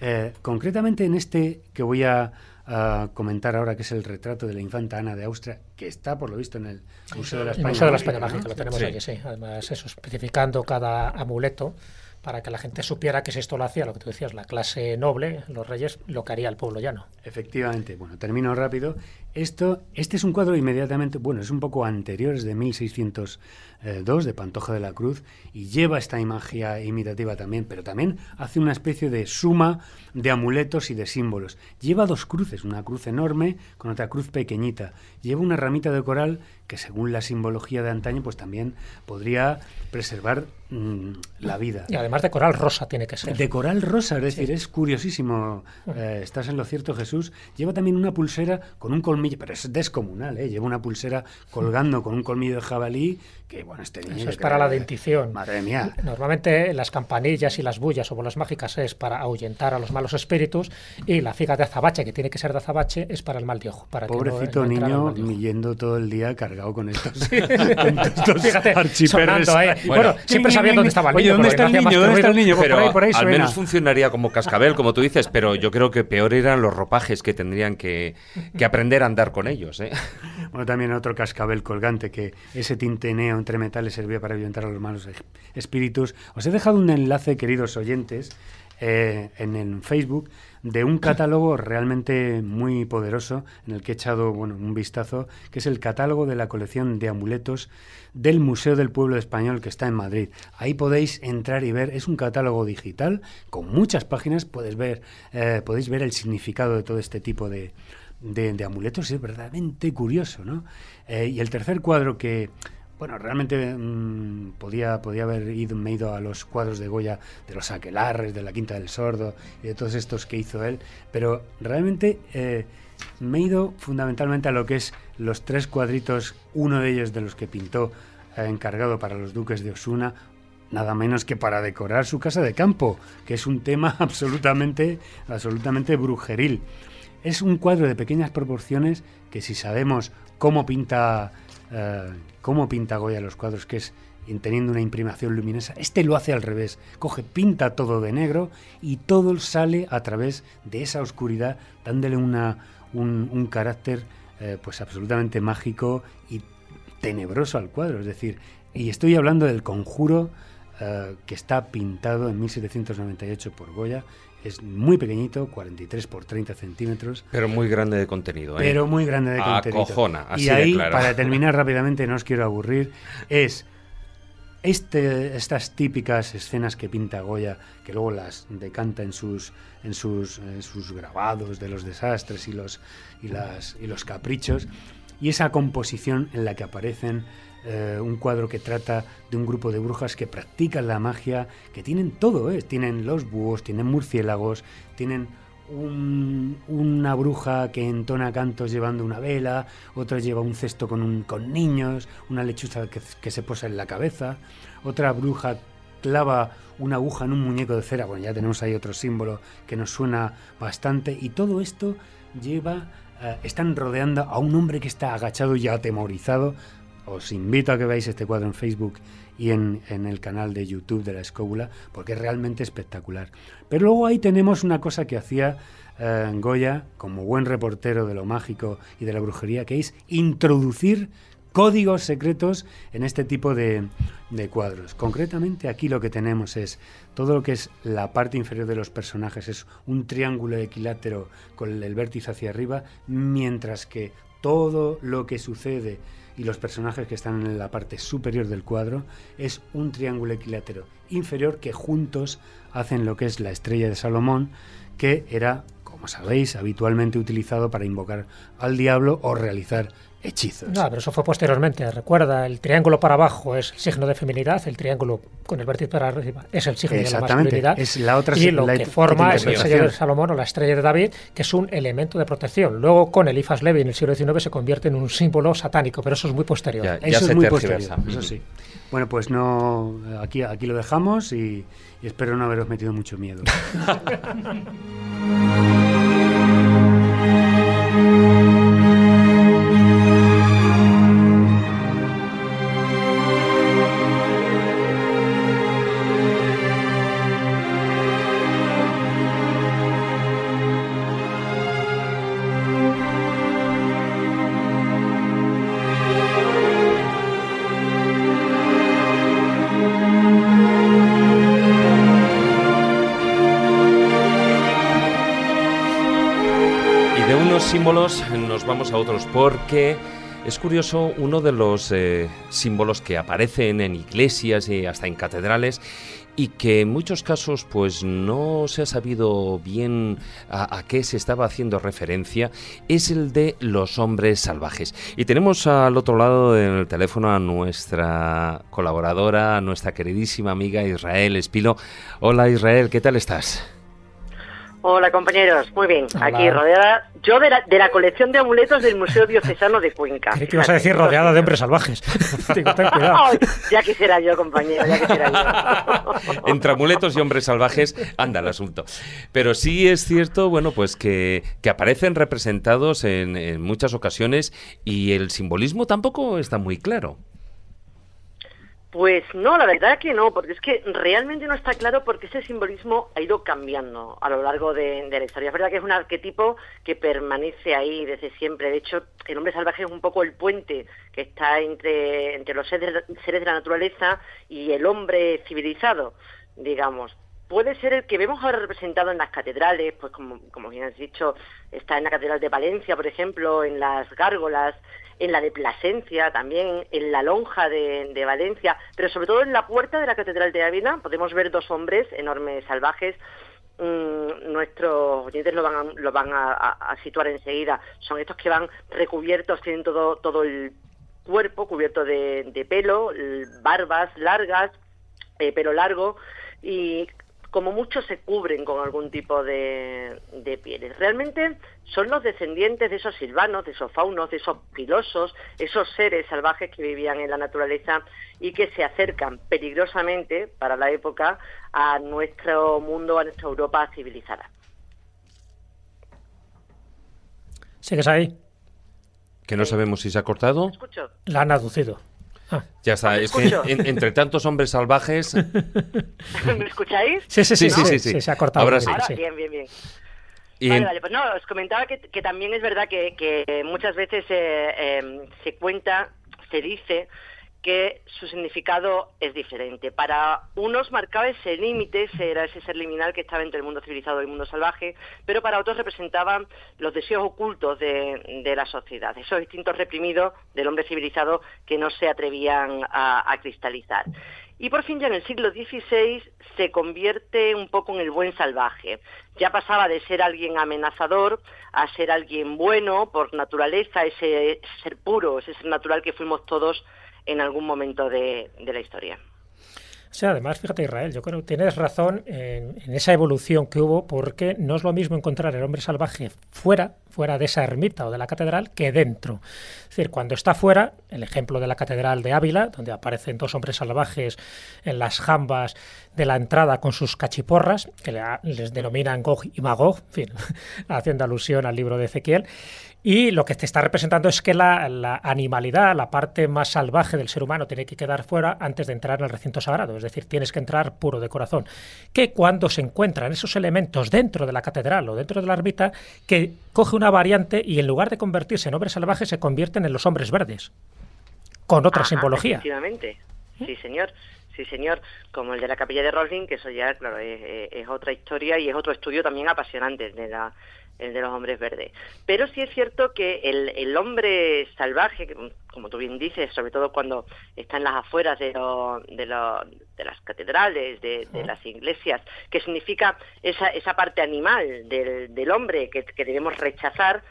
Eh, concretamente en este que voy a, a comentar ahora, que es el retrato de la infanta Ana de Austria, que está, por lo visto, en el Museo de la España, de Mágica. Lo tenemos sí. Además, eso, especificando cada amuleto para que la gente supiera que si esto lo hacía, lo que tú decías, la clase noble, los reyes, lo que haría el pueblo llano. Efectivamente. Bueno, termino rápido. Esto, este es un cuadro inmediatamente, bueno, es un poco anterior, es de 1602, de Pantoja de la Cruz, y lleva esta imagen imitativa también, pero también hace una especie de suma de amuletos y de símbolos. Lleva dos cruces, una cruz enorme con otra cruz pequeñita. Lleva una ramita de coral que según la simbología de antaño, pues también podría preservar mm, la vida. Y además de coral rosa tiene que ser. De coral rosa, es decir, es curiosísimo. Eh, estás en lo cierto, Jesús. Lleva también una pulsera con un colmillo pero es descomunal, ¿eh? Lleva una pulsera colgando con un colmillo de jabalí que, bueno, este niño... Eso es para la dentición. Madre mía. Normalmente las campanillas y las bullas o bolas mágicas es para ahuyentar a los malos espíritus y la figa de azabache, que tiene que ser de azabache, es para el mal de ojo. Para Pobrecito niño yendo todo el día cargado con estos, Bueno, siempre sabía dónde estaba el niño. Oye, ¿dónde está el niño? ¿Dónde está por ahí, por ahí al menos funcionaría como cascabel, como tú dices, pero yo creo que peor eran los ropajes que tendrían que, que aprender a andar con ellos. ¿eh? Bueno, también otro cascabel colgante, que ese tinteneo entre metales servía para violentar a los malos espíritus. Os he dejado un enlace, queridos oyentes, eh, en, el Facebook de un catálogo realmente muy poderoso en el que he echado bueno, un vistazo, que es el catálogo de la colección de amuletos del Museo del Pueblo Español que está en Madrid. Ahí podéis entrar y ver, es un catálogo digital con muchas páginas, ver, eh, podéis ver el significado de todo este tipo de, de, amuletos es verdaderamente curioso, ¿no? Eh, y el tercer cuadro que, bueno, realmente mm, podía, podía haber ido, me ido a los cuadros de Goya, de los aquelarres, de la Quinta del Sordo y de todos estos que hizo él, pero realmente eh, me he ido fundamentalmente a lo que es los tres cuadritos, uno de ellos de los que pintó eh, encargado para los duques de Osuna, nada menos que para decorar su casa de campo, que es un tema absolutamente, absolutamente brujeril. Es un cuadro de pequeñas proporciones que si sabemos cómo pinta, eh, cómo pinta Goya los cuadros, que es teniendo una imprimación luminosa, este lo hace al revés, coge, pinta todo de negro y todo sale a través de esa oscuridad, dándole una, un, carácter eh, pues absolutamente mágico y tenebroso al cuadro. Es decir, y estoy hablando del conjuro eh, que está pintado en 1798 por Goya es muy pequeñito, 43 por 30 centímetros. Pero muy grande de contenido. ¿eh? Pero muy grande de contenido. y ahí, para terminar rápidamente, no os quiero aburrir, es este, estas típicas escenas que pinta Goya, que luego las decanta en sus, en sus, en sus grabados de los desastres y los, y, las, y los caprichos, y esa composición en la que aparecen eh, un cuadro que trata de un grupo de brujas que practican la magia, que tienen todo, ¿eh? tienen los búhos, tienen murciélagos, tienen una bruja que entona cantos llevando una vela, otra lleva un cesto con, un, con niños, una lechuza que, se posa en la cabeza, otra bruja clava una aguja en un muñeco de cera, bueno, ya tenemos ahí otro símbolo que nos suena bastante, y todo esto lleva, eh, están rodeando a un hombre que está agachado y atemorizado os invito a que veáis este cuadro en Facebook y en, el canal de YouTube de la Escóbula, porque es realmente espectacular. Pero luego ahí tenemos una cosa que hacía eh, Goya, como buen reportero de lo mágico y de la brujería, que es introducir códigos secretos en este tipo de, de, cuadros. Concretamente aquí lo que tenemos es todo lo que es la parte inferior de los personajes, es un triángulo equilátero con el vértice hacia arriba, mientras que todo lo que sucede y los personajes que están en la parte superior del cuadro es un triángulo equilátero inferior que juntos hacen lo que es la estrella de Salomón, que era, como sabéis, habitualmente utilizado para invocar al diablo o realizar hechizos. No, pero eso fue posteriormente. Recuerda, el triángulo para abajo es el signo de feminidad, el triángulo con el vértice para arriba es el signo de la masculinidad. otra y lo que forma es el sello de Salomón o la estrella de David, que es un elemento de protección. Luego con Ifas Levi en el siglo XIX se convierte en un símbolo satánico, pero eso es muy posterior. eso es muy posterior, eso sí. Bueno, pues no, aquí, aquí lo dejamos y espero no haberos metido mucho miedo. a otros porque es curioso uno de los eh, símbolos que aparecen en iglesias y hasta en catedrales y que en muchos casos pues no se ha sabido bien a, a, qué se estaba haciendo referencia es el de los hombres salvajes y tenemos al otro lado del teléfono a nuestra colaboradora a nuestra queridísima amiga Israel Espino hola Israel qué tal estás Hola compañeros, muy bien. Aquí rodeada yo de la, colección de amuletos del Museo Diocesano de Cuenca. ¿Qué vas a decir rodeada de hombres salvajes. ya quisiera yo, compañero, ya quisiera yo. Entre amuletos y hombres salvajes anda el asunto. Pero sí es cierto, bueno, pues que, que aparecen representados en, en muchas ocasiones y el simbolismo tampoco está muy claro. Pues no, la verdad es que no, porque es que realmente no está claro por qué ese simbolismo ha ido cambiando a lo largo de, la historia. Es verdad que es un arquetipo que permanece ahí desde siempre. De hecho, el hombre salvaje es un poco el puente que está entre, entre los seres, de la naturaleza y el hombre civilizado, digamos puede ser el que vemos ahora representado en las catedrales, pues como, bien has dicho, está en la Catedral de Valencia, por ejemplo, en las gárgolas, en la de Plasencia también, en la lonja de, Valencia, pero sobre todo en la puerta de la Catedral de Ávila podemos ver dos hombres enormes salvajes mm, nuestros oyentes lo van, a, van situar enseguida. Son estos que van recubiertos, tienen todo, todo el cuerpo cubierto de, pelo, barbas largas, eh, pelo largo, y como muchos se cubren con algún tipo de, de, pieles. Realmente son los descendientes de esos silvanos, de esos faunos, de esos pilosos, esos seres salvajes que vivían en la naturaleza y que se acercan peligrosamente para la época a nuestro mundo, a nuestra Europa civilizada. ¿Sigues ahí? Que no sabemos si se ha cortado. La han aducido. Ah. Ya está, entre tantos hombres salvajes. ¿Me escucháis? Sí, sí, sí, sí, sí, se ha cortado. Ahora sí. bien, bien, bien. Vale, vale, pues no, os comentaba que, también es verdad que, que muchas veces eh, eh se cuenta, se dice que su significado es diferente. Para unos marcaba ese límite, era ese ser liminal que estaba entre el mundo civilizado y el mundo salvaje, pero para otros representaban los deseos ocultos de, la sociedad, esos instintos reprimidos del hombre civilizado que no se atrevían a cristalizar. Y por fin ya en el siglo XVI se convierte un poco en el buen salvaje. Ya pasaba de ser alguien amenazador a ser alguien bueno por naturaleza, ese ser puro, ese ser natural que fuimos todos en algún momento de, la historia. O sea, además, fíjate Israel, yo creo que tienes razón en, esa evolución que hubo, porque no es lo mismo encontrar el hombre salvaje fuera, fuera de esa ermita o de la catedral, que dentro. Es decir, cuando está fuera, el ejemplo de la catedral de Ávila, donde aparecen dos hombres salvajes en las jambas de la entrada con sus cachiporras, que les denominan Gog y Magog, fin, haciendo alusión al libro de Ezequiel. Y lo que te está representando es que la, animalidad, la parte más salvaje del ser humano, tiene que quedar fuera antes de entrar en el recinto sagrado. Es decir, tienes que entrar puro de corazón. Que cuando se encuentran esos elementos dentro de la catedral o dentro de la ermita, que coge una variante y en lugar de convertirse en hombres salvajes, se convierten en los hombres verdes. Con otra ah, simbología. ¿Eh? Sí, señor. Sí, señor, como el de la capilla de Rosling, que eso ya, claro, es, otra historia y es otro estudio también apasionante de la, el de los hombres verdes. Pero sí es cierto que el, hombre salvaje, como tú bien dices, sobre todo cuando está en las afueras de, de, las catedrales, de, las iglesias, que significa esa, esa parte animal del, del hombre que, debemos rechazar,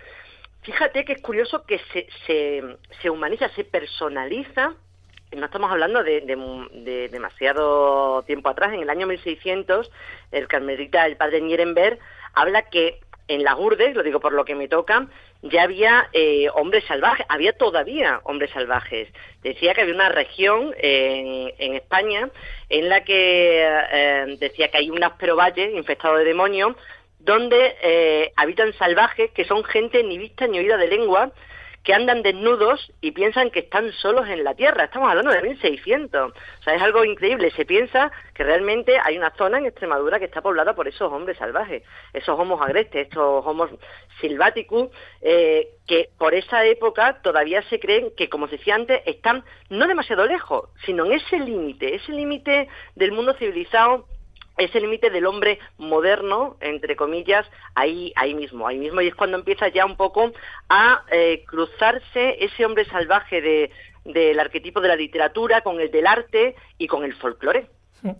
fíjate que es curioso que se, se, humaniza, se personaliza no estamos hablando de, de, demasiado tiempo atrás, en el año 1600, el carmelita, el padre Nierenberg, habla que en las urdes, lo digo por lo que me toca, ya había eh, hombres salvajes, había todavía hombres salvajes. Decía que había una región eh, en, España en la que eh, decía que hay un áspero valle infestado de demonios donde habitan salvajes que son gente ni vista ni oída de lengua que andan desnudos y piensan que están solos en la Tierra. Estamos hablando de 1600. O sea, es algo increíble. Se piensa que realmente hay una zona en Extremadura que está poblada por esos hombres salvajes, esos homos agrestes, estos homos silváticos, eh, que por esa época todavía se creen que, como os decía antes, están no demasiado lejos, sino en ese límite, ese límite del mundo civilizado ese el límite del hombre moderno, entre comillas, ahí, ahí mismo, ahí mismo, y es cuando empieza ya un poco a eh, cruzarse ese hombre salvaje del arquetipo de la literatura con el del arte y con el folclore.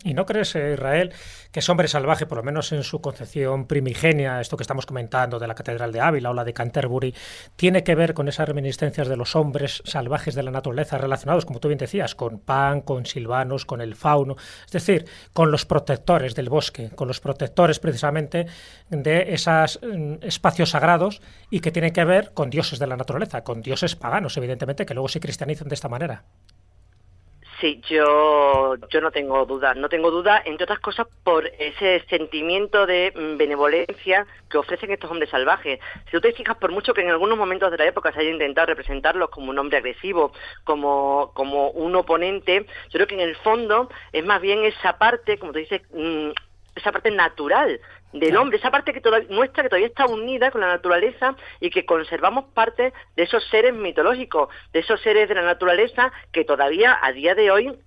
¿Y no crees, eh, Israel, que ese hombre salvaje, por lo menos en su concepción primigenia, esto que estamos comentando de la Catedral de Ávila o la de Canterbury, tiene que ver con esas reminiscencias de los hombres salvajes de la naturaleza relacionados, como tú bien decías, con Pan, con silvanos, con el fauno, es decir, con los protectores del bosque, con los protectores precisamente de esos mm, espacios sagrados y que tiene que ver con dioses de la naturaleza, con dioses paganos, evidentemente, que luego se cristianizan de esta manera? Sí, yo, no tengo duda, no tengo duda, entre otras cosas, por ese sentimiento de mm, benevolencia que ofrecen estos hombres salvajes. Si tú te fijas, por mucho que en algunos momentos de la época se haya intentado representarlos como un hombre agresivo, como, un oponente, yo creo que en el fondo es más bien esa parte, como tú dices, mm, esa parte natural del hombre, esa parte que muestra nuestra que todavía está unida con la naturaleza y que conservamos parte de esos seres mitológicos, de esos seres de la naturaleza que todavía a día de hoy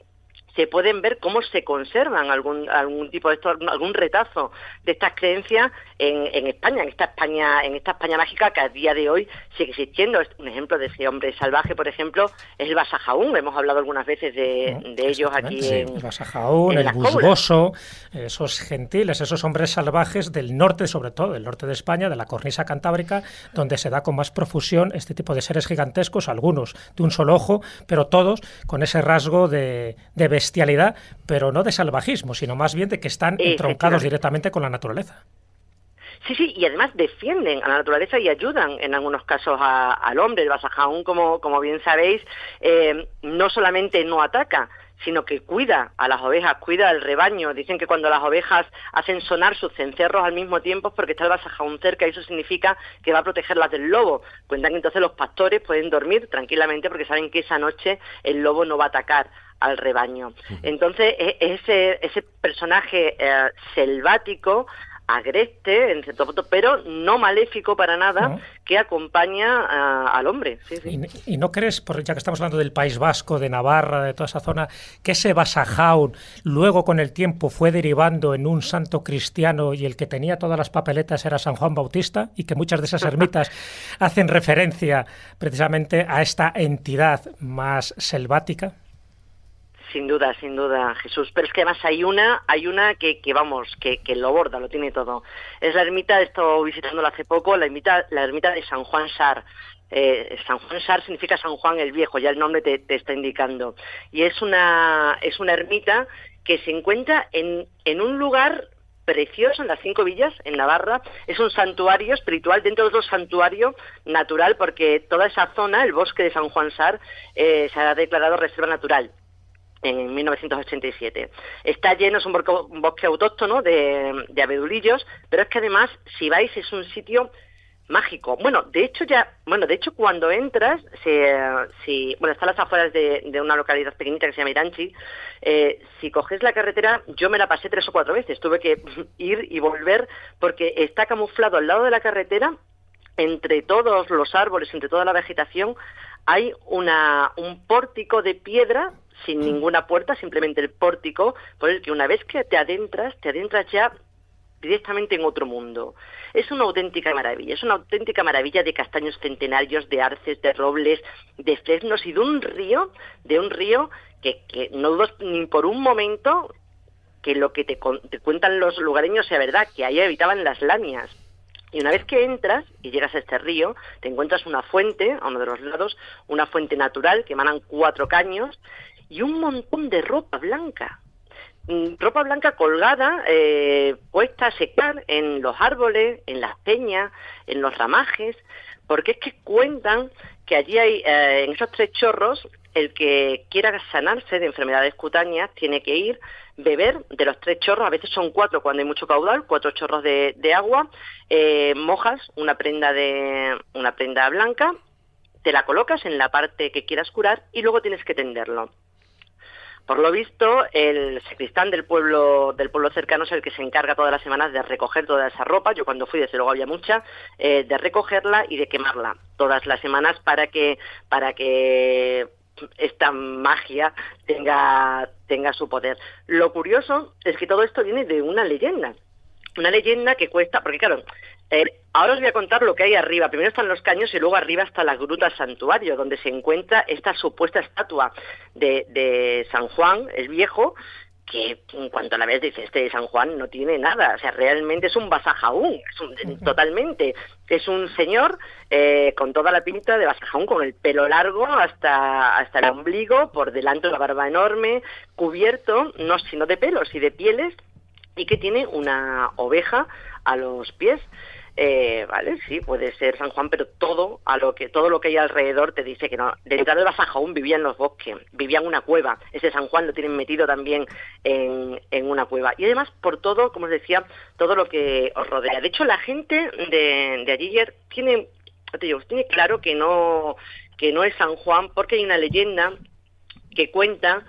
se pueden ver cómo se conservan algún, algún tipo de esto, algún retazo de estas creencias en, España, en esta España, en esta España mágica que a día de hoy sigue existiendo. Un ejemplo de ese hombre salvaje, por ejemplo, es el Basajaún. Hemos hablado algunas veces de, ellos aquí el Basajaún, el Busboso, esos gentiles, esos hombres salvajes del norte, sobre todo, del norte de España, de la cornisa cantábrica, donde se da con más profusión este tipo de seres gigantescos, algunos de un solo ojo, pero todos con ese rasgo de, de bestialidad, pero no de salvajismo, sino más bien de que están entroncados directamente con la naturaleza. Sí, sí, y además defienden a la naturaleza y ayudan en algunos casos al hombre. El basajaún, como, como bien sabéis, eh, no solamente no ataca, sino que cuida a las ovejas, cuida al rebaño. Dicen que cuando las ovejas hacen sonar sus cencerros al mismo tiempo es porque está el basajaún cerca y eso significa que va a protegerlas del lobo. Cuentan que entonces los pastores pueden dormir tranquilamente porque saben que esa noche el lobo no va a atacar al rebaño. Entonces, e, ese, ese personaje eh, selvático agreste, en cierto pero no maléfico para nada, que acompaña ah, al hombre. ¿Y, no crees, por, ya que estamos hablando del País Vasco, de Navarra, de toda esa zona, que ese Basajaun luego con el tiempo fue derivando en un santo cristiano y el que tenía todas las papeletas era San Juan Bautista y que muchas de esas ermitas hacen referencia precisamente a esta entidad más selvática? Sin duda, sin duda, Jesús. Pero es que además hay una, hay una que, vamos, que, lo borda, lo tiene todo. Es la ermita, he estado visitándola hace poco, la ermita, la ermita de San Juan Sar. Eh, San Juan Sar significa San Juan el Viejo, ya el nombre te, está indicando. Y es una, es una ermita que se encuentra en, un lugar precioso en las cinco villas, en Navarra. Es un santuario espiritual dentro de otro santuario natural, porque toda esa zona, el bosque de San Juan Sar, eh, se ha declarado reserva natural en 1987. Está lleno, es un, bosque autóctono de, abedulillos, pero es que además, si vais, es un sitio mágico. Bueno, de hecho ya, bueno, de hecho cuando entras, si, bueno, está a las afueras de, una localidad pequeñita que se llama Iranchi, eh, si coges la carretera, yo me la pasé tres o cuatro veces, tuve que ir y volver porque está camuflado al lado de la carretera, entre todos los árboles, entre toda la vegetación, hay una, un pórtico de piedra sin ninguna puerta, simplemente el pórtico, por el que una vez que te adentras, te adentras ya directamente en otro mundo. Es una auténtica maravilla, es una auténtica maravilla de castaños centenarios, de arces, de robles, de fresnos y de un río, de un río que, no dudas ni por un momento que lo que te, cuentan los lugareños sea verdad, que ahí habitaban las lamias. Y una vez que entras y llegas a este río, te encuentras una fuente, a uno de los lados, una fuente natural que emanan cuatro caños, y un montón de ropa blanca. Mm, ropa blanca colgada, eh, puesta a secar en los árboles, en las peñas, en los ramajes, porque es que cuentan que allí hay, eh, en esos tres chorros, el que quiera sanarse de enfermedades cutáneas tiene que ir, beber de los tres chorros, a veces son cuatro cuando hay mucho caudal, cuatro chorros de, agua, eh, mojas una prenda, de, una prenda blanca, te la colocas en la parte que quieras curar y luego tienes que tenderlo. Por lo visto, el sacristán del pueblo, del pueblo cercano es el que se encarga todas las semanas de recoger toda esa ropa. Yo cuando fui, desde luego había mucha, eh, de recogerla y de quemarla todas las semanas para que, para que esta magia tenga, tenga su poder. Lo curioso es que todo esto viene de una leyenda una leyenda que cuesta, porque claro, eh, ahora os voy a contar lo que hay arriba. Primero están los caños y luego arriba está la gruta santuario, donde se encuentra esta supuesta estatua de, San Juan el Viejo, que en cuanto a la vez dice este San Juan no tiene nada, o sea, realmente es un basajaún, totalmente, es un señor eh, con toda la pinta de basajaún, con el pelo largo hasta, hasta el ombligo, por delante una barba enorme, cubierto, no sino de pelos y de pieles, y que tiene una oveja a los pies. Eh, vale, sí, puede ser San Juan, pero todo a lo que todo lo que hay alrededor te dice que no. De de Basajón vivía en los bosques, vivía en una cueva. Ese San Juan lo tienen metido también en, una cueva. Y además por todo, como os decía, todo lo que os rodea. De hecho, la gente de, allí tiene, tiene claro que no que no es San Juan, porque hay una leyenda que cuenta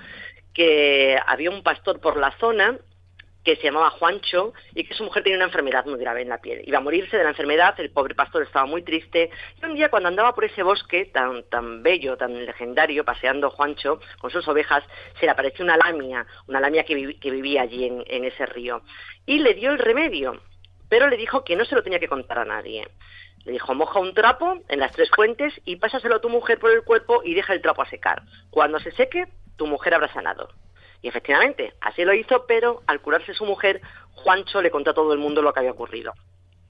que había un pastor por la zona que se llamaba Juancho y que su mujer tenía una enfermedad muy grave en la piel. Iba a morirse de la enfermedad, el pobre pastor estaba muy triste y un día cuando andaba por ese bosque tan, bello, tan legendario, paseando Juancho con sus ovejas, se le apareció una lamia, una lamia que, vivía allí en, en ese río y le dio el remedio, pero le dijo que no se lo tenía que contar a nadie. Le dijo, moja un trapo en las tres fuentes y pásaselo a tu mujer por el cuerpo y deja el trapo a secar. Cuando se seque, tu mujer habrá sanado. Y efectivamente, así lo hizo, pero al curarse su mujer, Juancho le contó a todo el mundo lo que había ocurrido.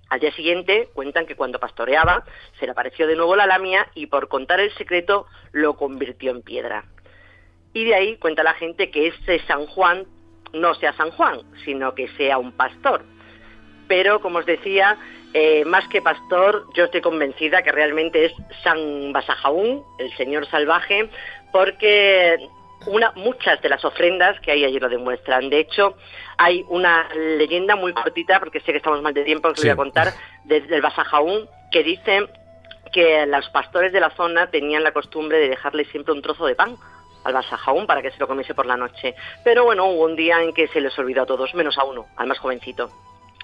Al día siguiente cuentan que cuando pastoreaba se le apareció de nuevo la lamia y por contar el secreto lo convirtió en piedra. Y de ahí cuenta la gente que ese San Juan no sea San Juan, sino que sea un pastor. Pero, como os decía, eh, más que pastor, yo estoy convencida que realmente es San Basajaún, el señor salvaje, porque una, muchas de las ofrendas que hay allí lo demuestran. De hecho, hay una leyenda muy cortita, porque sé que estamos mal de tiempo, que os voy a contar, del el Basajaún, que dice que los pastores de la zona tenían la costumbre de dejarle siempre un trozo de pan al Basajaún para que se lo comiese por la noche. Pero bueno, hubo un día en que se les olvidó a todos, menos a uno, al más jovencito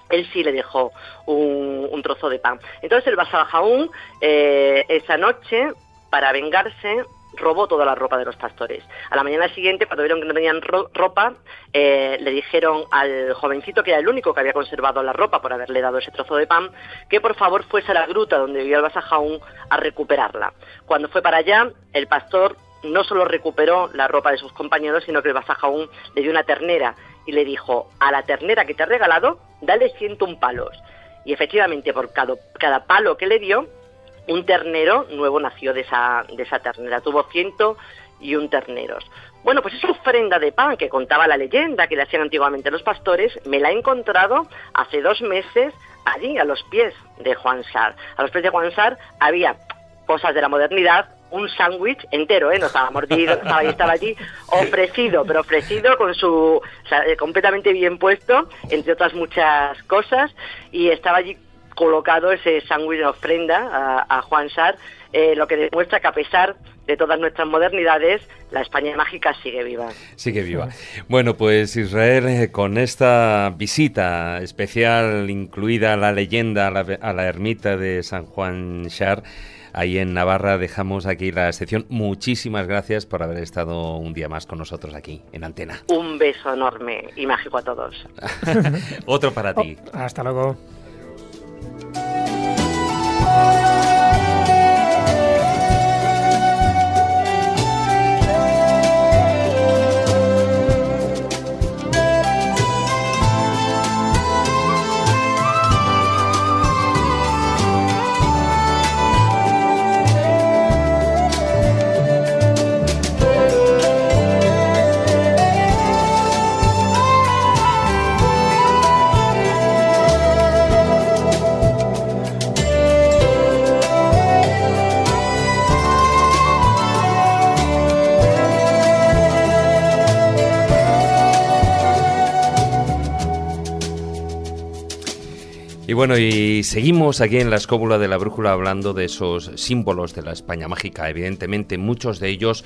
él sí le dejó un, trozo de pan. Entonces el Basajaún eh, esa noche, para vengarse, robó toda la ropa de los pastores. A la mañana siguiente, cuando vieron que no tenían ropa, eh, le dijeron al jovencito, que era el único que había conservado la ropa por haberle dado ese trozo de pan, que por favor fuese a la gruta donde vivía el Basajaún a recuperarla. Cuando fue para allá, el pastor no solo recuperó la ropa de sus compañeros, sino que el Basajaún le dio una ternera y le dijo, a la ternera que te ha regalado, dale 101 palos. Y efectivamente, por cada, cada palo que le dio, un ternero nuevo nació de esa, de esa ternera, tuvo ciento y un terneros. Bueno, pues esa ofrenda de pan que contaba la leyenda que le hacían antiguamente los pastores, me la he encontrado hace dos meses allí, a los pies de Juan Sar. A los pies de Juan Sar había cosas de la modernidad, un sándwich entero, ¿eh? no estaba mordido, estaba, allí ofrecido, pero ofrecido con su eh, completamente bien puesto, entre otras muchas cosas, y estaba allí colocado ese sándwich de ofrenda a, Juan Shar, eh, lo que demuestra que a pesar de todas nuestras modernidades, la España mágica sigue viva. Sigue viva. Bueno, pues Israel, eh, con esta visita especial, incluida la leyenda a la, ermita de San Juan Char, ahí en Navarra, dejamos aquí la sección. Muchísimas gracias por haber estado un día más con nosotros aquí en Antena. Un beso enorme y mágico a todos. Otro para ti. Oh, hasta luego. Thank you. bueno, y seguimos aquí en la escóbula de la brújula hablando de esos símbolos de la España mágica, evidentemente muchos de ellos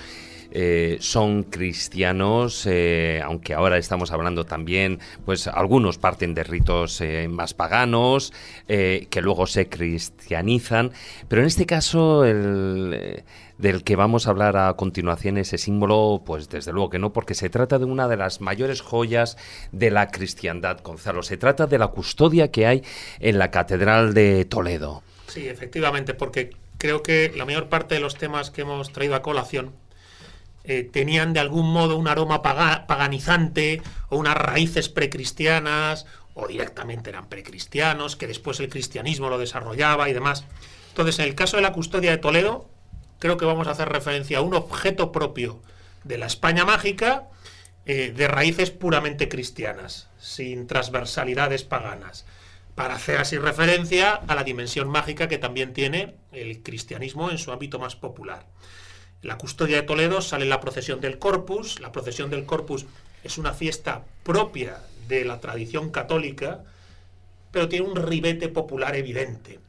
eh, son cristianos, eh, aunque ahora estamos hablando también, pues algunos parten de ritos eh, más paganos, que luego se cristianizan, pero en este caso del que vamos a hablar a continuación, ese símbolo, pues desde luego que no, porque se trata de una de las mayores joyas de la cristiandad, Gonzalo. Se trata de la custodia que hay en la Catedral de Toledo. Sí, efectivamente, porque creo que la mayor parte de los temas que hemos traído a colación eh, tenían de algún modo un aroma paganizante o unas raíces precristianas o directamente eran precristianos, que después el cristianismo lo desarrollaba y demás. Entonces, en el caso de la custodia de Toledo, creo que vamos a hacer referencia a un objeto propio de la España mágica eh, de raíces puramente cristianas, sin transversalidades paganas, para hacer así referencia a la dimensión mágica que también tiene el cristianismo en su ámbito más popular la custodia de Toledo sale en la procesión del Corpus. La procesión del Corpus es una fiesta propia de la tradición católica, pero tiene un ribete popular evidente.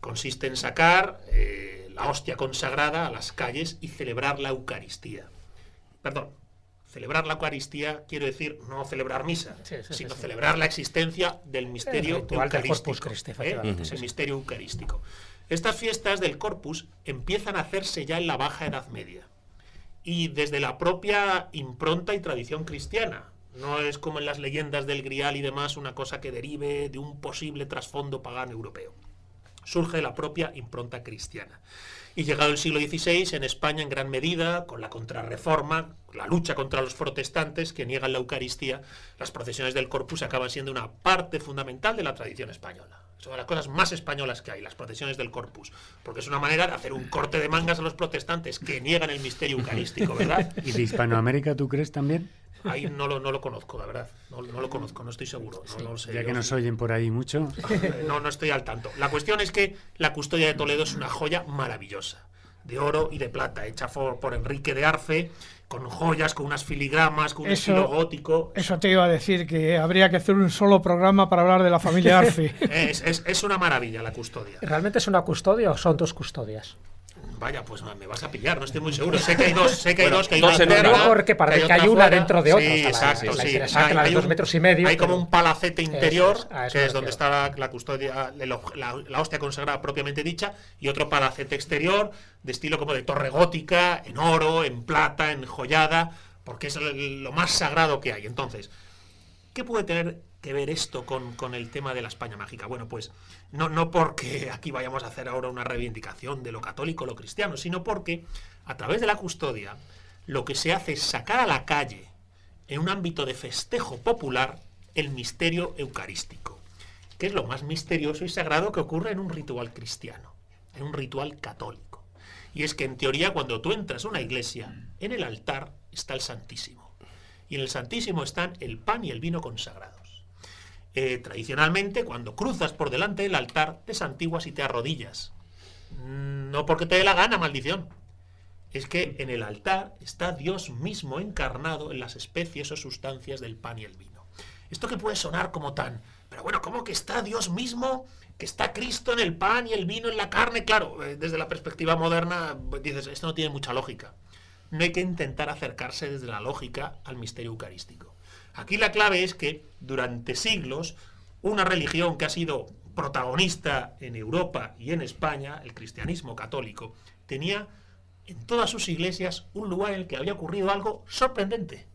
Consiste en sacar eh, la hostia consagrada a las calles y celebrar la Eucaristía. Perdón, celebrar la Eucaristía quiero decir no celebrar misa, sino celebrar la existencia del ¿eh? misterio eucarístico. Es misterio eucarístico. Estas fiestas del corpus empiezan a hacerse ya en la Baja Edad Media y desde la propia impronta y tradición cristiana. No es como en las leyendas del Grial y demás una cosa que derive de un posible trasfondo pagano europeo. Surge la propia impronta cristiana. Y llegado el siglo XVI, en España en gran medida, con la contrarreforma, la lucha contra los protestantes que niegan la Eucaristía, las procesiones del Corpus acaban siendo una parte fundamental de la tradición española son las cosas más españolas que hay, las procesiones del corpus, porque es una manera de hacer un corte de mangas a los protestantes que niegan el misterio eucarístico, ¿verdad? ¿Y de Hispanoamérica tú crees también? Ahí no lo, no lo conozco, la verdad. No, lo conozco, no estoy seguro. ya que nos oyen por ahí mucho. No, no estoy al tanto. La cuestión es que la custodia de Toledo es una joya maravillosa de oro y de plata, hecha por, Enrique de Arce, con joyas, con unas filigramas, con un estilo gótico. Eso te iba a decir, que habría que hacer un solo programa para hablar de la familia Arce. es, es una maravilla la custodia. ¿Realmente es una custodia o son dos custodias? Vaya, pues me vas a pillar, no estoy muy seguro. Sé que hay dos, sé que hay dos, que hay en porque que hay, una dentro de otra. Sí, exacto, sí. Hay, metros y medio. Hay como un palacete interior, que es donde está la, custodia, la, hostia consagrada propiamente dicha, y otro palacete exterior, de estilo como de torre gótica, en oro, en plata, en joyada, porque es lo más sagrado que hay. Entonces, ¿qué puede tener que ver esto con, con, el tema de la España mágica? Bueno, pues no, no porque aquí vayamos a hacer ahora una reivindicación de lo católico, lo cristiano, sino porque a través de la custodia lo que se hace es sacar a la calle, en un ámbito de festejo popular, el misterio eucarístico, que es lo más misterioso y sagrado que ocurre en un ritual cristiano, en un ritual católico. Y es que en teoría cuando tú entras a una iglesia, en el altar está el Santísimo. Y en el Santísimo están el pan y el vino consagrado. Eh, tradicionalmente, cuando cruzas por delante del altar, te santiguas y te arrodillas. Mm, no porque te dé la gana, maldición. Es que en el altar está Dios mismo encarnado en las especies o sustancias del pan y el vino. Esto que puede sonar como tan, pero bueno, ¿cómo que está Dios mismo? Que está Cristo en el pan y el vino en la carne. Claro, eh, desde la perspectiva moderna pues, dices, esto no tiene mucha lógica. No hay que intentar acercarse desde la lógica al misterio eucarístico. Aquí la clave es que durante siglos una religión que ha sido protagonista en Europa y en España, el cristianismo católico, tenía en todas sus iglesias un lugar en el que había ocurrido algo sorprendente,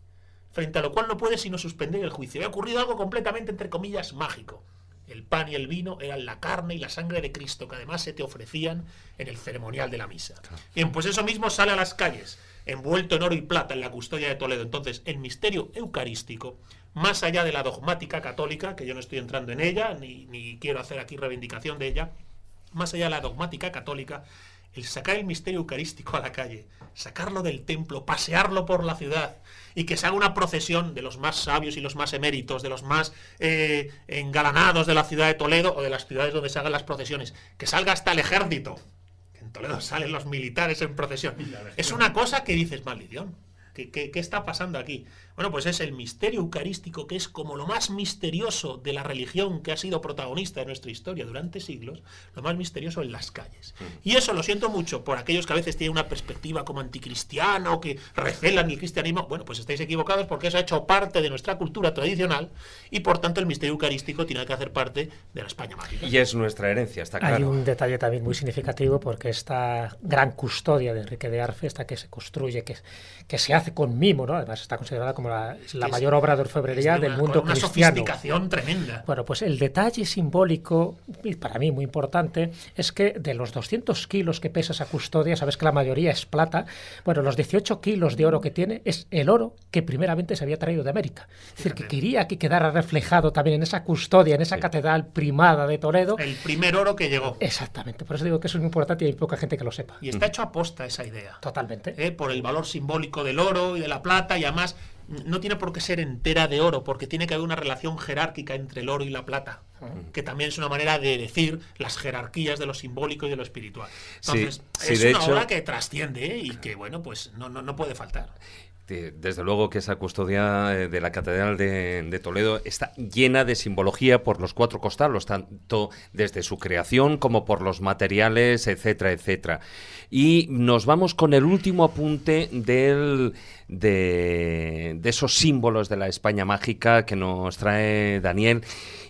frente a lo cual no puede sino suspender el juicio. Había ocurrido algo completamente, entre comillas, mágico. El pan y el vino eran la carne y la sangre de Cristo, que además se te ofrecían en el ceremonial de la misa. Bien, pues eso mismo sale a las calles envuelto en oro y plata en la custodia de Toledo. Entonces, el misterio eucarístico, más allá de la dogmática católica, que yo no estoy entrando en ella, ni, quiero hacer aquí reivindicación de ella, más allá de la dogmática católica, el sacar el misterio eucarístico a la calle, sacarlo del templo, pasearlo por la ciudad y que se haga una procesión de los más sabios y los más eméritos, de los más eh, engalanados de la ciudad de Toledo o de las ciudades donde se hagan las procesiones, que salga hasta el ejército Toledo salen los militares en procesión. Es una cosa que dices, maldición, ¿qué, qué está pasando aquí? Bueno, pues es el misterio eucarístico que es como lo más misterioso de la religión que ha sido protagonista de nuestra historia durante siglos, lo más misterioso en las calles. Mm. Y eso lo siento mucho por aquellos que a veces tienen una perspectiva como anticristiana o que recelan el cristianismo. Bueno, pues estáis equivocados porque eso ha hecho parte de nuestra cultura tradicional y por tanto el misterio eucarístico tiene que hacer parte de la España mágica. Y es nuestra herencia, está claro. Hay un detalle también muy significativo porque esta gran custodia de Enrique de Arfe, esta que se construye, que, que se hace con mimo, ¿no? además está considerada como la, mayor obra de orfebrería del mundo una sofisticación tremenda. Bueno, pues el detalle simbólico, y para mí muy importante, es que de los 200 kilos que pesa esa custodia, sabes que la mayoría es plata, bueno, los 18 kilos de oro que tiene es el oro que primeramente se había traído de América. Es decir, que quería que quedara reflejado también en esa custodia, en esa catedral primada de Toledo. El primer oro que llegó. Exactamente, por eso digo que eso es muy importante y hay poca gente que lo sepa. Y está hecho aposta esa idea. Totalmente. Eh, por el valor simbólico del oro y de la plata y además no tiene por qué ser entera de oro, porque tiene que haber una relación jerárquica entre el oro y la plata, que también es una manera de decir las jerarquías de lo simbólico y de lo espiritual. Entonces, es una obra que trasciende y que, bueno, pues no, no, no puede faltar. Este, desde luego que esa custodia eh, de la Catedral de, Toledo está llena de simbología por los cuatro costados, tanto desde su creación como por los materiales, etcétera, etcétera. Y nos vamos con el último apunte del, de esos símbolos de la España mágica que nos trae Daniel,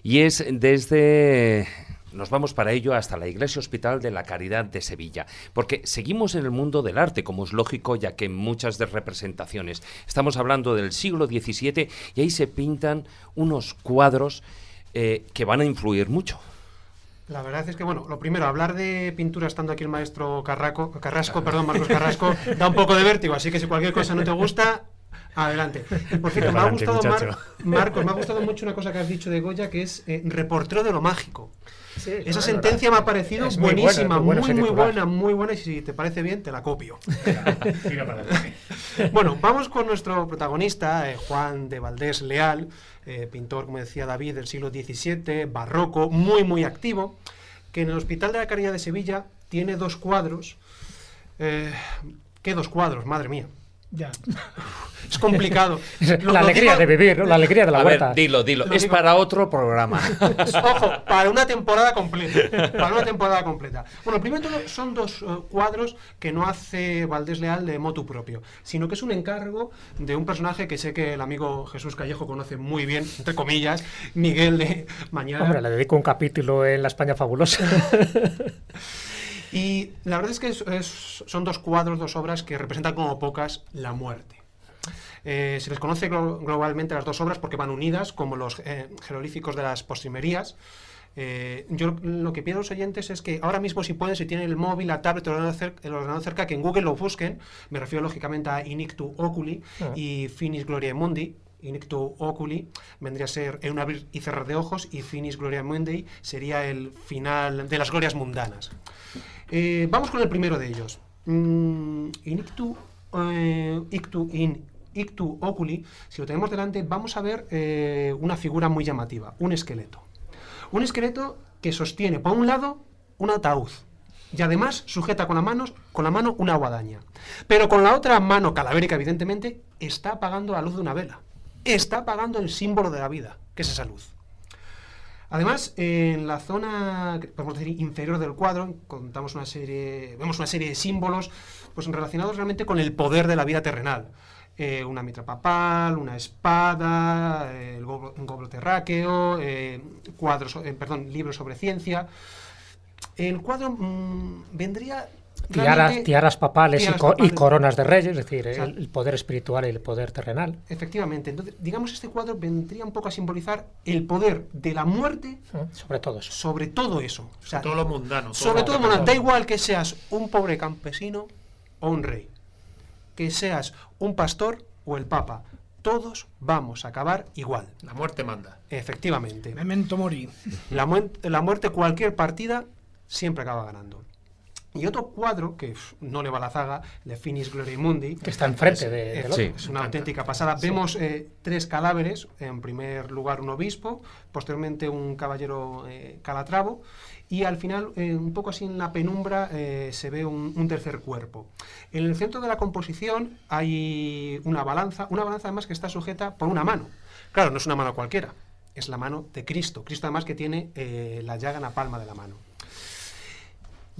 y es desde nos vamos para ello hasta la Iglesia Hospital de la Caridad de Sevilla, porque seguimos en el mundo del arte, como es lógico, ya que muchas de representaciones, estamos hablando del siglo XVII, y ahí se pintan unos cuadros eh, que van a influir mucho. La verdad es que, bueno, lo primero, hablar de pintura estando aquí el maestro Carraco, Carrasco, perdón, Marcos Carrasco, da un poco de vértigo, así que si cualquier cosa no te gusta, Adelante. Por me ha gustado, Marcos, me ha gustado mucho una cosa que has dicho de Goya, que es eh, reportero de lo mágico. Esa sentencia me ha parecido buenísima, muy, buena, muy, buena, muy buena, y si te parece bien, te la copio. bueno, vamos con nuestro protagonista, eh, Juan de Valdés Leal, eh, pintor, como decía David, del siglo XVII, barroco, muy, muy activo, que en el Hospital de la Caridad de Sevilla tiene dos cuadros. ¿Qué dos cuadros? Madre mía ya. Es complicado. la alegría de vivir, la alegría de la a huerta. Ver, dilo, dilo. es para otro programa. Ojo, para una temporada completa. Para una temporada completa. Bueno, primero son dos eh, cuadros que no hace Valdés Leal de motu propio, sino que es un encargo de un personaje que sé que el amigo Jesús Callejo conoce muy bien, entre comillas, Miguel de Mañana. Hombre, le dedico un capítulo en La España Fabulosa. Y la verdad es que son dos cuadros, dos obras que representan como pocas la muerte. Eh, se desconoce globalmente las dos obras porque van unidas, como los eh, jerolíficos de las postrimerías. Eh, yo lo que pido a los oyentes es que ahora mismo, si pueden, si tienen el móvil, la tablet el cerca, el ordenador cerca que en Google lo busquen. Me refiero lógicamente a Inictu Oculi ah. y Finis Gloria Mundi, Inecto Oculi vendría a ser en un abrir y cerrar de ojos y Finis Gloria mundi sería el final de las glorias mundanas. Eh, vamos con el primero de ellos. Mm, eh, ictu in ictu oculi, si lo tenemos delante, vamos a ver eh, una figura muy llamativa, un esqueleto. Un esqueleto que sostiene, por un lado, un ataúd y además sujeta con la, manos, con la mano una guadaña. Pero con la otra mano, calabérica evidentemente, está apagando la luz de una vela está pagando el símbolo de la vida, que es esa luz. Además, en la zona, podemos inferior del cuadro, contamos una serie, vemos una serie de símbolos pues, relacionados realmente con el poder de la vida terrenal. Eh, una mitra papal, una espada, eh, un goblo terráqueo, eh, cuadros, perdón, libros sobre ciencia. El cuadro mm, vendría Tiaras, papales, y, coronas de reyes, es decir, el, poder espiritual y el poder terrenal. Efectivamente. Entonces, digamos, este cuadro vendría un poco a simbolizar el poder de la muerte. Sobre todo eso. Sobre todo eso. sobre todo lo mundano. sobre todo, mundano. Da igual que seas un pobre campesino o un rey. Que seas un pastor o el papa todos vamos a acabar igual. La muerte manda. Efectivamente. Memento morir. la, muerte, cualquier partida, siempre acaba ganando. Y otro cuadro que no le va a la zaga, de Finis Glory Mundi. Que está enfrente es, de, es, una auténtica pasada. Vemos eh, tres cadáveres. En primer lugar, un obispo, posteriormente, un caballero eh, calatravo. Y al final, eh, un poco así en la penumbra, se ve un, un, tercer cuerpo. En el centro de la composición hay una balanza, una balanza además que está sujeta por una mano. Claro, no es una mano cualquiera, es la mano de Cristo. Cristo además que tiene la llaga en la palma de la mano.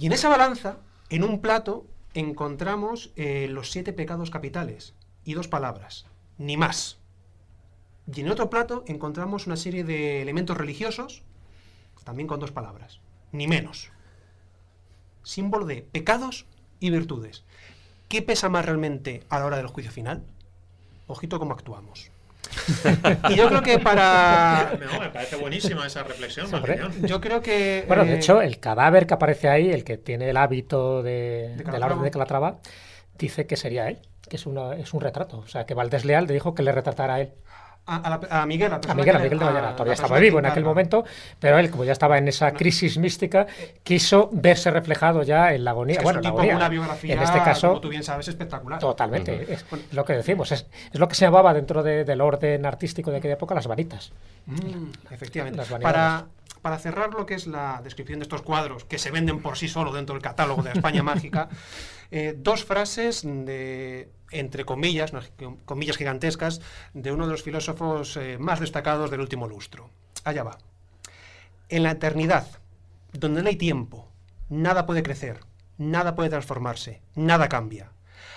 Y en esa balanza, en un plato, encontramos eh, los siete pecados capitales y dos palabras, ni más. Y en otro plato encontramos una serie de elementos religiosos, también con dos palabras, ni menos. Símbolo de pecados y virtudes. ¿Qué pesa más realmente a la hora del juicio final? Ojito cómo actuamos y yo creo que para. me parece buenísima esa reflexión. Yo creo que. Bueno, de eh, hecho, el cadáver que aparece ahí, el que tiene el hábito de, la orden de Calatrava, dice que sería él, que es, una, es un retrato. O sea, que Valdés Leal le dijo que le retratara a él a, Miguel, a, Miguel, de todavía estaba vivo en aquel momento, pero él, como ya estaba en esa crisis mística, eh, quiso verse reflejado ya en la agonía. bueno, tipo, una biografía, en este caso, como tú bien sabes, espectacular. Totalmente, es, lo que decimos, es, lo que se llamaba dentro del orden artístico de aquella época las vanitas. Mm, efectivamente. para, para cerrar lo que es la descripción de estos cuadros, que se venden por sí solo dentro del catálogo de España Mágica, eh, dos frases de entre comillas, comillas gigantescas, de uno de los filósofos eh, más destacados del último lustro. Allá va. En la eternidad, donde no hay tiempo, nada puede crecer, nada puede transformarse, nada cambia.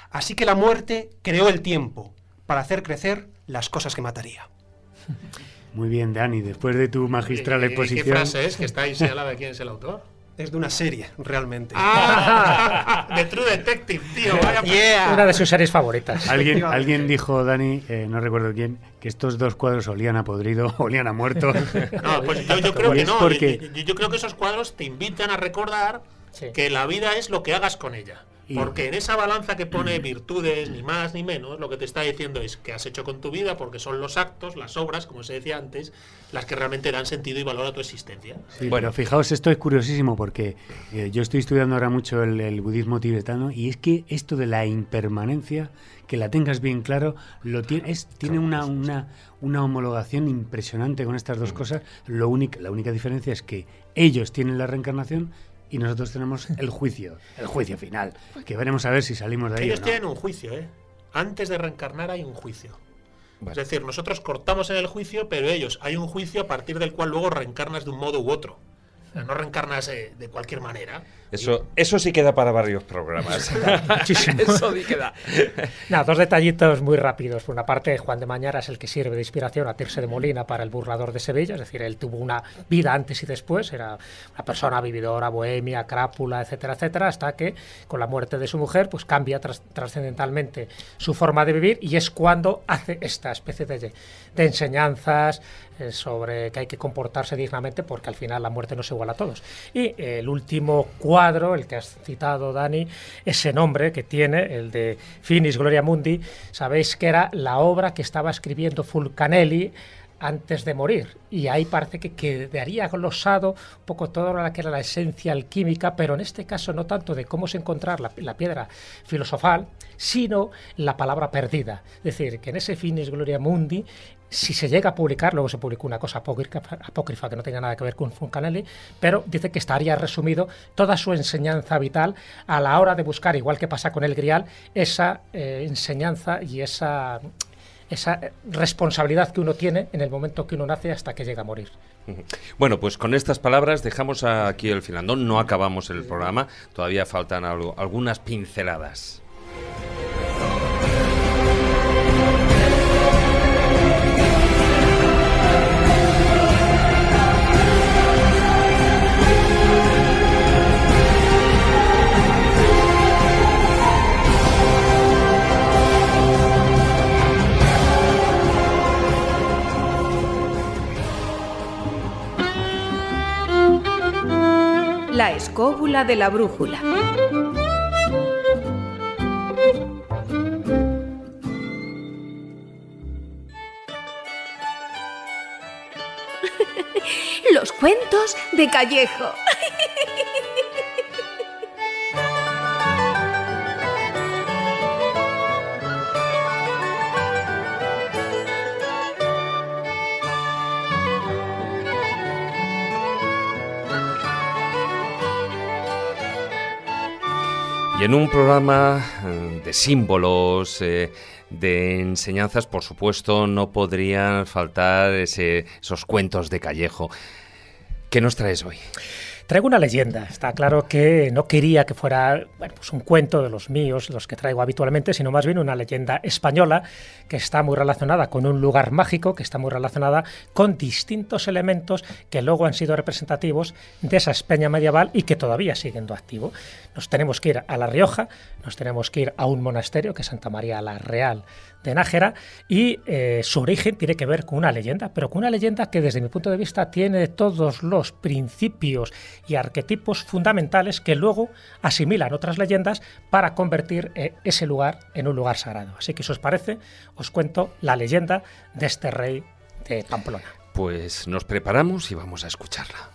Así que la muerte creó el tiempo para hacer crecer las cosas que mataría. Muy bien, Dani, después de tu magistral exposición... ¿Qué frase es que está ahí señalada quién es el autor? es de una serie, realmente. Ah, de True Detective, tío. Una de sus series favoritas. Alguien, alguien dijo, Dani, eh, no recuerdo quién, que estos dos cuadros olían a podrido, olían a muerto. No, pues yo, creo que no. Yo, creo que esos cuadros te invitan a recordar que la vida es lo que hagas con ella. Porque en esa balanza que pone mm. virtudes, ni mm. más ni menos, lo que te está diciendo es que has hecho con tu vida, porque son los actos, las obras, como se decía antes, las que realmente dan sentido y valor a tu existencia. Bueno, fijaos, esto es curiosísimo porque eh, yo estoy estudiando ahora mucho el, budismo tibetano y es que esto de la impermanencia, que la tengas bien claro, lo tiene, tiene una, una, una homologación impresionante con estas dos mm. cosas. Lo la única diferencia es que ellos tienen la reencarnación y nosotros tenemos el juicio, el juicio final, que veremos a ver si salimos de ahí. Ellos tienen un juicio, ¿eh? Antes de reencarnar hay un juicio. Es decir, nosotros cortamos en el juicio, pero ellos hay un juicio a partir del cual luego reencarnas de un modo u otro no reencarnas de, cualquier manera. Eso, eso sí queda para varios programas. Muchísimo. Eso sí queda. dos detallitos muy rápidos. Por una parte, Juan de Mañara es el que sirve de inspiración a Tirse de Molina para el burlador de Sevilla. Es decir, él tuvo una vida antes y después. Era una persona vividora, bohemia, crápula, etcétera, etcétera. Hasta que con la muerte de su mujer, pues cambia trascendentalmente su forma de vivir y es cuando hace esta especie de, de enseñanzas, eh, sobre que hay que comportarse dignamente porque al final la muerte no se iguala a todos. Y eh, el último cuadro, el que has citado, Dani, ese nombre que tiene, el de Finis Gloria Mundi, sabéis que era la obra que estaba escribiendo Fulcanelli antes de morir. Y ahí parece que quedaría glosado un poco todo lo que era la esencia alquímica, pero en este caso no tanto de cómo se encontrar la, la, piedra filosofal, sino la palabra perdida. Es decir, que en ese finis gloria mundi si se llega a publicar, luego se publicó una cosa apócrifa, que no tenía nada que ver con Funcanelli, pero dice que estaría resumido toda su enseñanza vital a la hora de buscar, igual que pasa con el Grial, esa eh, enseñanza y esa esa responsabilidad que uno tiene en el momento que uno nace hasta que llega a morir. Bueno, pues con estas palabras dejamos aquí el finandón, no acabamos el programa, todavía faltan algunas pinceladas. La escóbula de la brújula. Los cuentos de Callejo. en un programa eh, de símbolos, eh, de enseñanzas, por supuesto, no podrían faltar esos cuentos de callejo. ¿Qué nos traes hoy? traigo una leyenda. Está claro que no quería que fuera pues un cuento de los míos, los que traigo habitualmente, sino más bien una leyenda española que está muy relacionada con un lugar mágico, que está muy relacionada con distintos elementos que luego han sido representativos de esa España medieval y que todavía siguen activo. Nos tenemos que ir a La Rioja, nos tenemos que ir a un monasterio, que es Santa María la Real de Nájera y eh, su origen tiene que ver con una leyenda, pero con una leyenda que desde mi punto de vista tiene todos los principios y arquetipos fundamentales que luego asimilan otras leyendas para convertir eh, ese lugar en un lugar sagrado. Así que si os parece, os cuento la leyenda de este rey de Pamplona. Pues nos preparamos y vamos a escucharla.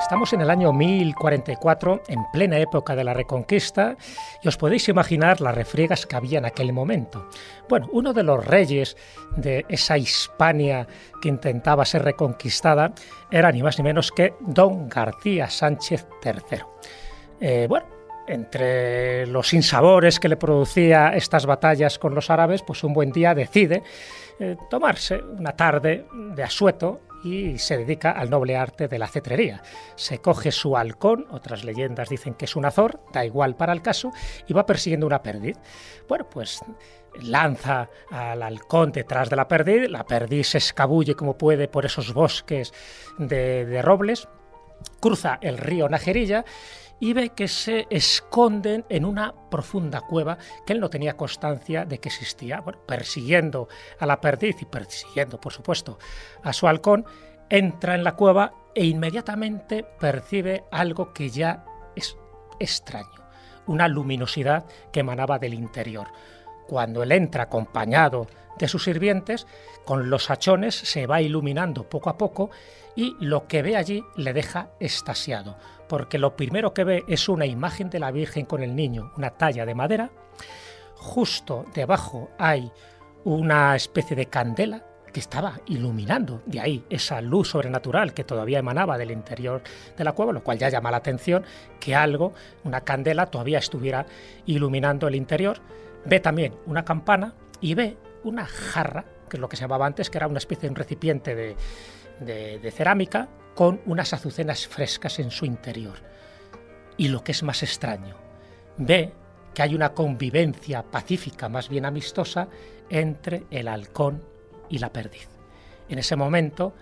Estamos en el año 1044, en plena época de la Reconquista, y os podéis imaginar las refriegas que había en aquel momento. Bueno, uno de los reyes de esa Hispania que intentaba ser reconquistada era ni más ni menos que don García Sánchez III. Eh, bueno, entre los insabores que le producía estas batallas con los árabes, pues un buen día decide eh, tomarse una tarde de asueto y se dedica al noble arte de la cetrería. Se coge su halcón, otras leyendas dicen que es un azor, da igual para el caso, y va persiguiendo una perdiz. Bueno, pues lanza al halcón detrás de la perdiz, la perdiz se escabulle como puede por esos bosques de, robles, cruza el río Najerilla y ve que se esconden en una profunda cueva que él no tenía constancia de que existía. persiguiendo a la perdiz y persiguiendo, por supuesto, a su halcón, entra en la cueva e inmediatamente percibe algo que ya es extraño, una luminosidad que emanaba del interior. Cuando él entra acompañado de sus sirvientes, con los hachones se va iluminando poco a poco y lo que ve allí le deja estasiado porque lo primero que ve es una imagen de la Virgen con el niño, una talla de madera. Justo debajo hay una especie de candela que estaba iluminando, de ahí esa luz sobrenatural que todavía emanaba del interior de la cueva, lo cual ya llama la atención que algo, una candela, todavía estuviera iluminando el interior. Ve también una campana y ve una jarra, que es lo que se llamaba antes, que era una especie de recipiente de, de cerámica, con unas azucenas frescas en su interior. Y lo que es más extraño, ve que hay una convivencia pacífica, más bien amistosa, entre el halcón y la perdiz. En ese momento,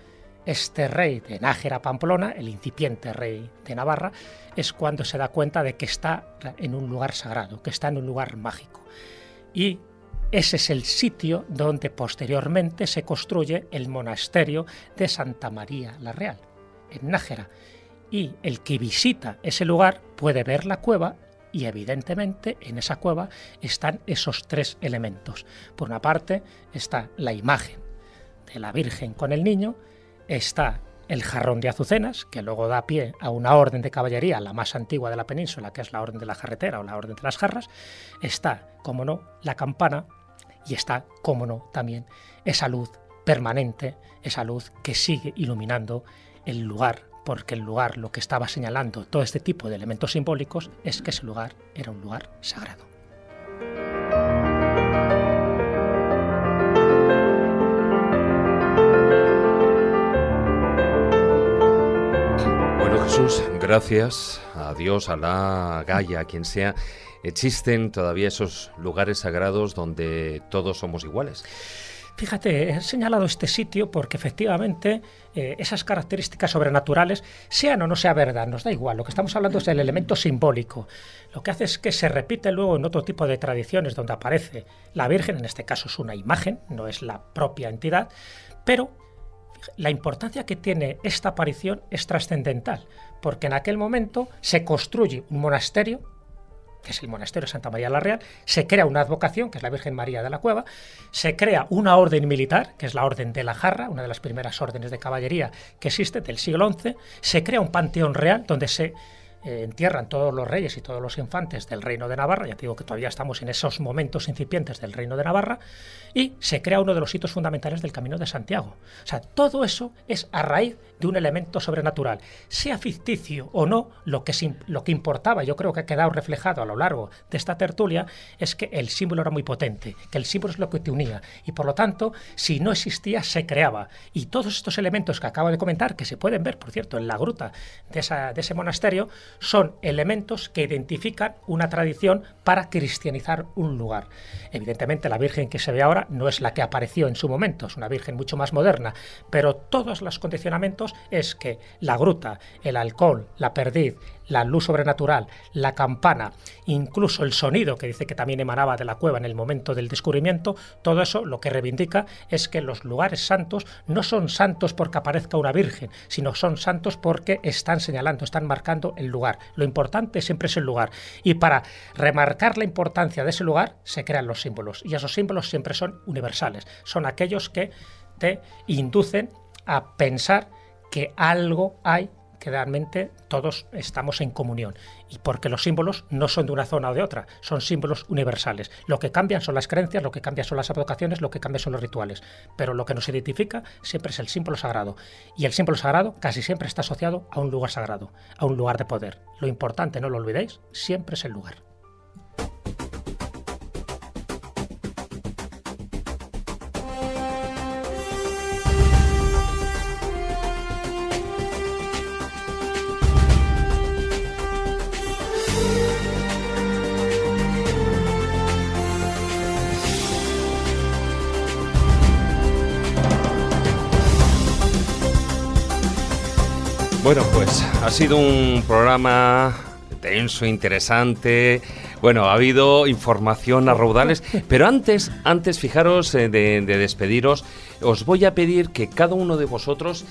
este rey de Nájera Pamplona, el incipiente rey de Navarra, es cuando se da cuenta de que está en un lugar sagrado, que está en un lugar mágico. Y ese es el sitio donde posteriormente se construye el monasterio de Santa María la Real en Nájera. Y el que visita ese lugar puede ver la cueva y evidentemente en esa cueva están esos tres elementos. Por una parte está la imagen de la Virgen con el niño, está el jarrón de azucenas, que luego da pie a una orden de caballería, la más antigua de la península, que es la orden de la jarretera o la orden de las jarras, está, como no, la campana y está, como no, también esa luz permanente, esa luz que sigue iluminando el lugar, porque el lugar lo que estaba señalando todo este tipo de elementos simbólicos es que ese lugar era un lugar sagrado. Bueno Jesús, gracias a Dios, a la Gaia, a quien sea. Existen todavía esos lugares sagrados donde todos somos iguales. Fíjate, he señalado este sitio porque efectivamente eh, esas características sobrenaturales, sean o no sea verdad, nos da igual. Lo que estamos hablando es del elemento simbólico. Lo que hace es que se repite luego en otro tipo de tradiciones donde aparece la Virgen, en este caso es una imagen, no es la propia entidad, pero la importancia que tiene esta aparición es trascendental, porque en aquel momento se construye un monasterio que es el monasterio de Santa María la Real, se crea una advocación, que es la Virgen María de la Cueva, se crea una orden militar, que es la Orden de la Jarra, una de las primeras órdenes de caballería que existe del siglo XI, se crea un panteón real donde se eh, entierran todos los reyes y todos los infantes del reino de Navarra, ya digo que todavía estamos en esos momentos incipientes del reino de Navarra, y se crea uno de los hitos fundamentales del Camino de Santiago. O sea, todo eso es a raíz de un elemento sobrenatural. Sea ficticio o no, lo que, lo que importaba, yo creo que ha quedado reflejado a lo largo de esta tertulia, es que el símbolo era muy potente, que el símbolo es lo que te unía. Y por lo tanto, si no existía, se creaba. Y todos estos elementos que acabo de comentar, que se pueden ver, por cierto, en la gruta de, de ese monasterio, son elementos que identifican una tradición para cristianizar un lugar. Evidentemente, la Virgen que se ve ahora no es la que apareció en su momento, es una Virgen mucho más moderna, pero todos los condicionamientos es que la gruta, el alcohol, la perdiz, la luz sobrenatural, la campana, incluso el sonido que dice que también emanaba de la cueva en el momento del descubrimiento, todo eso lo que reivindica es que los lugares santos no son santos porque aparezca una virgen, sino son santos porque están señalando, están marcando el lugar. Lo importante siempre es el lugar. Y para remarcar la importancia de ese lugar se crean los símbolos. Y esos símbolos siempre son universales, son aquellos que te inducen a pensar que algo hay que realmente todos estamos en comunión y porque los símbolos no son de una zona o de otra, son símbolos universales. Lo que cambian son las creencias, lo que cambian son las advocaciones, lo que cambian son los rituales, pero lo que nos identifica siempre es el símbolo sagrado y el símbolo sagrado casi siempre está asociado a un lugar sagrado, a un lugar de poder. Lo importante, no lo olvidéis, siempre es el lugar. Bueno, pues ha sido un programa tenso, interesante. Bueno, ha habido información a raudales, pero antes, antes, fijaros, eh, de, despediros, os voy a pedir que cada uno de vosotros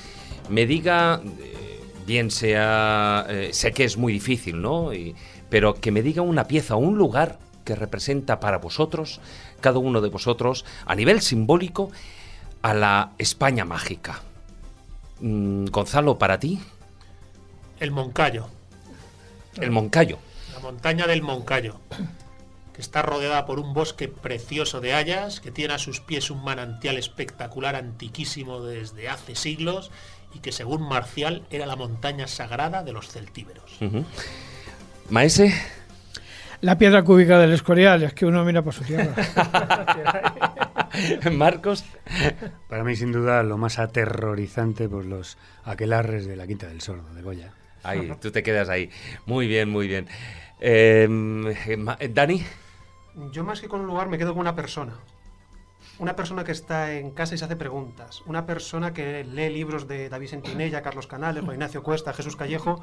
me diga, eh, bien sea, eh, sé que es muy difícil, ¿no? pero que me diga una pieza, un lugar que representa para vosotros, cada uno de vosotros, a nivel simbólico, a la España mágica. Mm, Gonzalo, para ti. El Moncayo. El Moncayo. La montaña del Moncayo, que está rodeada por un bosque precioso de hayas, que tiene a sus pies un manantial espectacular antiquísimo desde hace siglos y que según Marcial era la montaña sagrada de los celtíberos. Maese. La piedra cúbica del Escorial, es que uno mira por su tierra. Marcos. Para mí, sin duda, lo más aterrorizante, pues los aquelarres de la Quinta del Sordo, de Goya. Ahí, tú te quedas ahí. Muy bien, muy bien. Em, Dani. Yo más que con un lugar me quedo con una persona. Una persona que está en casa y se hace preguntas. Una persona que lee libros de David Sentinella, Carlos Canales, Juan Ignacio Cuesta, Jesús Callejo,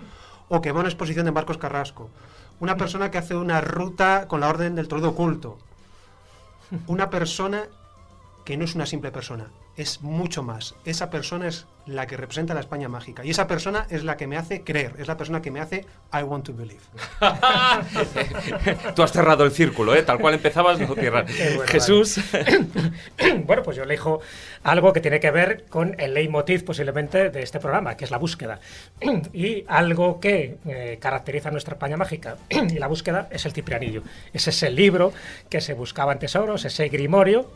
o que va a una exposición de Marcos Carrasco. Una persona que hace una ruta con la orden del trueno oculto. Una persona que no es una simple persona, es mucho más. Esa persona es la que representa la España mágica. Y esa persona es la que me hace creer, es la persona que me hace I want to believe. Tú has cerrado el círculo, ¿eh? tal cual empezabas, no Jesús. bueno, pues yo elijo algo que tiene que ver con el leitmotiv posiblemente de este programa, que es la búsqueda. y algo que eh, caracteriza nuestra España mágica y la búsqueda es el Ciprianillo. Es ese libro que se buscaba en tesoros, ese grimorio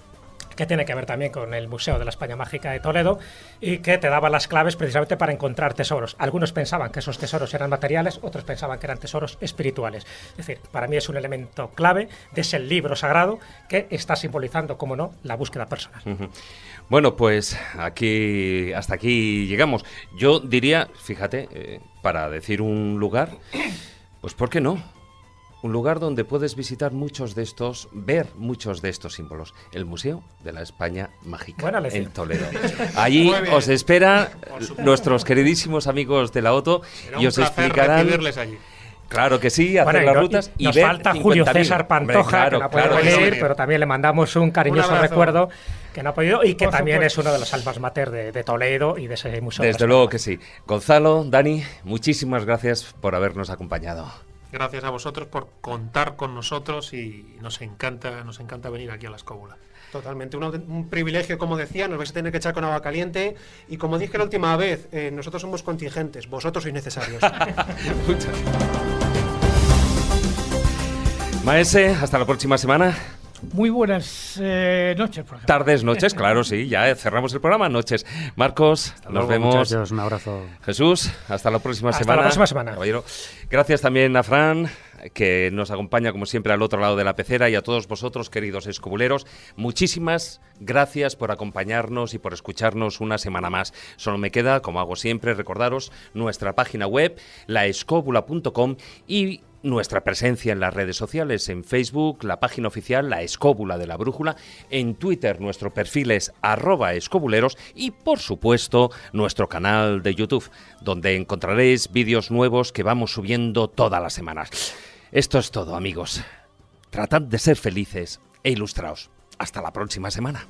que tiene que ver también con el Museo de la España Mágica de Toledo, y que te daba las claves precisamente para encontrar tesoros. Algunos pensaban que esos tesoros eran materiales, otros pensaban que eran tesoros espirituales. Es decir, para mí es un elemento clave de ese libro sagrado que está simbolizando, como no, la búsqueda personal. Bueno, pues aquí hasta aquí llegamos. Yo diría, fíjate, eh, para decir un lugar, pues ¿por qué no? un lugar donde puedes visitar muchos de estos, ver muchos de estos símbolos, el Museo de la España Mágica en Toledo. Allí os esperan nuestros queridísimos amigos de la OTO y os explicarán allí. Claro que sí, hacer las rutas y Nos falta Julio César Pantoja, que no pero también le mandamos un cariñoso recuerdo que no ha podido y que también es uno de los almas mater de, Toledo y de ese museo. Desde luego que sí. Gonzalo, Dani, muchísimas gracias por habernos acompañado. Gracias a vosotros por contar con nosotros y nos encanta, nos encanta venir aquí a las Cóbulas. Totalmente, un, privilegio, como decía, nos vais a tener que echar con agua caliente y como dije la última vez, eh, nosotros somos contingentes, vosotros sois necesarios. Muchas. Maese, hasta la próxima semana. Muy buenas eh, noches, por Tardes, noches, claro, sí, ya cerramos el programa, noches. Marcos, nos vemos. un abrazo. Jesús, hasta la próxima semana. Hasta la próxima semana. Caballero. Gracias también a Fran, que nos acompaña como siempre al otro lado de la pecera y a todos vosotros, queridos escobuleros, muchísimas gracias por acompañarnos y por escucharnos una semana más. Solo me queda, como hago siempre, recordaros nuestra página web, laescobula.com, y nuestra presencia en las redes sociales, en Facebook, la página oficial La Escóbula de la Brújula, en Twitter nuestro perfil es arroba escobuleros y por supuesto nuestro canal de YouTube, donde encontraréis vídeos nuevos que vamos subiendo todas las semanas. Esto es todo amigos. Tratad de ser felices e ilustraos. Hasta la próxima semana.